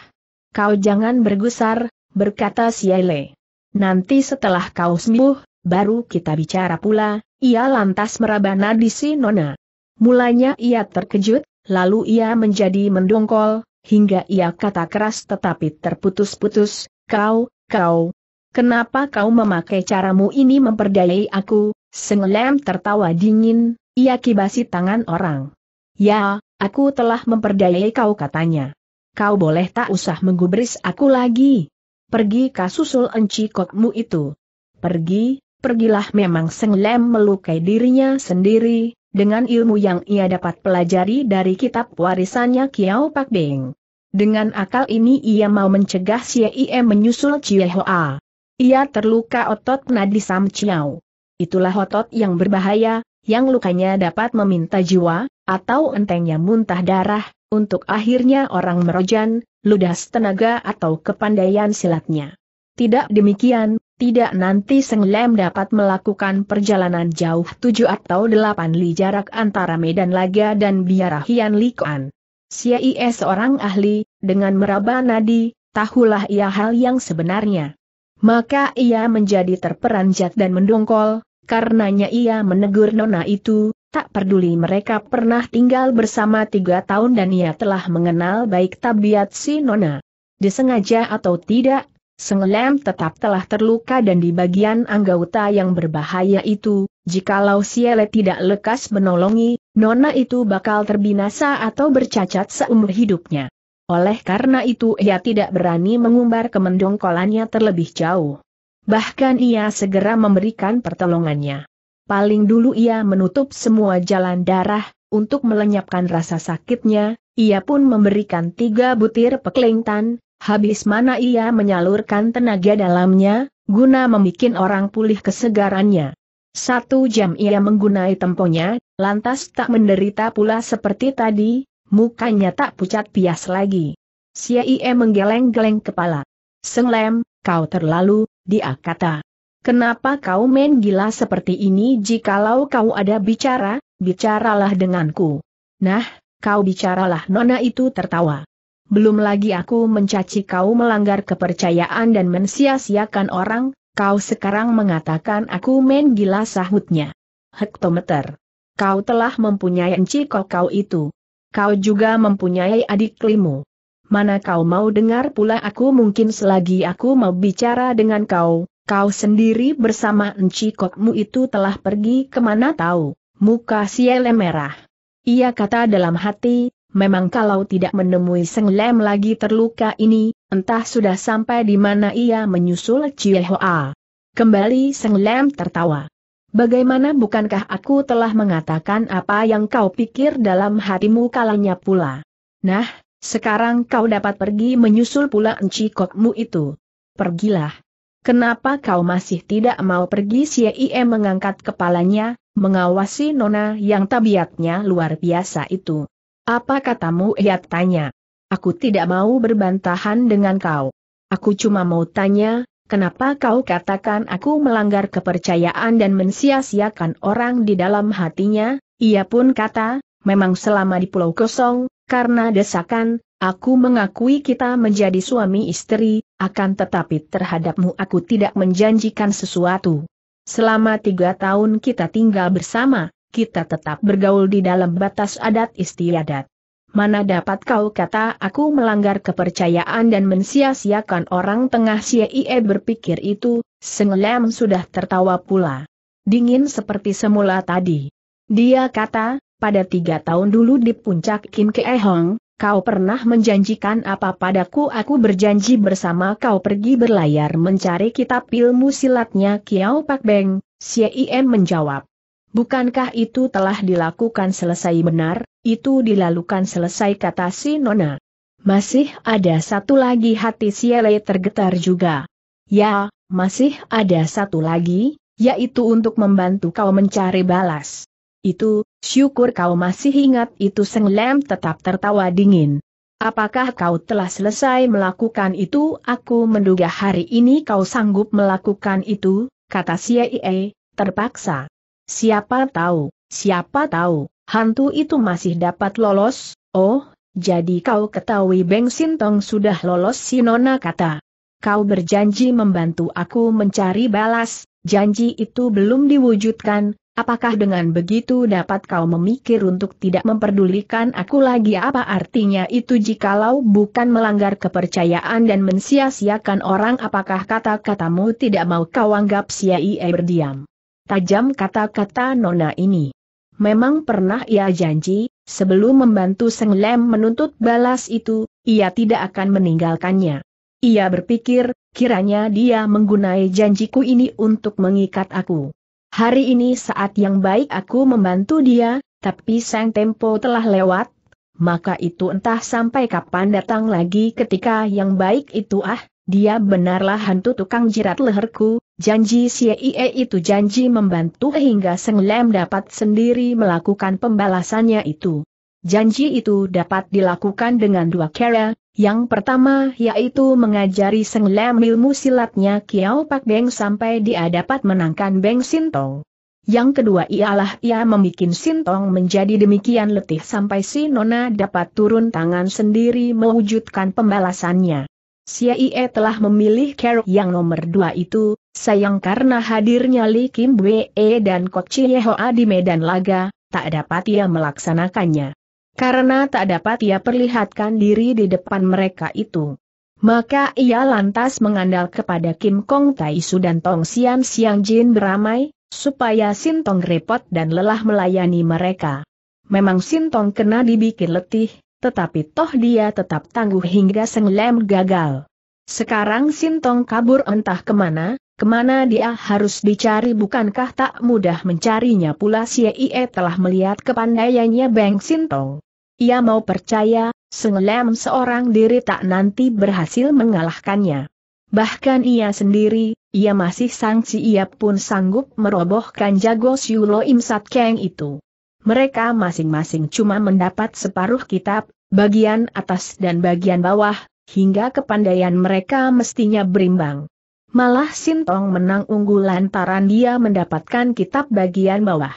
Speaker 1: Kau jangan bergusar, berkata Siele. Nanti setelah kau sembuh, baru kita bicara pula, ia lantas meraba nadi Nona. Mulanya ia terkejut, lalu ia menjadi mendongkol, hingga ia kata keras tetapi terputus-putus, kau, kau, kenapa kau memakai caramu ini memperdayai aku, Sengelem tertawa dingin, ia kibasi tangan orang. Ya, aku telah memperdayai kau katanya. Kau boleh tak usah menggubris aku lagi. Pergi kasusul kotmu itu. Pergi, pergilah memang Senglem melukai dirinya sendiri, dengan ilmu yang ia dapat pelajari dari kitab warisannya Kiao Pak Beng. Dengan akal ini ia mau mencegah Xie menyusul Chie Hoa. Ia terluka otot nadi Sam Chiao. Itulah otot yang berbahaya, yang lukanya dapat meminta jiwa, atau entengnya muntah darah, untuk akhirnya orang merojan, ludas tenaga atau kepandaian silatnya. Tidak demikian, tidak nanti Seng dapat melakukan perjalanan jauh tujuh atau delapan li jarak antara Medan Laga dan Biara Hian Likuan. Siaie seorang ahli, dengan meraba nadi, tahulah ia hal yang sebenarnya. Maka ia menjadi terperanjat dan mendongkol, karenanya ia menegur nona itu, tak peduli mereka pernah tinggal bersama tiga tahun dan ia telah mengenal baik tabiat si nona. Disengaja atau tidak, Senglem tetap telah terluka dan di bagian anggota yang berbahaya itu, jikalau Siele tidak lekas menolongi, Nona itu bakal terbinasa atau bercacat seumur hidupnya. Oleh karena itu ia tidak berani mengumbar kemendongkolannya terlebih jauh. Bahkan ia segera memberikan pertolongannya. Paling dulu ia menutup semua jalan darah, untuk melenyapkan rasa sakitnya, ia pun memberikan tiga butir pekelingtan, habis mana ia menyalurkan tenaga dalamnya, guna membuat orang pulih kesegarannya. Satu jam ia menggunai temponya, lantas tak menderita pula seperti tadi, mukanya tak pucat pias lagi. Sia Ie menggeleng-geleng kepala. Senglem, kau terlalu, dia kata. Kenapa kau main gila seperti ini jikalau kau ada bicara, bicaralah denganku. Nah, kau bicaralah nona itu tertawa belum lagi aku mencaci kau melanggar kepercayaan dan mensia-siakan orang, kau sekarang mengatakan aku main gila sahutnya. Hektometer. Kau telah mempunyai enci kau itu. Kau juga mempunyai adik limu. Mana kau mau dengar pula aku mungkin selagi aku mau bicara dengan kau, kau sendiri bersama enci kokmu itu telah pergi kemana tahu, muka siele merah. Ia kata dalam hati, memang kalau tidak menemui Seng Lem lagi terluka ini, entah sudah sampai di mana ia menyusul Chie Hoa. Kembali Seng Lem tertawa. Bagaimana bukankah aku telah mengatakan apa yang kau pikir dalam hatimu kalanya pula? Nah, sekarang kau dapat pergi menyusul pula encikokmu itu. Pergilah. Kenapa kau masih tidak mau pergi? Siem mengangkat kepalanya, mengawasi Nona yang tabiatnya luar biasa itu. Apa katamu ia tanya. Aku tidak mau berbantahan dengan kau. Aku cuma mau tanya, kenapa kau katakan aku melanggar kepercayaan dan mensia-siakan orang di dalam hatinya? Ia pun kata, memang selama di Pulau Kosong, karena desakan, aku mengakui kita menjadi suami istri, akan tetapi terhadapmu aku tidak menjanjikan sesuatu. Selama tiga tahun kita tinggal bersama, kita tetap bergaul di dalam batas adat istiadat. Mana dapat kau kata aku melanggar kepercayaan dan mensia-siakan orang tengah Sieie berpikir itu, Senglem sudah tertawa pula. Dingin seperti semula tadi. Dia kata, pada tiga tahun dulu di puncak Kim Keehong, kau pernah menjanjikan apa padaku aku berjanji bersama kau pergi berlayar mencari kitab ilmu silatnya Kiao Pak Beng, Sieie menjawab. Bukankah itu telah dilakukan selesai benar, itu dilalukan selesai kata si Nona. Masih ada satu lagi hati si Ele tergetar juga. Ya, masih ada satu lagi, yaitu untuk membantu kau mencari balas. Itu, syukur kau masih ingat itu Seng Lem tetap tertawa dingin. Apakah kau telah selesai melakukan itu? Aku menduga hari ini kau sanggup melakukan itu, kata si Ele, terpaksa. Siapa tahu, siapa tahu, hantu itu masih dapat lolos, oh, jadi kau ketahui Beng Sintong sudah lolos si Nona kata. Kau berjanji membantu aku mencari balas, janji itu belum diwujudkan, apakah dengan begitu dapat kau memikir untuk tidak memperdulikan aku lagi apa artinya itu jikalau bukan melanggar kepercayaan dan mensia-siakan orang apakah kata-katamu tidak mau kau anggap sia-ia berdiam. Tajam kata-kata Nona ini. Memang pernah ia janji, sebelum membantu Seng Lem menuntut balas itu, ia tidak akan meninggalkannya. Ia berpikir, kiranya dia menggunai janjiku ini untuk mengikat aku. Hari ini saat yang baik aku membantu dia, tapi sang tempo telah lewat, maka itu entah sampai kapan datang lagi ketika yang baik itu ah, dia benarlah hantu tukang jerat leherku, Janji CIE itu janji membantu hingga Seng Lem dapat sendiri melakukan pembalasannya itu. Janji itu dapat dilakukan dengan dua cara, yang pertama yaitu mengajari Seng Lem ilmu silatnya Kiao Pak Beng sampai dia dapat menangkan Beng Sintong. Yang kedua ialah ia membuat Sintong menjadi demikian letih sampai si Nona dapat turun tangan sendiri mewujudkan pembalasannya. Sia telah memilih cara yang nomor dua itu, Sayang karena hadirnya Li Kim Wee dan Kok Chie Hoa di medan laga, tak dapat ia melaksanakannya. Karena tak dapat ia perlihatkan diri di depan mereka itu. Maka ia lantas mengandalkan kepada Kim Kong Tai Su dan Tong Sian Siang Jin beramai, supaya Tong repot dan lelah melayani mereka. Memang Tong kena dibikin letih, tetapi toh dia tetap tangguh hingga Seng Lem gagal. Sekarang Tong kabur entah kemana, Kemana dia harus dicari bukankah tak mudah mencarinya pula si IE telah melihat kepandaiannya Beng Sintong. Ia mau percaya, Sengelem seorang diri tak nanti berhasil mengalahkannya. Bahkan ia sendiri, ia masih sangsi ia pun sanggup merobohkan jago Siulo imsat Keng itu. Mereka masing-masing cuma mendapat separuh kitab, bagian atas dan bagian bawah, hingga kepandaian mereka mestinya berimbang. Malah Sintong menang unggul lantaran dia mendapatkan kitab bagian bawah.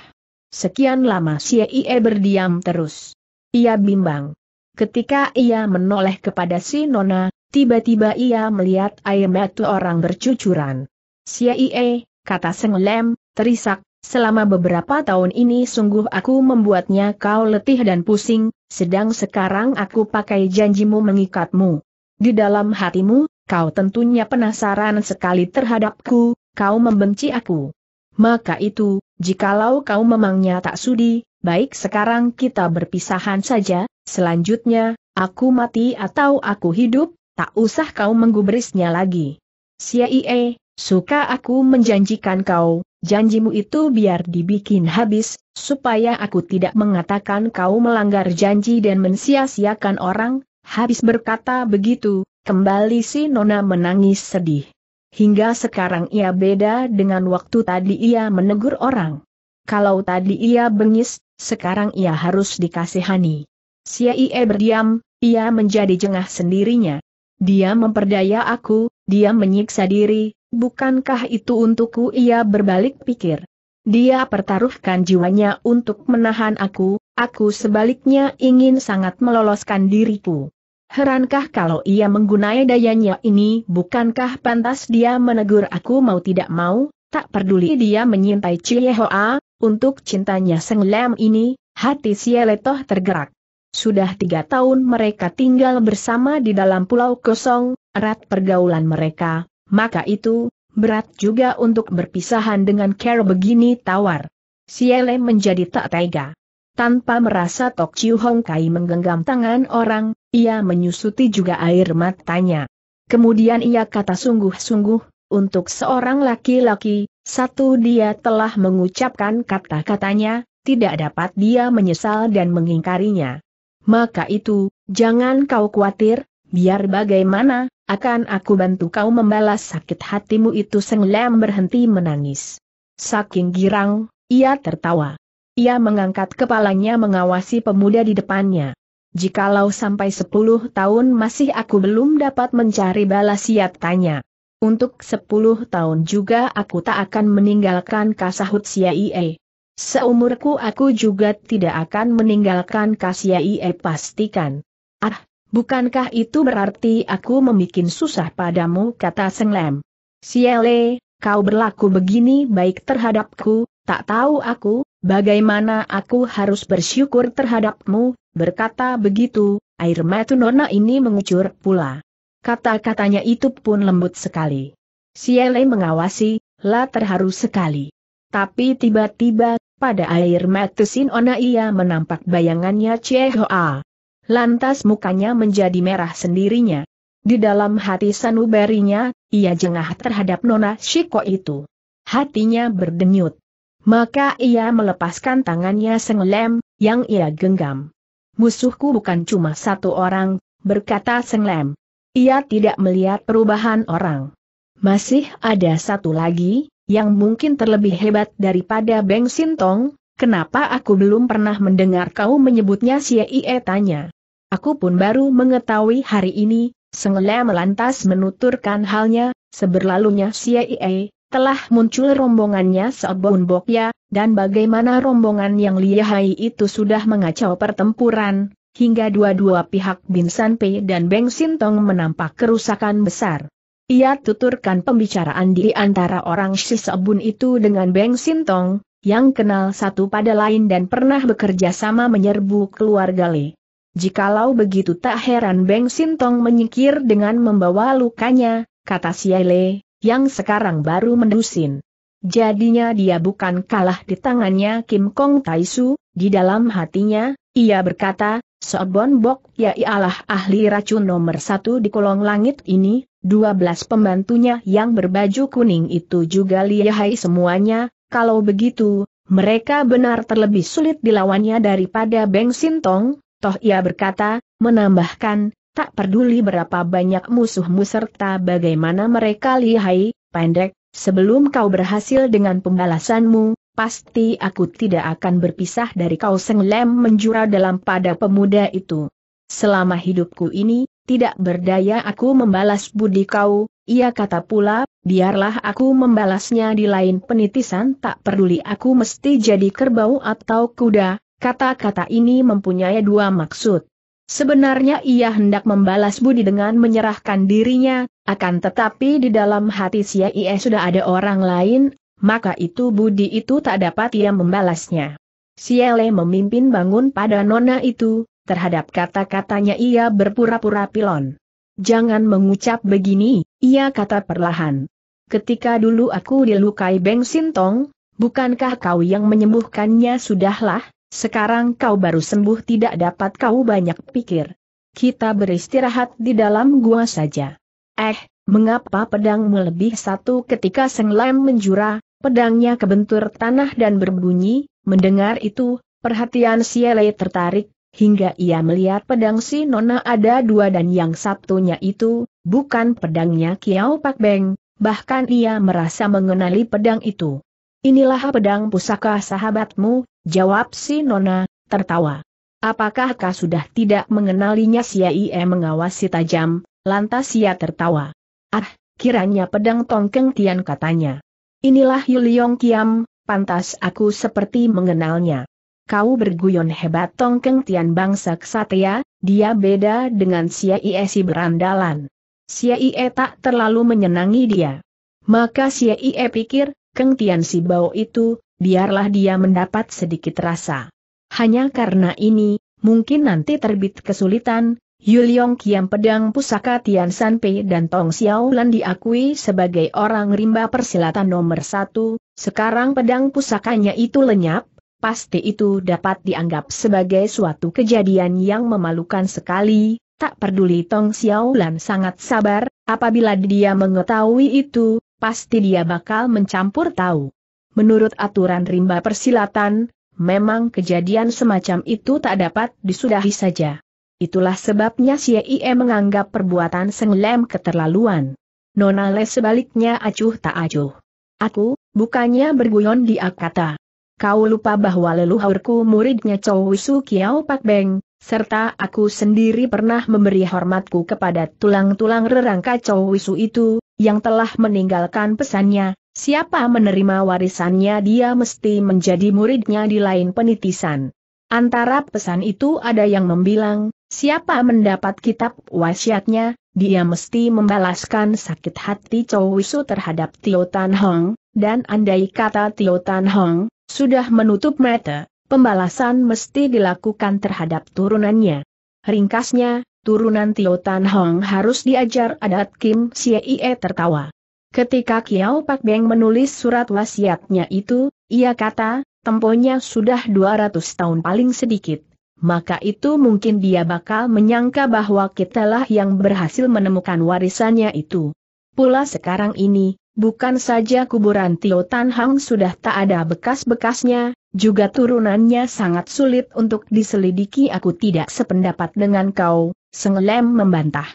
Speaker 1: Sekian lama Xie berdiam terus. Ia bimbang. Ketika ia menoleh kepada si Nona, tiba-tiba ia melihat air mata orang bercucuran. Xie, kata Seng Lem, terisak, Selama beberapa tahun ini sungguh aku membuatnya kau letih dan pusing, sedang sekarang aku pakai janjimu mengikatmu. Di dalam hatimu, kau tentunya penasaran sekali terhadapku, kau membenci aku. Maka itu, jikalau kau memangnya tak sudi, baik sekarang kita berpisahan saja, selanjutnya, aku mati atau aku hidup, tak usah kau menggubrisnya lagi. Siaie, suka aku menjanjikan kau, janjimu itu biar dibikin habis, supaya aku tidak mengatakan kau melanggar janji dan mensia-siakan orang, habis berkata begitu, Kembali si Nona menangis sedih. Hingga sekarang ia beda dengan waktu tadi ia menegur orang. Kalau tadi ia bengis, sekarang ia harus dikasihani. Si Ie berdiam, ia menjadi jengah sendirinya. Dia memperdaya aku, dia menyiksa diri, bukankah itu untukku ia berbalik pikir. Dia pertaruhkan jiwanya untuk menahan aku, aku sebaliknya ingin sangat meloloskan diriku. Herankah kalau ia menggunai dayanya ini bukankah pantas dia menegur aku mau tidak mau, tak peduli dia menyintai Cie Hoa, untuk cintanya Seng Lam ini, hati Sieletoh tergerak. Sudah tiga tahun mereka tinggal bersama di dalam pulau kosong, erat pergaulan mereka, maka itu, berat juga untuk berpisahan dengan Carol begini tawar. Siele menjadi tak tega. Tanpa merasa Tok Chiu Hong Kai menggenggam tangan orang, ia menyusuti juga air matanya. Kemudian ia kata sungguh-sungguh, untuk seorang laki-laki, satu dia telah mengucapkan kata-katanya, tidak dapat dia menyesal dan mengingkarinya. Maka itu, jangan kau khawatir, biar bagaimana, akan aku bantu kau membalas sakit hatimu itu Seng berhenti menangis. Saking girang, ia tertawa. Ia mengangkat kepalanya mengawasi pemuda di depannya jikalau sampai sepuluh tahun masih aku belum dapat mencari balas tanya. Untuk sepuluh tahun juga aku tak akan meninggalkan kasahut Siaie. Seumurku aku juga tidak akan meninggalkan Kasiaie pastikan. Ah, bukankah itu berarti aku membuat susah padamu kata Senglem. Siele, kau berlaku begini baik terhadapku, tak tahu aku, bagaimana aku harus bersyukur terhadapmu, Berkata begitu, air mata Nona ini mengucur pula. Kata-katanya itu pun lembut sekali. Siele mengawasi, lah terharu sekali. Tapi tiba-tiba, pada air mata Sinona ia menampak bayangannya Chehoa. Lantas mukanya menjadi merah sendirinya. Di dalam hati sanubarinya, ia jengah terhadap Nona Shiko itu. Hatinya berdenyut. Maka ia melepaskan tangannya senglem, yang ia genggam. Musuhku bukan cuma satu orang, berkata Seng Lem. Ia tidak melihat perubahan orang. Masih ada satu lagi, yang mungkin terlebih hebat daripada Beng Sintong, kenapa aku belum pernah mendengar kau menyebutnya si Ie tanya. Aku pun baru mengetahui hari ini, Seng Lem lantas menuturkan halnya, seberlalunya si Ie, telah muncul rombongannya Sobun Bokya, dan bagaimana rombongan yang lihai itu sudah mengacau pertempuran, hingga dua-dua pihak Bin Pei dan Beng Sintong menampak kerusakan besar. Ia tuturkan pembicaraan di antara orang Sobun itu dengan Beng Sintong, yang kenal satu pada lain dan pernah bekerja sama menyerbu keluarga Li. Jikalau begitu tak heran Beng Sintong menyingkir dengan membawa lukanya, kata Siai Le, yang sekarang baru mendusin. Jadinya dia bukan kalah di tangannya Kim Kong Taisu, di dalam hatinya, ia berkata, Sobon Bok ya ialah ahli racun nomor satu di kolong langit ini, 12 pembantunya yang berbaju kuning itu juga lihai semuanya, kalau begitu, mereka benar terlebih sulit dilawannya daripada Beng Sintong, toh ia berkata, menambahkan, Tak peduli berapa banyak musuhmu serta bagaimana mereka lihai, pendek, sebelum kau berhasil dengan pembalasanmu, pasti aku tidak akan berpisah dari kau Seng Lem menjura dalam pada pemuda itu. Selama hidupku ini, tidak berdaya aku membalas budi kau, ia kata pula, biarlah aku membalasnya di lain penitisan tak peduli aku mesti jadi kerbau atau kuda, kata-kata ini mempunyai dua maksud. Sebenarnya ia hendak membalas budi dengan menyerahkan dirinya, akan tetapi di dalam hati Sia Ie sudah ada orang lain, maka itu budi itu tak dapat ia membalasnya. Siele memimpin bangun pada nona itu, terhadap kata-katanya ia berpura-pura pilon. Jangan mengucap begini, ia kata perlahan. Ketika dulu aku dilukai Beng Sintong, bukankah kau yang menyembuhkannya sudahlah? Sekarang kau baru sembuh tidak dapat kau banyak pikir. Kita beristirahat di dalam gua saja. Eh, mengapa pedang melebih satu ketika Seng Lam menjura, pedangnya kebentur tanah dan berbunyi, mendengar itu, perhatian Si Siele tertarik, hingga ia melihat pedang si Nona ada dua dan yang satunya itu, bukan pedangnya Kiao Pak Beng, bahkan ia merasa mengenali pedang itu. Inilah pedang pusaka sahabatmu, Jawab si Nona, tertawa. Apakah kau sudah tidak mengenalinya Sia Ie mengawasi tajam, lantas ia tertawa. Ah, kiranya pedang tongkeng tian katanya. Inilah Yuliong Kiam, pantas aku seperti mengenalnya. Kau berguyon hebat tongkeng tian bangsa kesatria, dia beda dengan Sia Ie si berandalan. Sia Ie tak terlalu menyenangi dia. Maka Sia Ie pikir, Keng Tian Si Bao itu, biarlah dia mendapat sedikit rasa. Hanya karena ini, mungkin nanti terbit kesulitan, Yuliong Kiam Pedang Pusaka Tian San Pei dan Tong Xiaolan diakui sebagai orang rimba persilatan nomor satu, sekarang pedang pusakanya itu lenyap, pasti itu dapat dianggap sebagai suatu kejadian yang memalukan sekali, tak peduli Tong Xiaolan sangat sabar, apabila dia mengetahui itu, pasti dia bakal mencampur tahu. Menurut aturan rimba persilatan, memang kejadian semacam itu tak dapat disudahi saja. Itulah sebabnya Xie menganggap perbuatan senglem keterlaluan. Nona Le sebaliknya acuh tak acuh. Aku, bukannya berguyon dia kata. Kau lupa bahwa leluhurku muridnya Chow Wisu Kiao Pak Beng, serta aku sendiri pernah memberi hormatku kepada tulang-tulang rerangka Chow Wisu itu, yang telah meninggalkan pesannya, siapa menerima warisannya dia mesti menjadi muridnya di lain penitisan. Antara pesan itu ada yang membilang, siapa mendapat kitab wasiatnya, dia mesti membalaskan sakit hati Chow Wisu terhadap Tio Tan Hong, dan andai kata Tio Tan Hong, sudah menutup mata, pembalasan mesti dilakukan terhadap turunannya. Ringkasnya, turunan Tio Tan Hong harus diajar adat Kim Siee tertawa. Ketika Kiao Pak Beng menulis surat wasiatnya itu, ia kata, temponya sudah 200 tahun paling sedikit. Maka itu mungkin dia bakal menyangka bahwa kitalah yang berhasil menemukan warisannya itu. Pula sekarang ini, bukan saja kuburan Tio Tan Hong sudah tak ada bekas-bekasnya, juga turunannya sangat sulit untuk diselidiki aku tidak sependapat dengan kau, Senglem membantah.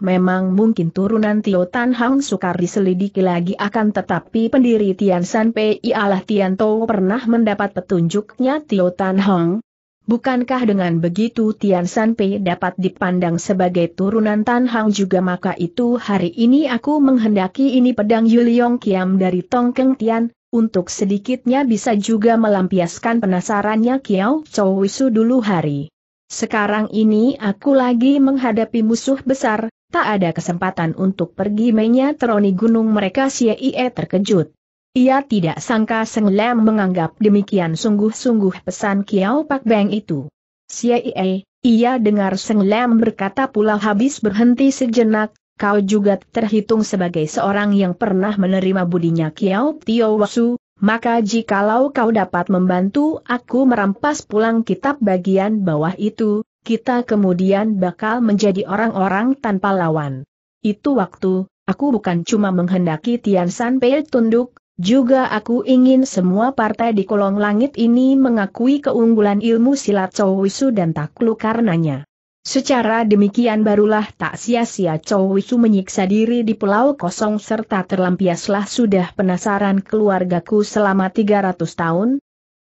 Speaker 1: Memang mungkin turunan Tio Tan Hang sukar diselidiki lagi akan tetapi pendiri Tian San Pei ialah Tian Tou pernah mendapat petunjuknya Tio Tan Hang. Bukankah dengan begitu Tian San Pei dapat dipandang sebagai turunan Tan Hang juga maka itu hari ini aku menghendaki ini pedang Yuliong Kiam dari Tongkeng Tian, untuk sedikitnya bisa juga melampiaskan penasarannya Kiao Wisu dulu hari. Sekarang ini aku lagi menghadapi musuh besar, tak ada kesempatan untuk pergi mainnya teroni gunung mereka Ie terkejut. Ia tidak sangka Seng Lam menganggap demikian sungguh-sungguh pesan Kiao Pak Beng itu. Ie, ia dengar Seng Lam berkata pula habis berhenti sejenak, kau juga terhitung sebagai seorang yang pernah menerima budinya Kiao Tio Wasu, maka jikalau kau dapat membantu aku merampas pulang kitab bagian bawah itu, kita kemudian bakal menjadi orang-orang tanpa lawan. Itu waktu, aku bukan cuma menghendaki Tian San Pei tunduk, juga aku ingin semua partai di kolong langit ini mengakui keunggulan ilmu silat Wisu dan takluk karenanya. Secara demikian barulah tak sia-sia Chow Wisu menyiksa diri di pulau kosong serta terlampiaslah sudah penasaran keluargaku selama 300 tahun,